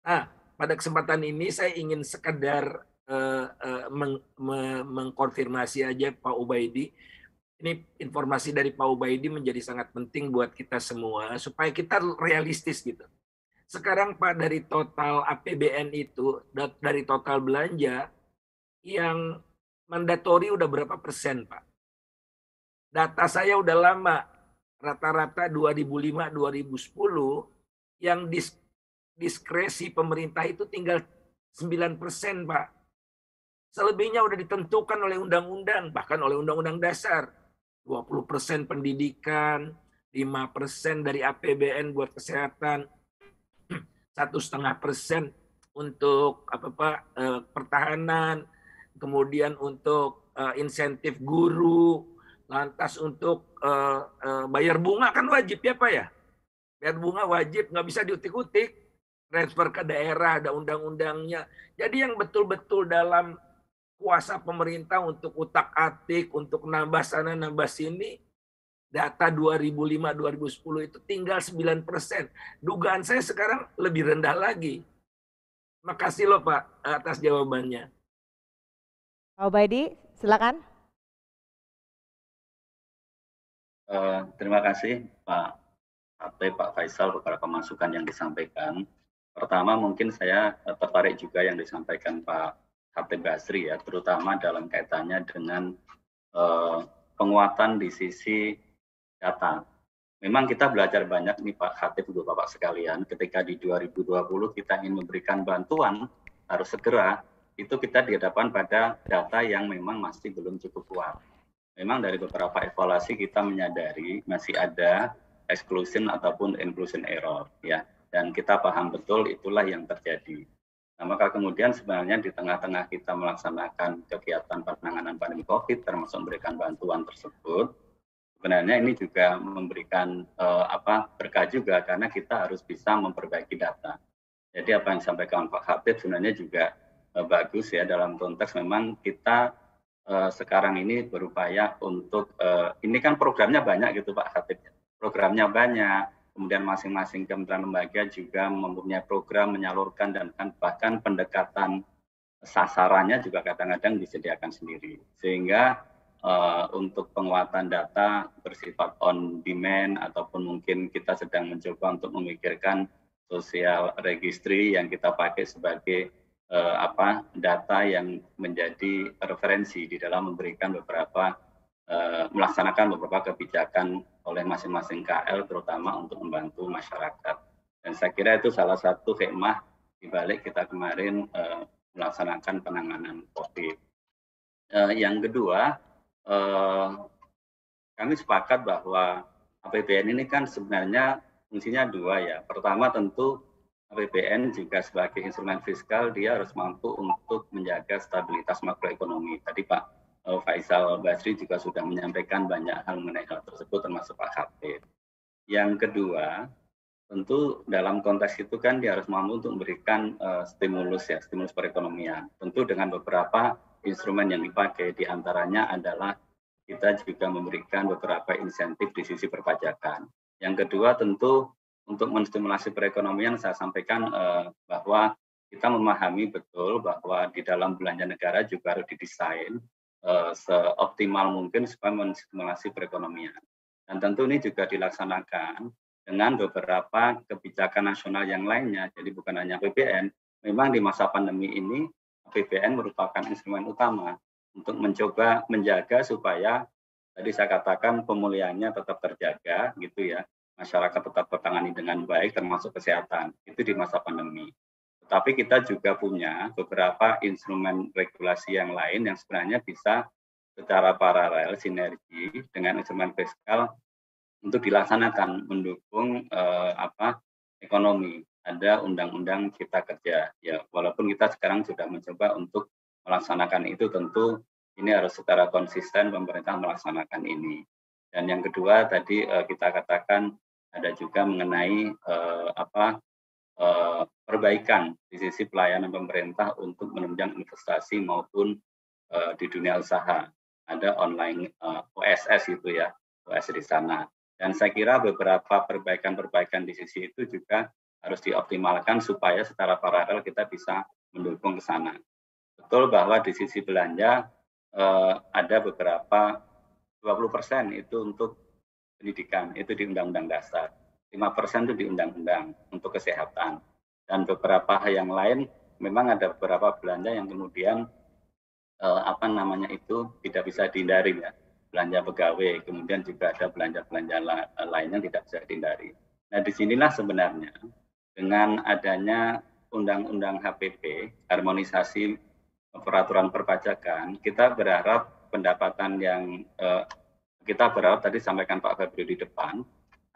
Speaker 9: Nah, pada kesempatan ini saya ingin sekedar uh, uh, meng, mengkonfirmasi aja Pak Ubaidi ini informasi dari Pak Ubaidi menjadi sangat penting buat kita semua supaya kita realistis gitu. Sekarang Pak dari total APBN itu dari total belanja yang mandatori udah berapa persen Pak? Data saya udah lama rata-rata 2005 2010 yang diskresi pemerintah itu tinggal 9 persen Pak. Selebihnya udah ditentukan oleh undang-undang, bahkan oleh undang-undang dasar 20% pendidikan, 5% dari APBN buat kesehatan, satu setengah persen untuk apa pak eh, pertahanan, kemudian untuk eh, insentif guru, lantas untuk eh, bayar bunga kan wajib ya pak ya, bayar bunga wajib nggak bisa diutik-utik, transfer ke daerah ada undang-undangnya. Jadi yang betul-betul dalam kuasa pemerintah untuk utak-atik, untuk nambah sana, nambah sini, data 2005-2010 itu tinggal 9 persen. Dugaan saya sekarang lebih rendah
Speaker 4: lagi. Makasih loh Pak atas jawabannya.
Speaker 5: Pak Baidi, silakan.
Speaker 4: Uh,
Speaker 10: terima kasih Pak Ape, Pak Faisal beberapa masukan yang disampaikan. Pertama mungkin saya eh, tertarik juga yang disampaikan Pak Habib Basri ya, terutama dalam kaitannya dengan eh, penguatan di sisi data. Memang kita belajar banyak nih Pak Khatib untuk Bapak sekalian ketika di 2020 kita ingin memberikan bantuan harus segera itu kita dihadapkan pada data yang memang masih belum cukup kuat. Memang dari beberapa evaluasi kita menyadari masih ada exclusion ataupun inclusion error ya dan kita paham betul itulah yang terjadi. Nah, maka kemudian sebenarnya di tengah-tengah kita melaksanakan kegiatan penanganan pandemi COVID, termasuk memberikan bantuan tersebut, sebenarnya ini juga memberikan eh, apa berkah juga karena kita harus bisa memperbaiki data. Jadi apa yang disampaikan Pak Habib sebenarnya juga eh, bagus ya dalam konteks memang kita eh, sekarang ini berupaya untuk eh, ini kan programnya banyak gitu Pak Habib. Ya. Programnya banyak, kemudian masing-masing kementerian lembaga juga mempunyai program menyalurkan dan kan bahkan pendekatan sasarannya juga kadang-kadang disediakan sendiri sehingga uh, untuk penguatan data bersifat on demand ataupun mungkin kita sedang mencoba untuk memikirkan sosial registry yang kita pakai sebagai uh, apa data yang menjadi referensi di dalam memberikan beberapa eh, melaksanakan beberapa kebijakan oleh masing-masing KL terutama untuk membantu masyarakat. Dan saya kira itu salah satu hikmah balik kita kemarin uh, melaksanakan penanganan COVID. Uh, yang kedua, uh, kami sepakat bahwa APBN ini kan sebenarnya fungsinya dua ya. Pertama tentu APBN juga sebagai instrumen fiskal dia harus mampu untuk menjaga stabilitas makroekonomi. Tadi Pak Eh, Faisal Basri juga sudah menyampaikan banyak hal mengenai hal tersebut termasuk Pak Habib. Yang kedua, tentu dalam konteks itu kan dia harus mampu untuk memberikan uh, stimulus ya, stimulus perekonomian. Tentu dengan beberapa instrumen yang dipakai diantaranya adalah kita juga memberikan beberapa insentif di sisi perpajakan. Yang kedua tentu untuk menstimulasi perekonomian saya sampaikan uh, bahwa kita memahami betul bahwa di dalam belanja negara juga harus didesain Eh, seoptimal mungkin supaya menstimulasi perekonomian. Dan tentu ini juga dilaksanakan dengan beberapa kebijakan nasional yang lainnya. Jadi bukan hanya APBN, memang di masa pandemi ini APBN merupakan instrumen utama untuk mencoba menjaga supaya tadi saya katakan pemulihannya tetap terjaga gitu ya masyarakat tetap tertangani dengan baik termasuk kesehatan itu di masa pandemi tapi kita juga punya beberapa instrumen regulasi yang lain yang sebenarnya bisa secara paralel sinergi dengan instrumen fiskal untuk dilaksanakan mendukung eh, apa ekonomi. Ada undang-undang kita kerja. Ya, walaupun kita sekarang sudah mencoba untuk melaksanakan itu tentu ini harus secara konsisten pemerintah melaksanakan ini. Dan yang kedua tadi eh, kita katakan ada juga mengenai eh, apa Eh, perbaikan di sisi pelayanan pemerintah untuk menunjang investasi maupun uh, di dunia usaha. Ada online uh, eh, OSS itu ya, OSS di sana. Dan saya kira beberapa perbaikan-perbaikan di sisi itu juga harus dioptimalkan supaya secara paralel kita bisa mendukung ke sana. Betul bahwa di sisi belanja uh, ada beberapa 20% itu untuk pendidikan, itu di Undang-Undang Dasar lima persen itu di undang-undang untuk kesehatan. Dan beberapa yang lain memang ada beberapa belanja yang kemudian eh, apa namanya itu tidak bisa dihindari ya. Belanja pegawai, kemudian juga ada belanja-belanja la eh, lainnya tidak bisa dihindari. Nah, disinilah sebenarnya dengan adanya undang-undang HPP, harmonisasi peraturan perpajakan, kita berharap pendapatan yang eh, kita berharap tadi sampaikan Pak Febrio di depan,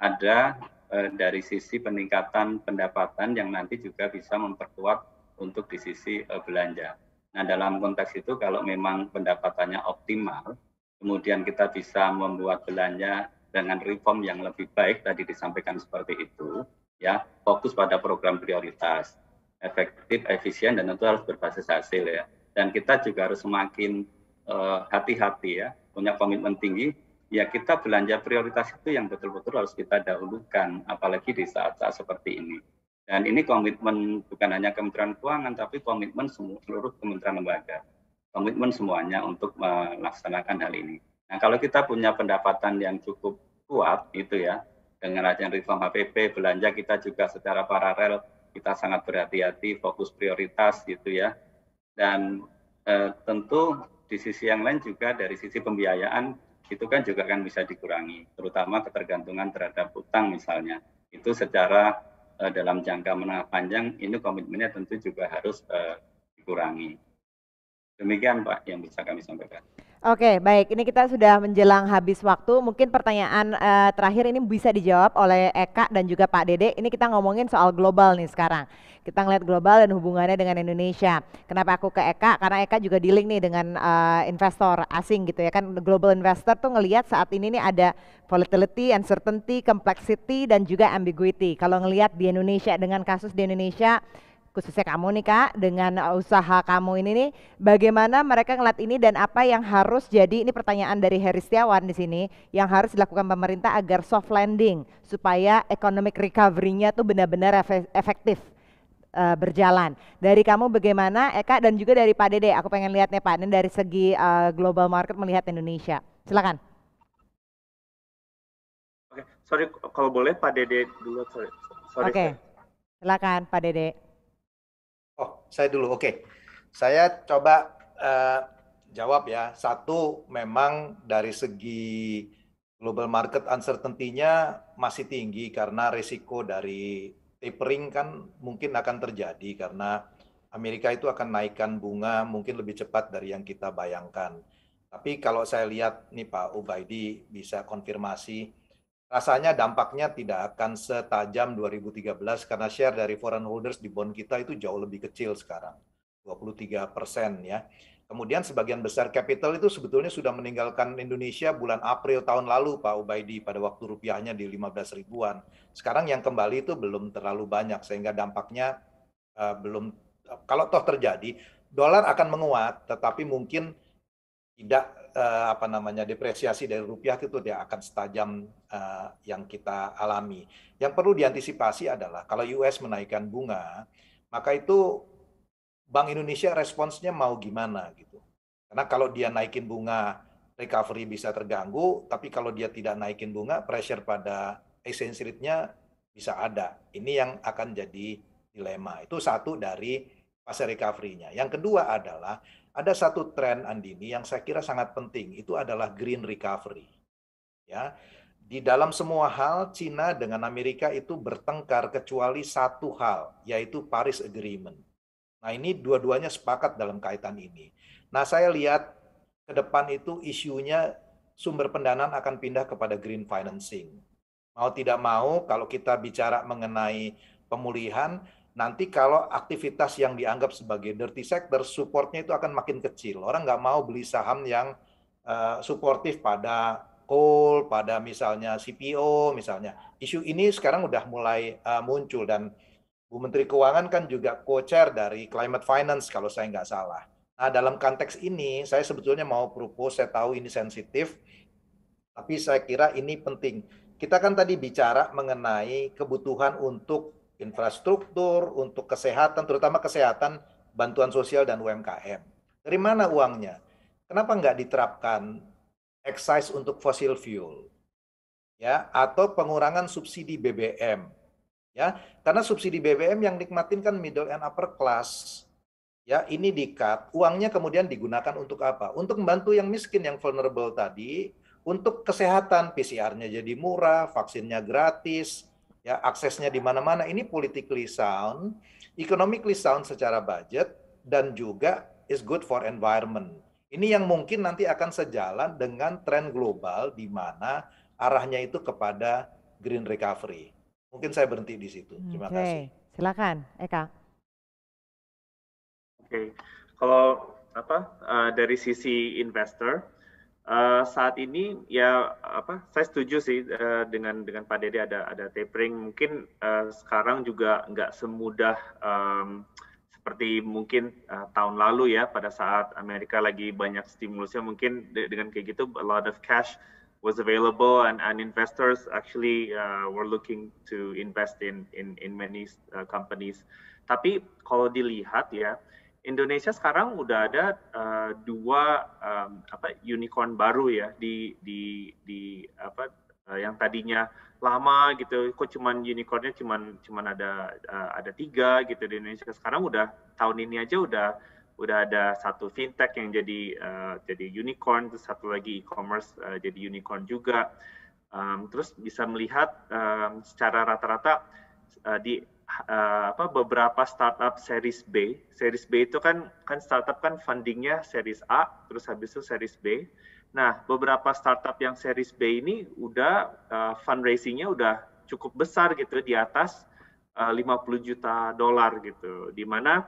Speaker 10: ada Eh, dari sisi peningkatan pendapatan yang nanti juga bisa memperkuat untuk di sisi eh, belanja. Nah, dalam konteks itu kalau memang pendapatannya optimal, kemudian kita bisa membuat belanja dengan reform yang lebih baik tadi disampaikan seperti itu, ya, fokus pada program prioritas, efektif, efisien dan tentu harus berbasis hasil ya. Dan kita juga harus semakin eh, hati-hati uh, hati -hati, ya, punya komitmen tinggi ya kita belanja prioritas itu yang betul-betul harus kita dahulukan, apalagi di saat-saat seperti ini. Dan ini komitmen bukan hanya Kementerian Keuangan, tapi komitmen seluruh kementerian lembaga. Komitmen semuanya untuk melaksanakan hal ini. Nah, kalau kita punya pendapatan yang cukup kuat, itu ya, dengan adanya reform HPP, belanja kita juga secara paralel, kita sangat berhati-hati, fokus prioritas gitu ya. Dan eh, tentu di sisi yang lain juga dari sisi pembiayaan, itu kan juga kan bisa dikurangi, terutama ketergantungan terhadap utang misalnya. Itu secara uh, dalam jangka menengah panjang ini komitmennya tentu juga harus uh, dikurangi. Demikian Pak yang bisa kami sampaikan.
Speaker 5: Oke, baik. Ini kita sudah menjelang habis waktu. Mungkin pertanyaan uh, terakhir ini bisa dijawab oleh Eka dan juga Pak Dede. Ini kita ngomongin soal global nih sekarang. Kita ngeliat global dan hubungannya dengan Indonesia. Kenapa aku ke Eka? Karena Eka juga di link nih dengan uh, investor asing gitu ya kan. Global investor tuh ngelihat saat ini nih ada volatility, uncertainty, complexity dan juga ambiguity. Kalau ngelihat di Indonesia dengan kasus di Indonesia khususnya kamu nih kak dengan uh, usaha kamu ini nih bagaimana mereka ngeliat ini dan apa yang harus jadi ini pertanyaan dari Heri Setiawan di sini yang harus dilakukan pemerintah agar soft landing supaya economic recovery-nya tuh benar-benar efektif uh, berjalan. Dari kamu bagaimana Eka dan juga dari Pak Dede, aku pengen lihat nih Pak, ini dari segi uh, global market melihat Indonesia. Silakan.
Speaker 8: sorry kalau boleh Pak Dede dulu, sorry. sorry Oke, okay.
Speaker 5: silakan Pak Dede.
Speaker 8: Oh, saya dulu. Oke. Okay. Saya coba
Speaker 6: uh, jawab ya. Satu, memang dari segi global market uncertainty-nya masih tinggi karena risiko dari tapering kan mungkin akan terjadi karena Amerika itu akan naikkan bunga mungkin lebih cepat dari yang kita bayangkan. Tapi kalau saya lihat nih Pak Ubaidi bisa konfirmasi, rasanya dampaknya tidak akan setajam 2013 karena share dari foreign holders di bond kita itu jauh lebih kecil sekarang, 23 persen ya. Kemudian sebagian besar capital itu sebetulnya sudah meninggalkan Indonesia bulan April tahun lalu Pak Ubaidi pada waktu rupiahnya di 15 ribuan. Sekarang yang kembali itu belum terlalu banyak sehingga dampaknya uh, belum kalau toh terjadi dolar akan menguat tetapi mungkin tidak uh, apa namanya depresiasi dari rupiah itu dia akan setajam uh, yang kita alami. Yang perlu diantisipasi adalah kalau US menaikkan bunga, maka itu Bank Indonesia responsnya mau gimana gitu. Karena kalau dia naikin bunga recovery bisa terganggu, tapi kalau dia tidak naikin bunga pressure pada exchange rate-nya bisa ada. Ini yang akan jadi dilema. Itu satu dari fase recovery-nya. Yang kedua adalah ada satu tren Andini yang saya kira sangat penting itu adalah green recovery. Ya. Di dalam semua hal Cina dengan Amerika itu bertengkar kecuali satu hal yaitu Paris Agreement. Nah, ini dua-duanya sepakat dalam kaitan ini. Nah, saya lihat ke depan itu isunya sumber pendanaan akan pindah kepada green financing. Mau tidak mau kalau kita bicara mengenai pemulihan nanti kalau aktivitas yang dianggap sebagai dirty sector, supportnya itu akan makin kecil. Orang nggak mau beli saham yang uh, suportif pada coal, pada misalnya CPO, misalnya. Isu ini sekarang udah mulai uh, muncul dan Bu Menteri Keuangan kan juga co-chair dari Climate Finance kalau saya nggak salah. Nah dalam konteks ini saya sebetulnya mau propose, saya tahu ini sensitif, tapi saya kira ini penting. Kita kan tadi bicara mengenai kebutuhan untuk infrastruktur, untuk kesehatan, terutama kesehatan, bantuan sosial, dan UMKM. Dari mana uangnya? Kenapa nggak diterapkan excise untuk fosil fuel? Ya, atau pengurangan subsidi BBM. Ya, karena subsidi BBM yang nikmatin kan middle and upper class. Ya, ini dikat, uangnya kemudian digunakan untuk apa? Untuk membantu yang miskin, yang vulnerable tadi, untuk kesehatan, PCR-nya jadi murah, vaksinnya gratis, ya aksesnya di mana-mana ini politically sound, economically sound secara budget dan juga is good for environment. Ini yang mungkin nanti akan sejalan dengan tren global di mana arahnya itu kepada
Speaker 8: green recovery. Mungkin saya berhenti di situ. Hmm,
Speaker 6: Terima okay. kasih.
Speaker 5: Silakan, Eka.
Speaker 8: Oke, okay. kalau apa uh, dari sisi investor, Uh, saat ini ya apa saya setuju sih uh, dengan dengan Pak Dede ada ada tapering mungkin uh, sekarang juga nggak semudah um, seperti mungkin uh, tahun lalu ya pada saat Amerika lagi banyak stimulusnya mungkin de dengan kayak gitu a lot of cash was available and, and investors actually uh, were looking to invest in in in many uh, companies tapi kalau dilihat ya Indonesia sekarang udah ada uh, dua um, apa unicorn baru ya di di di apa uh, yang tadinya lama gitu kok cuman unicornnya cuman cuman ada uh, ada tiga gitu di Indonesia sekarang udah tahun ini aja udah udah ada satu fintech yang jadi uh, jadi unicorn terus satu lagi e-commerce uh, jadi unicorn juga um, terus bisa melihat um, secara rata-rata uh, di uh, apa beberapa startup series B. Series B itu kan kan startup kan fundingnya series A, terus habis itu series B. Nah, beberapa startup yang series B ini udah uh, fundraisingnya udah cukup besar gitu di atas eh, uh, 50 juta dolar gitu. Dimana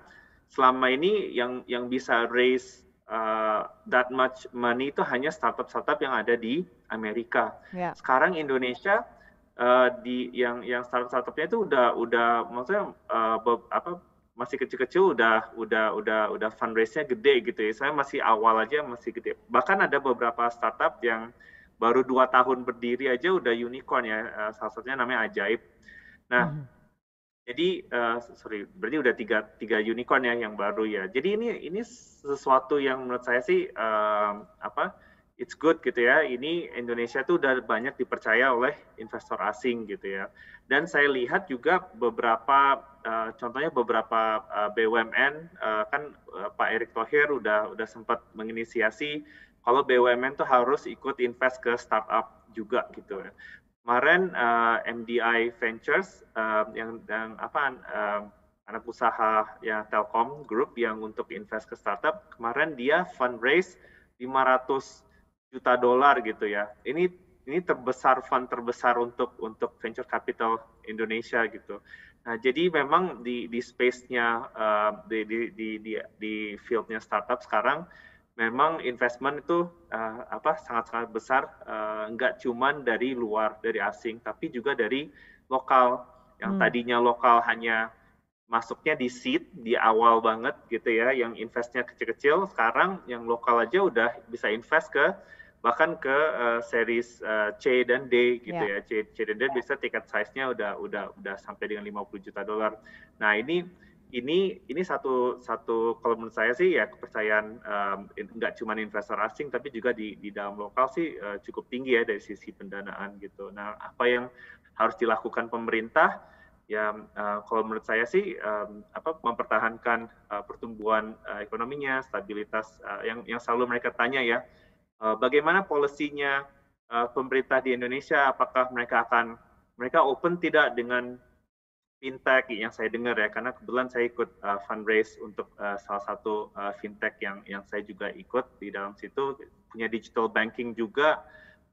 Speaker 8: selama ini yang yang bisa raise uh, that much money itu hanya startup-startup yang ada di Amerika. Yeah. Sekarang Indonesia uh, di yang yang startup startupnya itu udah udah maksudnya uh, be, apa masih kecil-kecil udah udah udah udah fundraise-nya gede gitu ya. Saya masih awal aja masih gede. Bahkan ada beberapa startup yang baru dua tahun berdiri aja udah unicorn ya. Uh, salah satunya namanya Ajaib. Nah, mm-hmm. jadi uh, sorry, berarti udah tiga tiga unicorn ya yang baru ya. Jadi ini ini sesuatu yang menurut saya sih uh, apa? it's good gitu ya. Ini Indonesia tuh udah banyak dipercaya oleh investor asing gitu ya. Dan saya lihat juga beberapa, uh, contohnya beberapa uh, eh, BUMN uh, eh, kan uh, Pak Erick Thohir udah udah sempat menginisiasi kalau BUMN tuh harus ikut invest ke startup juga gitu ya. Kemarin uh, MDI Ventures uh, yang, yang apa uh, anak usaha ya Telkom Group yang untuk invest ke startup kemarin dia fundraise 500 juta dolar gitu ya. Ini ini terbesar fund terbesar untuk untuk venture capital Indonesia gitu. Nah, jadi memang di di space-nya uh, di, di di di di field-nya startup sekarang memang investment itu uh, apa sangat-sangat besar uh, eh, enggak cuman dari luar dari asing tapi juga dari lokal yang hmm. tadinya lokal hanya masuknya di seed di awal banget gitu ya yang investnya kecil-kecil sekarang yang lokal aja udah bisa invest ke bahkan ke uh, series uh, C dan D gitu yeah. ya C, C dan D yeah. bisa tiket size-nya udah udah udah sampai dengan 50 juta dolar. Nah, ini ini ini satu satu kalau menurut saya sih ya kepercayaan um, eh, cuma investor asing tapi juga di di dalam lokal sih uh, cukup tinggi ya dari sisi pendanaan gitu. Nah, apa yang harus dilakukan pemerintah? ya uh, kalau menurut saya sih um, apa mempertahankan uh, pertumbuhan uh, ekonominya stabilitas uh, yang yang selalu mereka tanya ya uh, bagaimana polisinya uh, pemerintah di Indonesia apakah mereka akan mereka open tidak dengan fintech yang saya dengar ya karena kebetulan saya ikut uh, fundraise untuk uh, salah satu uh, fintech yang yang saya juga ikut di dalam situ punya digital banking juga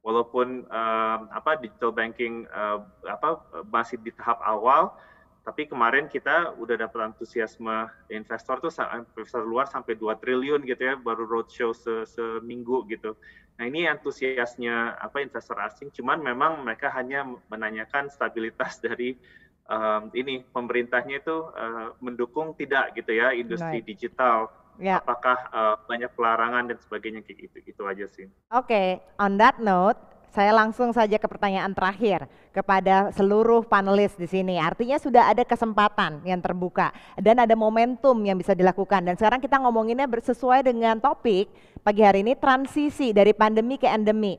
Speaker 8: walaupun uh, apa digital banking uh, apa masih di tahap awal tapi kemarin kita udah dapat antusiasme investor tuh investor luar sampai 2 triliun gitu ya baru roadshow se seminggu gitu. Nah ini antusiasnya apa investor asing cuman memang mereka hanya menanyakan stabilitas dari um, ini pemerintahnya itu uh, mendukung tidak gitu ya industri right. digital yeah. apakah uh, banyak pelarangan dan sebagainya kayak gitu itu aja sih.
Speaker 5: Oke, okay. on that note, saya langsung saja ke pertanyaan terakhir kepada seluruh panelis di sini. Artinya sudah ada kesempatan yang terbuka dan ada momentum yang bisa dilakukan. Dan sekarang kita ngomonginnya sesuai dengan topik pagi hari ini transisi dari pandemi ke endemi.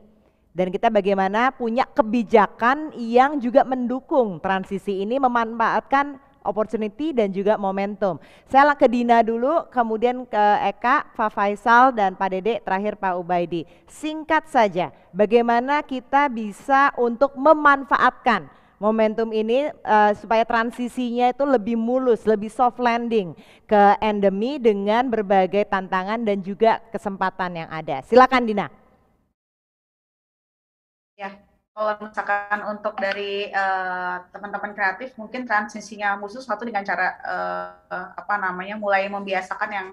Speaker 5: Dan kita bagaimana punya kebijakan yang juga mendukung transisi ini memanfaatkan opportunity dan juga momentum. Saya ke Dina dulu, kemudian ke Eka, Pak Faisal dan Pak Dede, terakhir Pak Ubaidi. Singkat saja, bagaimana kita bisa untuk memanfaatkan momentum ini uh, supaya transisinya itu lebih mulus, lebih soft landing ke endemi dengan berbagai tantangan dan juga kesempatan yang ada. Silakan Dina.
Speaker 7: Ya, kalau misalkan untuk dari eh, teman-teman uh, kreatif mungkin transisinya khusus satu dengan cara uh, apa namanya mulai membiasakan yang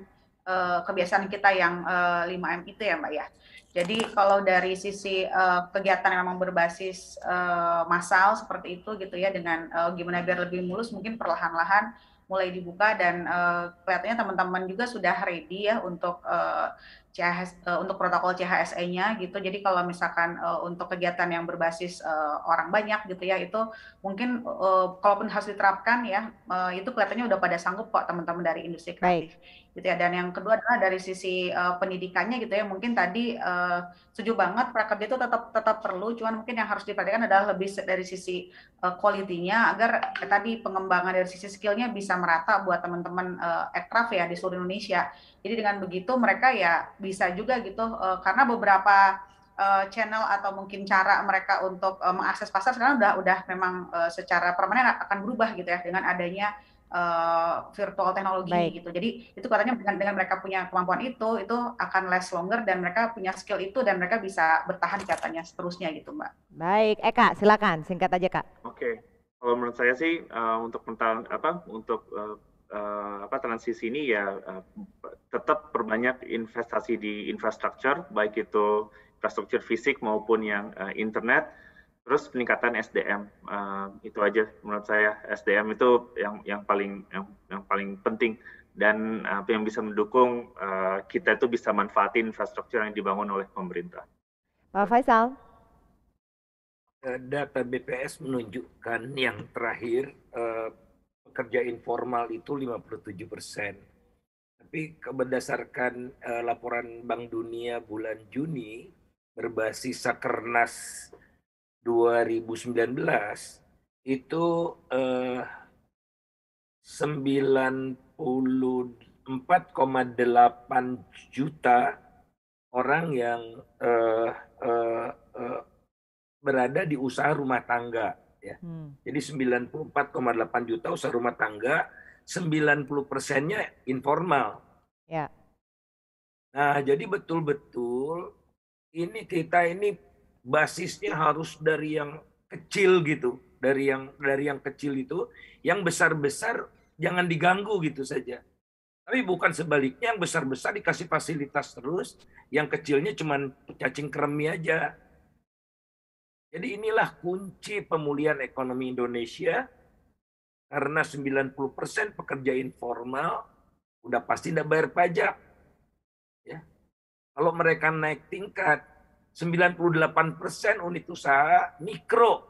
Speaker 7: uh, kebiasaan kita yang uh, 5M itu ya Mbak ya. Jadi kalau dari sisi uh, kegiatan yang memang berbasis uh, massal seperti itu gitu ya dengan uh, gimana biar lebih mulus mungkin perlahan-lahan mulai dibuka dan uh, kelihatannya teman-teman juga sudah ready ya untuk uh, CHS uh, eh, untuk protokol CHSE-nya gitu. Jadi kalau misalkan uh, untuk kegiatan yang berbasis uh, orang banyak gitu ya itu mungkin uh, kalaupun harus diterapkan ya uh, itu kelihatannya udah pada sanggup kok teman-teman dari industri kreatif. Baik gitu ya dan yang kedua adalah dari sisi uh, pendidikannya gitu ya mungkin tadi uh, setuju banget prakerja itu tetap tetap perlu cuman mungkin yang harus diperhatikan adalah lebih dari sisi uh, quality-nya agar eh, tadi pengembangan dari sisi skillnya bisa merata buat teman-teman uh, aircraft ya di seluruh Indonesia jadi dengan begitu mereka ya bisa juga gitu uh, karena beberapa channel atau mungkin cara mereka untuk mengakses pasar sekarang udah udah memang secara permanen akan berubah gitu ya dengan adanya uh, virtual teknologi gitu. Jadi itu katanya dengan, dengan mereka punya kemampuan itu, itu akan less longer dan mereka punya skill itu dan mereka bisa bertahan katanya seterusnya gitu Mbak.
Speaker 5: Baik, Eka silakan singkat aja Kak. Oke, okay.
Speaker 8: kalau menurut saya sih uh, untuk mental apa untuk uh, Uh, apa transisi ini ya uh, tetap perbanyak investasi di infrastruktur baik itu infrastruktur fisik maupun yang uh, internet terus peningkatan SDM uh, eh, itu aja menurut saya SDM itu yang yang paling yang, yang paling penting dan eh, apa yang bisa mendukung uh, kita itu bisa manfaatin infrastruktur yang dibangun oleh pemerintah.
Speaker 5: Pak Faisal.
Speaker 8: Data BPS
Speaker 9: menunjukkan yang terakhir uh, pekerja informal itu 57 persen. Tapi berdasarkan uh, laporan Bank Dunia bulan Juni berbasis Sakernas 2019 itu eh, 94,8 juta orang yang eh, eh, eh, berada di usaha rumah tangga
Speaker 4: ya.
Speaker 5: Hmm.
Speaker 9: Jadi 94,8 juta usaha rumah tangga, 90 persennya informal. Ya. Nah, jadi betul-betul ini kita ini basisnya harus dari yang kecil gitu dari yang dari yang kecil itu yang besar besar jangan diganggu gitu saja tapi bukan sebaliknya yang besar besar dikasih fasilitas terus yang kecilnya cuma cacing kremi aja jadi inilah kunci pemulihan ekonomi Indonesia karena 90% pekerja informal udah pasti udah bayar pajak. Ya. Kalau mereka naik tingkat 98% unit usaha mikro.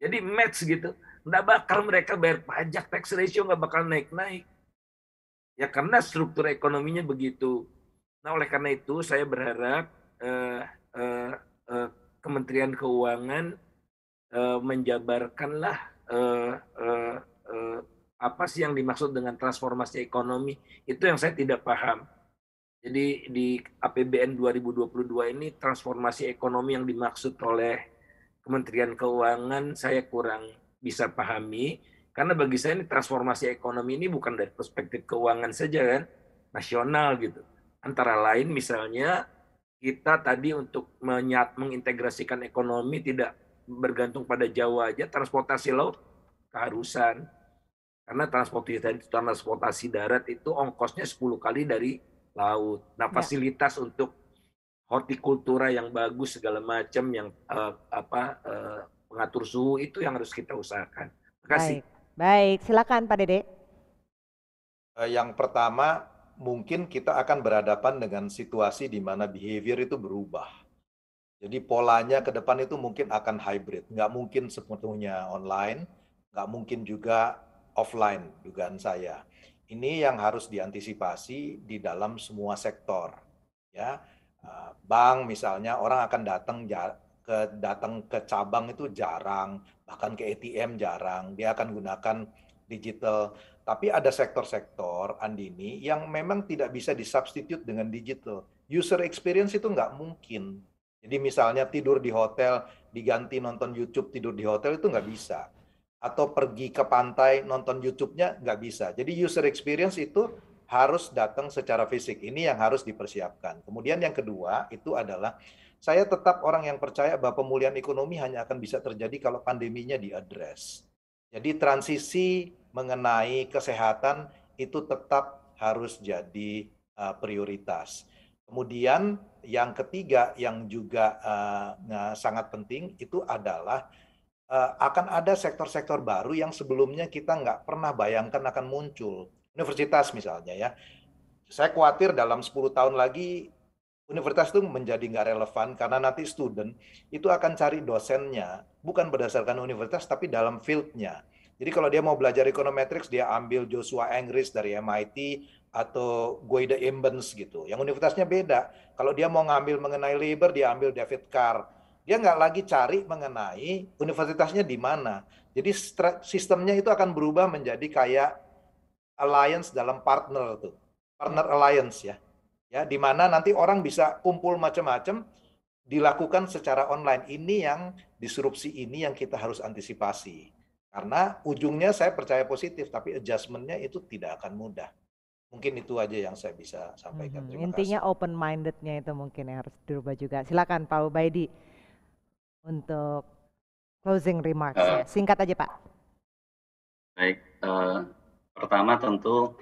Speaker 9: Jadi match gitu. Nggak bakal mereka bayar pajak, tax ratio nggak bakal naik-naik. Ya karena struktur ekonominya begitu. Nah oleh karena itu saya berharap eh, eh, eh, Kementerian Keuangan eh, menjabarkanlah eh, eh, eh, apa sih yang dimaksud dengan transformasi ekonomi. Itu yang saya tidak paham jadi di APBN 2022 ini transformasi ekonomi yang dimaksud oleh Kementerian Keuangan saya kurang bisa pahami karena bagi saya ini transformasi ekonomi ini bukan dari perspektif keuangan saja kan nasional gitu. Antara lain misalnya kita tadi untuk menyat mengintegrasikan ekonomi tidak bergantung pada Jawa aja transportasi laut keharusan karena transportasi transportasi darat itu ongkosnya 10 kali dari laut. Nah, ya. fasilitas ya. untuk hortikultura yang bagus segala macam yang uh, apa uh, pengatur suhu itu
Speaker 6: yang harus kita usahakan. Terima kasih.
Speaker 5: Baik, Baik. silakan Pak Dede.
Speaker 6: Eh, yang pertama, mungkin kita akan berhadapan dengan situasi di mana behavior itu berubah. Jadi polanya ke depan itu mungkin akan hybrid, nggak mungkin sepenuhnya online, nggak mungkin juga offline dugaan saya ini yang harus diantisipasi di dalam semua sektor. Ya, eh, bank misalnya orang akan datang ke datang ke cabang itu jarang, bahkan ke ATM jarang. Dia akan gunakan digital. Tapi ada sektor-sektor Andini yang memang tidak bisa disubstitute dengan digital. User experience itu nggak mungkin. Jadi misalnya tidur di hotel diganti nonton YouTube tidur di hotel itu nggak bisa atau pergi ke pantai nonton YouTube-nya nggak bisa. Jadi user experience itu harus datang secara fisik. Ini yang harus dipersiapkan. Kemudian yang kedua itu adalah saya tetap orang yang percaya bahwa pemulihan ekonomi hanya akan bisa terjadi kalau pandeminya diadres. Jadi transisi mengenai kesehatan itu tetap harus jadi uh, prioritas. Kemudian yang ketiga yang juga uh, sangat penting itu adalah Eh, akan ada sektor-sektor baru yang sebelumnya kita nggak pernah bayangkan akan muncul. Universitas misalnya ya. Saya khawatir dalam 10 tahun lagi universitas itu menjadi nggak relevan karena nanti student itu akan cari dosennya bukan berdasarkan universitas tapi dalam fieldnya. Jadi kalau dia mau belajar econometrics dia ambil Joshua Engris dari MIT atau Guida Imbens gitu. Yang universitasnya beda. Kalau dia mau ngambil mengenai labor dia ambil David Carr dia nggak lagi cari mengenai universitasnya di mana. Jadi sistemnya itu akan berubah menjadi kayak alliance dalam partner tuh, partner alliance ya, ya di mana nanti orang bisa kumpul macam-macam dilakukan secara online. Ini yang disrupsi ini yang kita harus antisipasi. Karena ujungnya saya percaya positif, tapi adjustmentnya itu tidak akan mudah mungkin itu aja yang saya bisa sampaikan. Hmm, intinya
Speaker 5: open mindednya itu mungkin yang harus dirubah juga. Silakan Pak Ubaidi untuk closing remarks uh, ya. Singkat aja Pak.
Speaker 10: Baik, uh, pertama tentu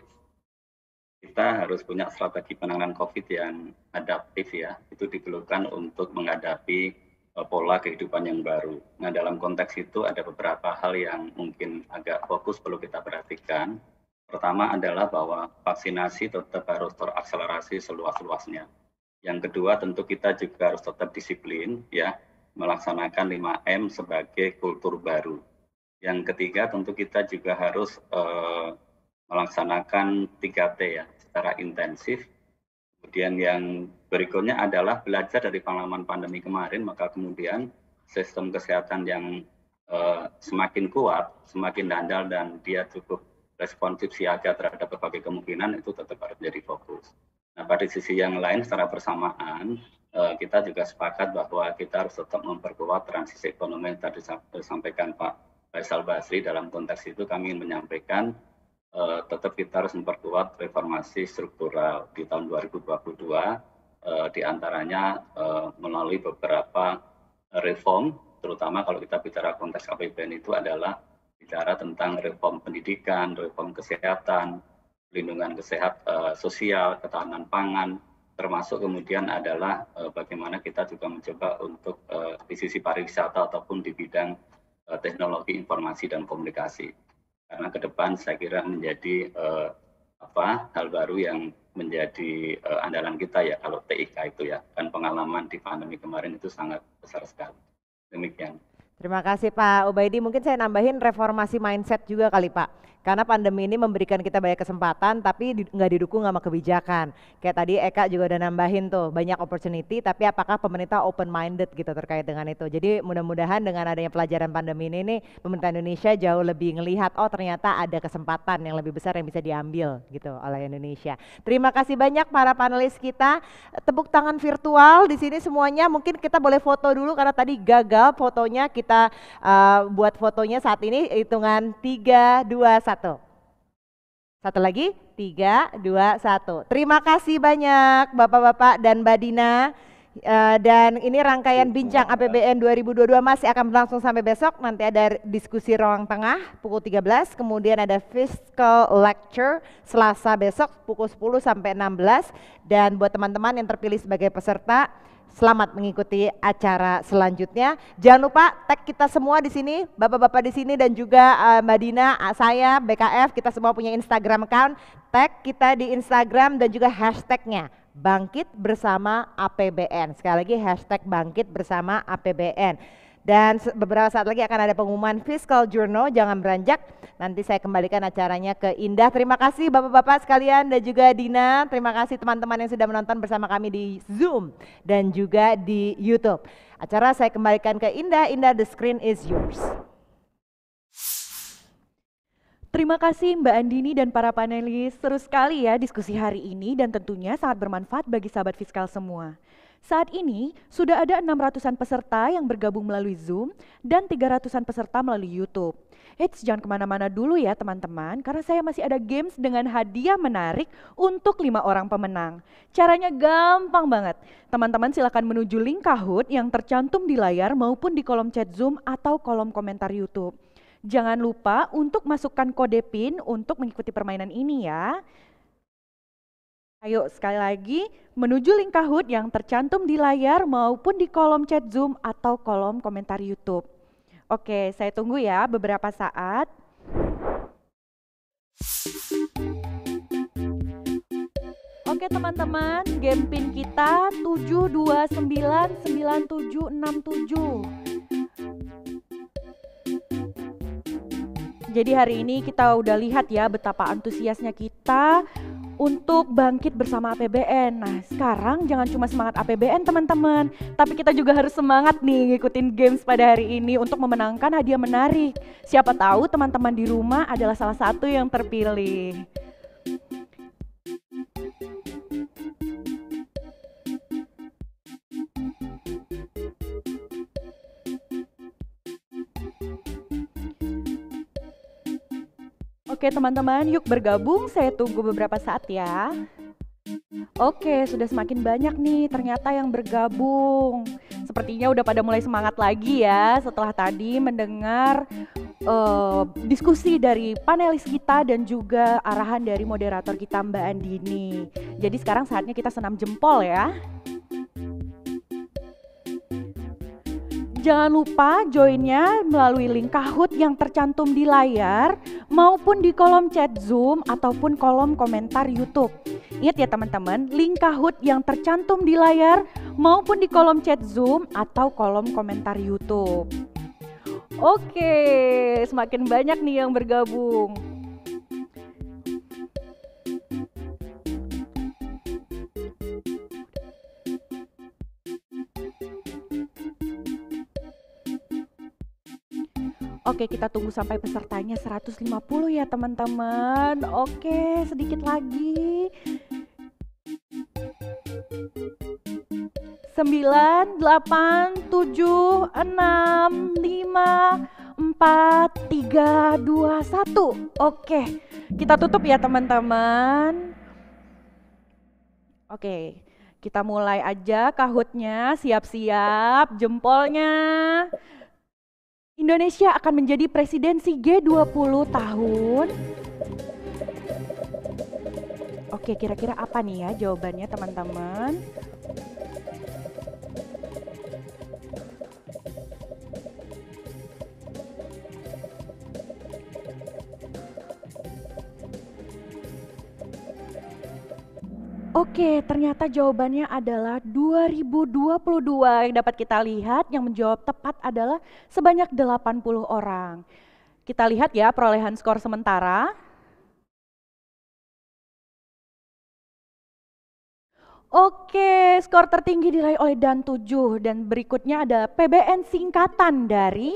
Speaker 10: kita harus punya strategi penanganan COVID yang adaptif ya. Itu diperlukan untuk menghadapi eh, pola kehidupan yang baru. Nah dalam konteks itu ada beberapa hal yang mungkin agak fokus perlu kita perhatikan. Pertama adalah bahwa vaksinasi tetap harus terakselerasi seluas-luasnya. Yang kedua tentu kita juga harus tetap disiplin ya melaksanakan 5M sebagai kultur baru. Yang ketiga tentu kita juga harus eh, melaksanakan 3T ya secara intensif. Kemudian yang berikutnya adalah belajar dari pengalaman pandemi kemarin, maka kemudian sistem kesehatan yang eh, semakin kuat, semakin dandal dan dia cukup responsif siaga terhadap berbagai kemungkinan itu tetap harus menjadi fokus. Nah, pada sisi yang lain secara bersamaan Eh, kita juga sepakat bahwa kita harus tetap memperkuat transisi ekonomi yang tadi disampaikan Pak Faisal Basri dalam konteks itu kami ingin menyampaikan eh, tetap kita harus memperkuat reformasi struktural di tahun 2022 eh, di antaranya melalui beberapa reform terutama kalau kita bicara konteks APBN itu adalah bicara tentang reform pendidikan, reform kesehatan, perlindungan kesehatan sosial, ketahanan pangan, termasuk kemudian adalah uh, bagaimana kita juga mencoba untuk uh, eh, di sisi pariwisata ataupun di bidang uh, teknologi informasi dan komunikasi karena ke depan saya kira menjadi uh, apa hal baru yang menjadi uh, andalan kita ya kalau TIK itu ya dan pengalaman di pandemi kemarin itu sangat besar sekali demikian.
Speaker 5: Terima kasih Pak Ubaidi. Mungkin saya nambahin reformasi mindset juga kali Pak karena pandemi ini memberikan kita banyak kesempatan tapi nggak didukung sama kebijakan. Kayak tadi Eka juga udah nambahin tuh banyak opportunity tapi apakah pemerintah open minded gitu terkait dengan itu. Jadi mudah-mudahan dengan adanya pelajaran pandemi ini nih pemerintah Indonesia jauh lebih ngelihat oh ternyata ada kesempatan yang lebih besar yang bisa diambil gitu oleh Indonesia. Terima kasih banyak para panelis kita. Tepuk tangan virtual di sini semuanya. Mungkin kita boleh foto dulu karena tadi gagal fotonya kita uh, buat fotonya saat ini hitungan 3 2 1 satu. Satu lagi, tiga, dua, satu. Terima kasih banyak Bapak-Bapak dan Mbak Dina. Uh, dan ini rangkaian bincang APBN 2022 masih akan berlangsung sampai besok. Nanti ada diskusi ruang tengah pukul 13, kemudian ada fiscal lecture Selasa besok pukul 10 sampai 16. Dan buat teman-teman yang terpilih sebagai peserta, Selamat mengikuti acara selanjutnya. Jangan lupa tag kita semua di sini, bapak-bapak di sini dan juga uh, Mbak Dina, saya, BKF, kita semua punya Instagram account. Tag kita di Instagram dan juga hashtagnya Bangkit Bersama APBN. Sekali lagi hashtag Bangkit Bersama APBN. Dan beberapa saat lagi akan ada pengumuman Fiscal Journal, jangan beranjak. Nanti saya kembalikan acaranya ke Indah. Terima kasih Bapak-Bapak sekalian dan juga Dina. Terima kasih teman-teman yang sudah menonton bersama kami di Zoom dan juga di Youtube. Acara saya kembalikan ke Indah. Indah, the screen is yours.
Speaker 2: Terima kasih Mbak Andini dan para panelis. terus sekali ya diskusi hari ini dan tentunya sangat bermanfaat bagi sahabat fiskal semua. Saat ini sudah ada 600-an peserta yang bergabung melalui Zoom dan 300-an peserta melalui YouTube. Eits, jangan kemana-mana dulu ya teman-teman, karena saya masih ada games dengan hadiah menarik untuk lima orang pemenang. Caranya gampang banget. Teman-teman silahkan menuju link Kahoot yang tercantum di layar maupun di kolom chat Zoom atau kolom komentar YouTube. Jangan lupa untuk masukkan kode PIN untuk mengikuti permainan ini ya. Ayo sekali lagi menuju link Kahoot yang tercantum di layar maupun di kolom chat Zoom atau kolom komentar YouTube. Oke, saya tunggu ya beberapa saat. Oke teman-teman, game pin kita 7299767. Jadi hari ini kita udah lihat ya betapa antusiasnya kita untuk bangkit bersama APBN. Nah, sekarang jangan cuma semangat APBN teman-teman, tapi kita juga harus semangat nih ngikutin games pada hari ini untuk memenangkan hadiah menarik. Siapa tahu teman-teman di rumah adalah salah satu yang terpilih. Oke teman-teman, yuk bergabung. Saya tunggu beberapa saat ya. Oke, sudah semakin banyak nih ternyata yang bergabung. Sepertinya udah pada mulai semangat lagi ya setelah tadi mendengar uh, diskusi dari panelis kita dan juga arahan dari moderator kita Mbak Andini. Jadi sekarang saatnya kita senam jempol ya. Jangan lupa joinnya melalui link Kahoot yang tercantum di layar maupun di kolom chat Zoom ataupun kolom komentar YouTube. Ingat ya teman-teman, link Kahoot yang tercantum di layar maupun di kolom chat Zoom atau kolom komentar YouTube. Oke, semakin banyak nih yang bergabung. Oke, kita tunggu sampai pesertanya 150 ya teman-teman. Oke, sedikit lagi. 9 8 7 6 5 4 3 2 1. Oke, kita tutup ya teman-teman. Oke, kita mulai aja kahutnya, siap-siap jempolnya. Indonesia akan menjadi presidensi G20 tahun Oke, kira-kira apa nih ya jawabannya teman-teman? Oke, ternyata jawabannya adalah 2022 yang dapat kita lihat yang menjawab tepat adalah sebanyak 80 orang. Kita lihat ya perolehan skor sementara. Oke, skor tertinggi diraih oleh Dan 7 dan berikutnya ada PBN singkatan dari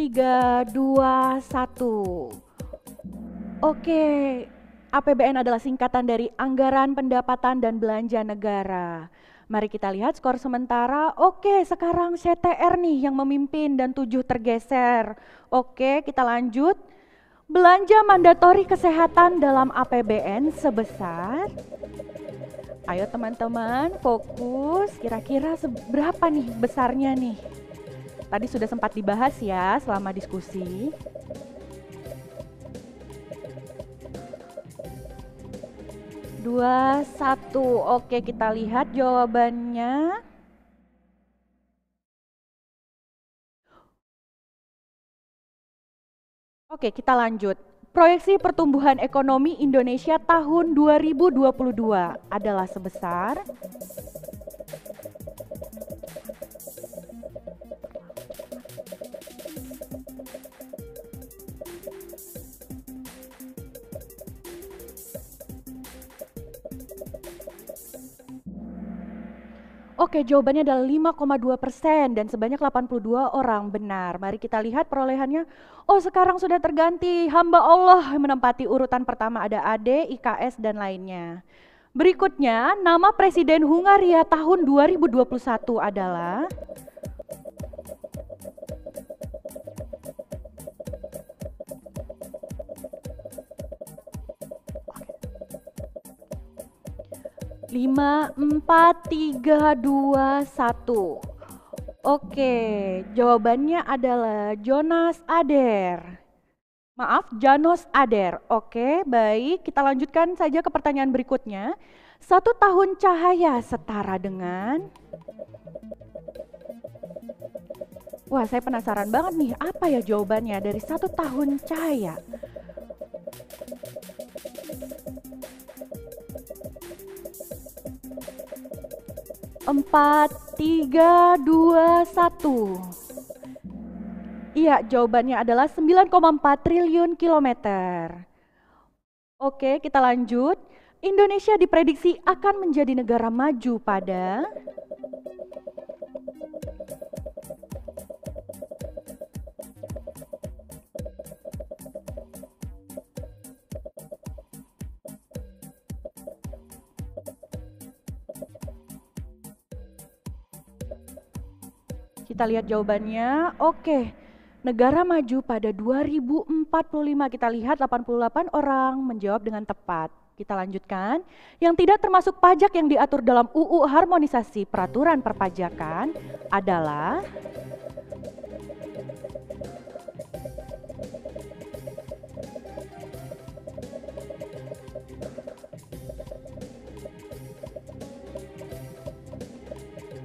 Speaker 2: 3, 2, 1. Oke, APBN adalah singkatan dari Anggaran Pendapatan dan Belanja Negara. Mari kita lihat skor sementara. Oke, sekarang CTR nih yang memimpin dan tujuh tergeser. Oke, kita lanjut. Belanja mandatori kesehatan dalam APBN sebesar Ayo teman-teman, fokus. Kira-kira seberapa nih besarnya nih? Tadi sudah sempat dibahas ya selama diskusi. Dua, satu. Oke, kita lihat jawabannya. Oke, kita lanjut. Proyeksi pertumbuhan ekonomi Indonesia tahun 2022 adalah sebesar Oke, jawabannya adalah 5,2 persen dan sebanyak 82 orang benar. Mari kita lihat perolehannya. Oh, sekarang sudah terganti. Hamba Allah menempati urutan pertama ada AD, IKS, dan lainnya. Berikutnya, nama Presiden Hungaria tahun 2021 adalah... 5, 4, 3, 2, 1. Oke, jawabannya adalah Jonas Ader. Maaf, Janos Ader. Oke, baik. Kita lanjutkan saja ke pertanyaan berikutnya. Satu tahun cahaya setara dengan... Wah, saya penasaran banget nih, apa ya jawabannya dari satu tahun cahaya? 4, 3, 2, 1. Iya, jawabannya adalah 9,4 triliun kilometer. Oke, kita lanjut. Indonesia diprediksi akan menjadi negara maju pada Kita lihat jawabannya. Oke. Negara maju pada 2045 kita lihat 88 orang menjawab dengan tepat. Kita lanjutkan. Yang tidak termasuk pajak yang diatur dalam UU Harmonisasi Peraturan Perpajakan adalah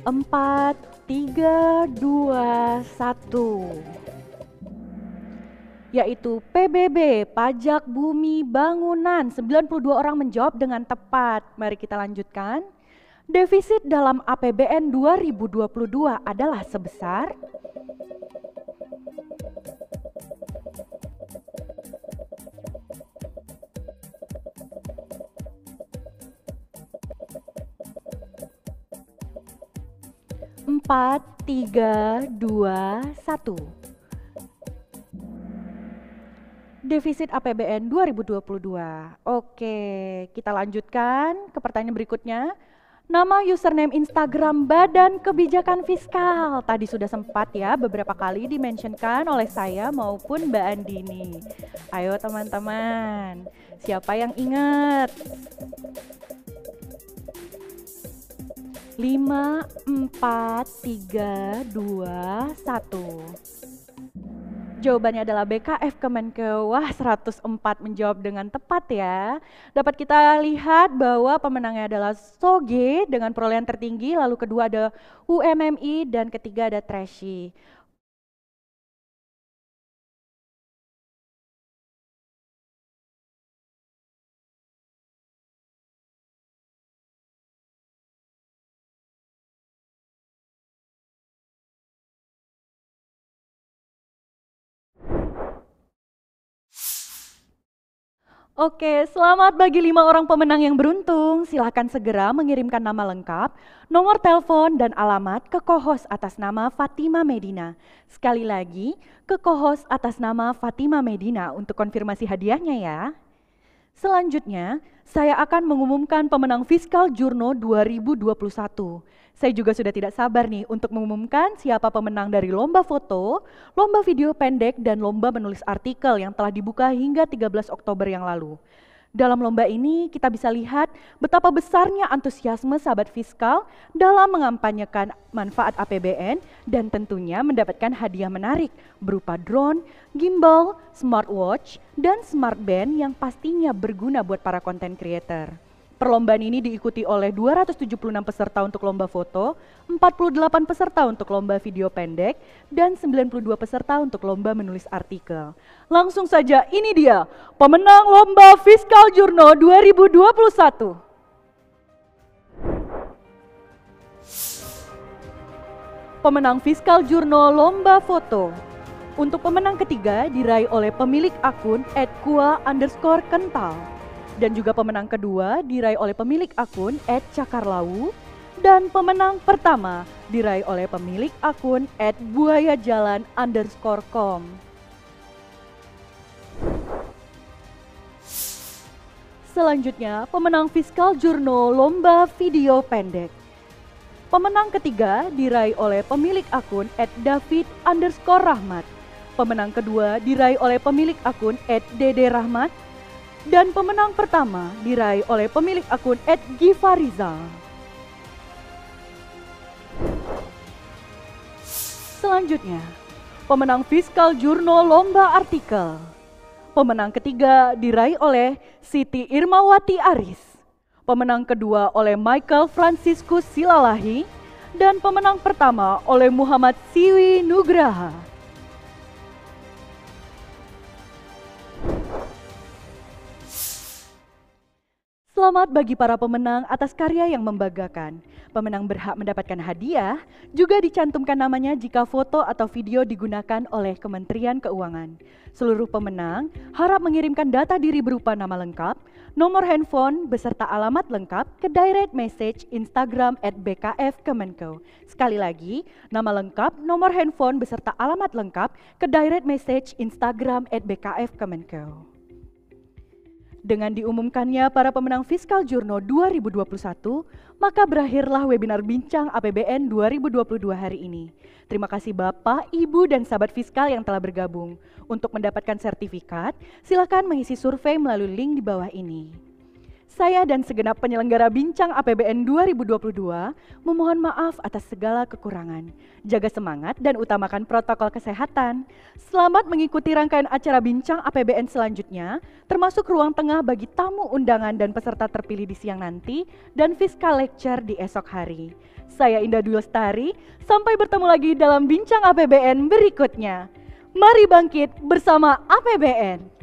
Speaker 2: empat 3, 2, 1 yaitu PBB, pajak bumi bangunan. 92 orang menjawab dengan tepat. Mari kita lanjutkan. Defisit dalam APBN 2022 adalah sebesar 4, 3, 2, 1. Defisit APBN 2022. Oke, kita lanjutkan ke pertanyaan berikutnya. Nama username Instagram Badan Kebijakan Fiskal tadi sudah sempat ya beberapa kali dimentionkan oleh saya maupun Mbak Andini. Ayo teman-teman, siapa yang ingat? lima empat tiga dua satu Jawabannya adalah BKF Kemenkeu. Wah, 104 menjawab dengan tepat ya. Dapat kita lihat bahwa pemenangnya adalah Soge dengan perolehan tertinggi, lalu kedua ada UMMI dan ketiga ada Trashy Oke, selamat bagi lima orang pemenang yang beruntung. Silahkan segera mengirimkan nama lengkap, nomor telepon, dan alamat ke kohos atas nama Fatima Medina. Sekali lagi, ke kohos atas nama Fatima Medina untuk konfirmasi hadiahnya ya. Selanjutnya, saya akan mengumumkan pemenang Fiskal Jurno 2021. Saya juga sudah tidak sabar nih untuk mengumumkan siapa pemenang dari lomba foto, lomba video pendek, dan lomba menulis artikel yang telah dibuka hingga 13 Oktober yang lalu. Dalam lomba ini kita bisa lihat betapa besarnya antusiasme sahabat fiskal dalam mengampanyekan manfaat APBN dan tentunya mendapatkan hadiah menarik berupa drone, gimbal, smartwatch, dan smartband yang pastinya berguna buat para konten creator. Perlombaan ini diikuti oleh 276 peserta untuk lomba foto, 48 peserta untuk lomba video pendek, dan 92 peserta untuk lomba menulis artikel. Langsung saja ini dia pemenang lomba Fiskal Jurno 2021. Pemenang Fiskal Jurno Lomba Foto. Untuk pemenang ketiga diraih oleh pemilik akun @kua_kental. Dan juga pemenang kedua diraih oleh pemilik akun @cakarlau dan pemenang pertama diraih oleh pemilik akun @buayajalan_com. Selanjutnya, pemenang Fiskal Jurno Lomba Video Pendek. Pemenang ketiga diraih oleh pemilik akun at Pemenang kedua diraih oleh pemilik akun at Dede Rahmat dan pemenang pertama diraih oleh pemilik akun @givariza. Selanjutnya, pemenang Fiskal Jurnal Lomba Artikel. Pemenang ketiga diraih oleh Siti Irmawati Aris. Pemenang kedua oleh Michael Franciscus Silalahi dan pemenang pertama oleh Muhammad Siwi Nugraha. Selamat bagi para pemenang atas karya yang membanggakan. Pemenang berhak mendapatkan hadiah, juga dicantumkan namanya jika foto atau video digunakan oleh Kementerian Keuangan. Seluruh pemenang harap mengirimkan data diri berupa nama lengkap, nomor handphone beserta alamat lengkap ke direct message Instagram at BKF Kemenko. Sekali lagi, nama lengkap, nomor handphone beserta alamat lengkap ke direct message Instagram at BKF Kemenko. Dengan diumumkannya para pemenang Fiskal Jurno 2021, maka berakhirlah webinar Bincang APBN 2022 hari ini. Terima kasih Bapak, Ibu, dan sahabat fiskal yang telah bergabung. Untuk mendapatkan sertifikat, silakan mengisi survei melalui link di bawah ini. Saya dan segenap penyelenggara Bincang APBN 2022 memohon maaf atas segala kekurangan. Jaga semangat dan utamakan protokol kesehatan. Selamat mengikuti rangkaian acara Bincang APBN selanjutnya, termasuk ruang tengah bagi tamu undangan dan peserta terpilih di siang nanti dan fiskal lecture di esok hari. Saya Indah Dulestari, sampai bertemu lagi dalam Bincang APBN berikutnya. Mari bangkit bersama APBN.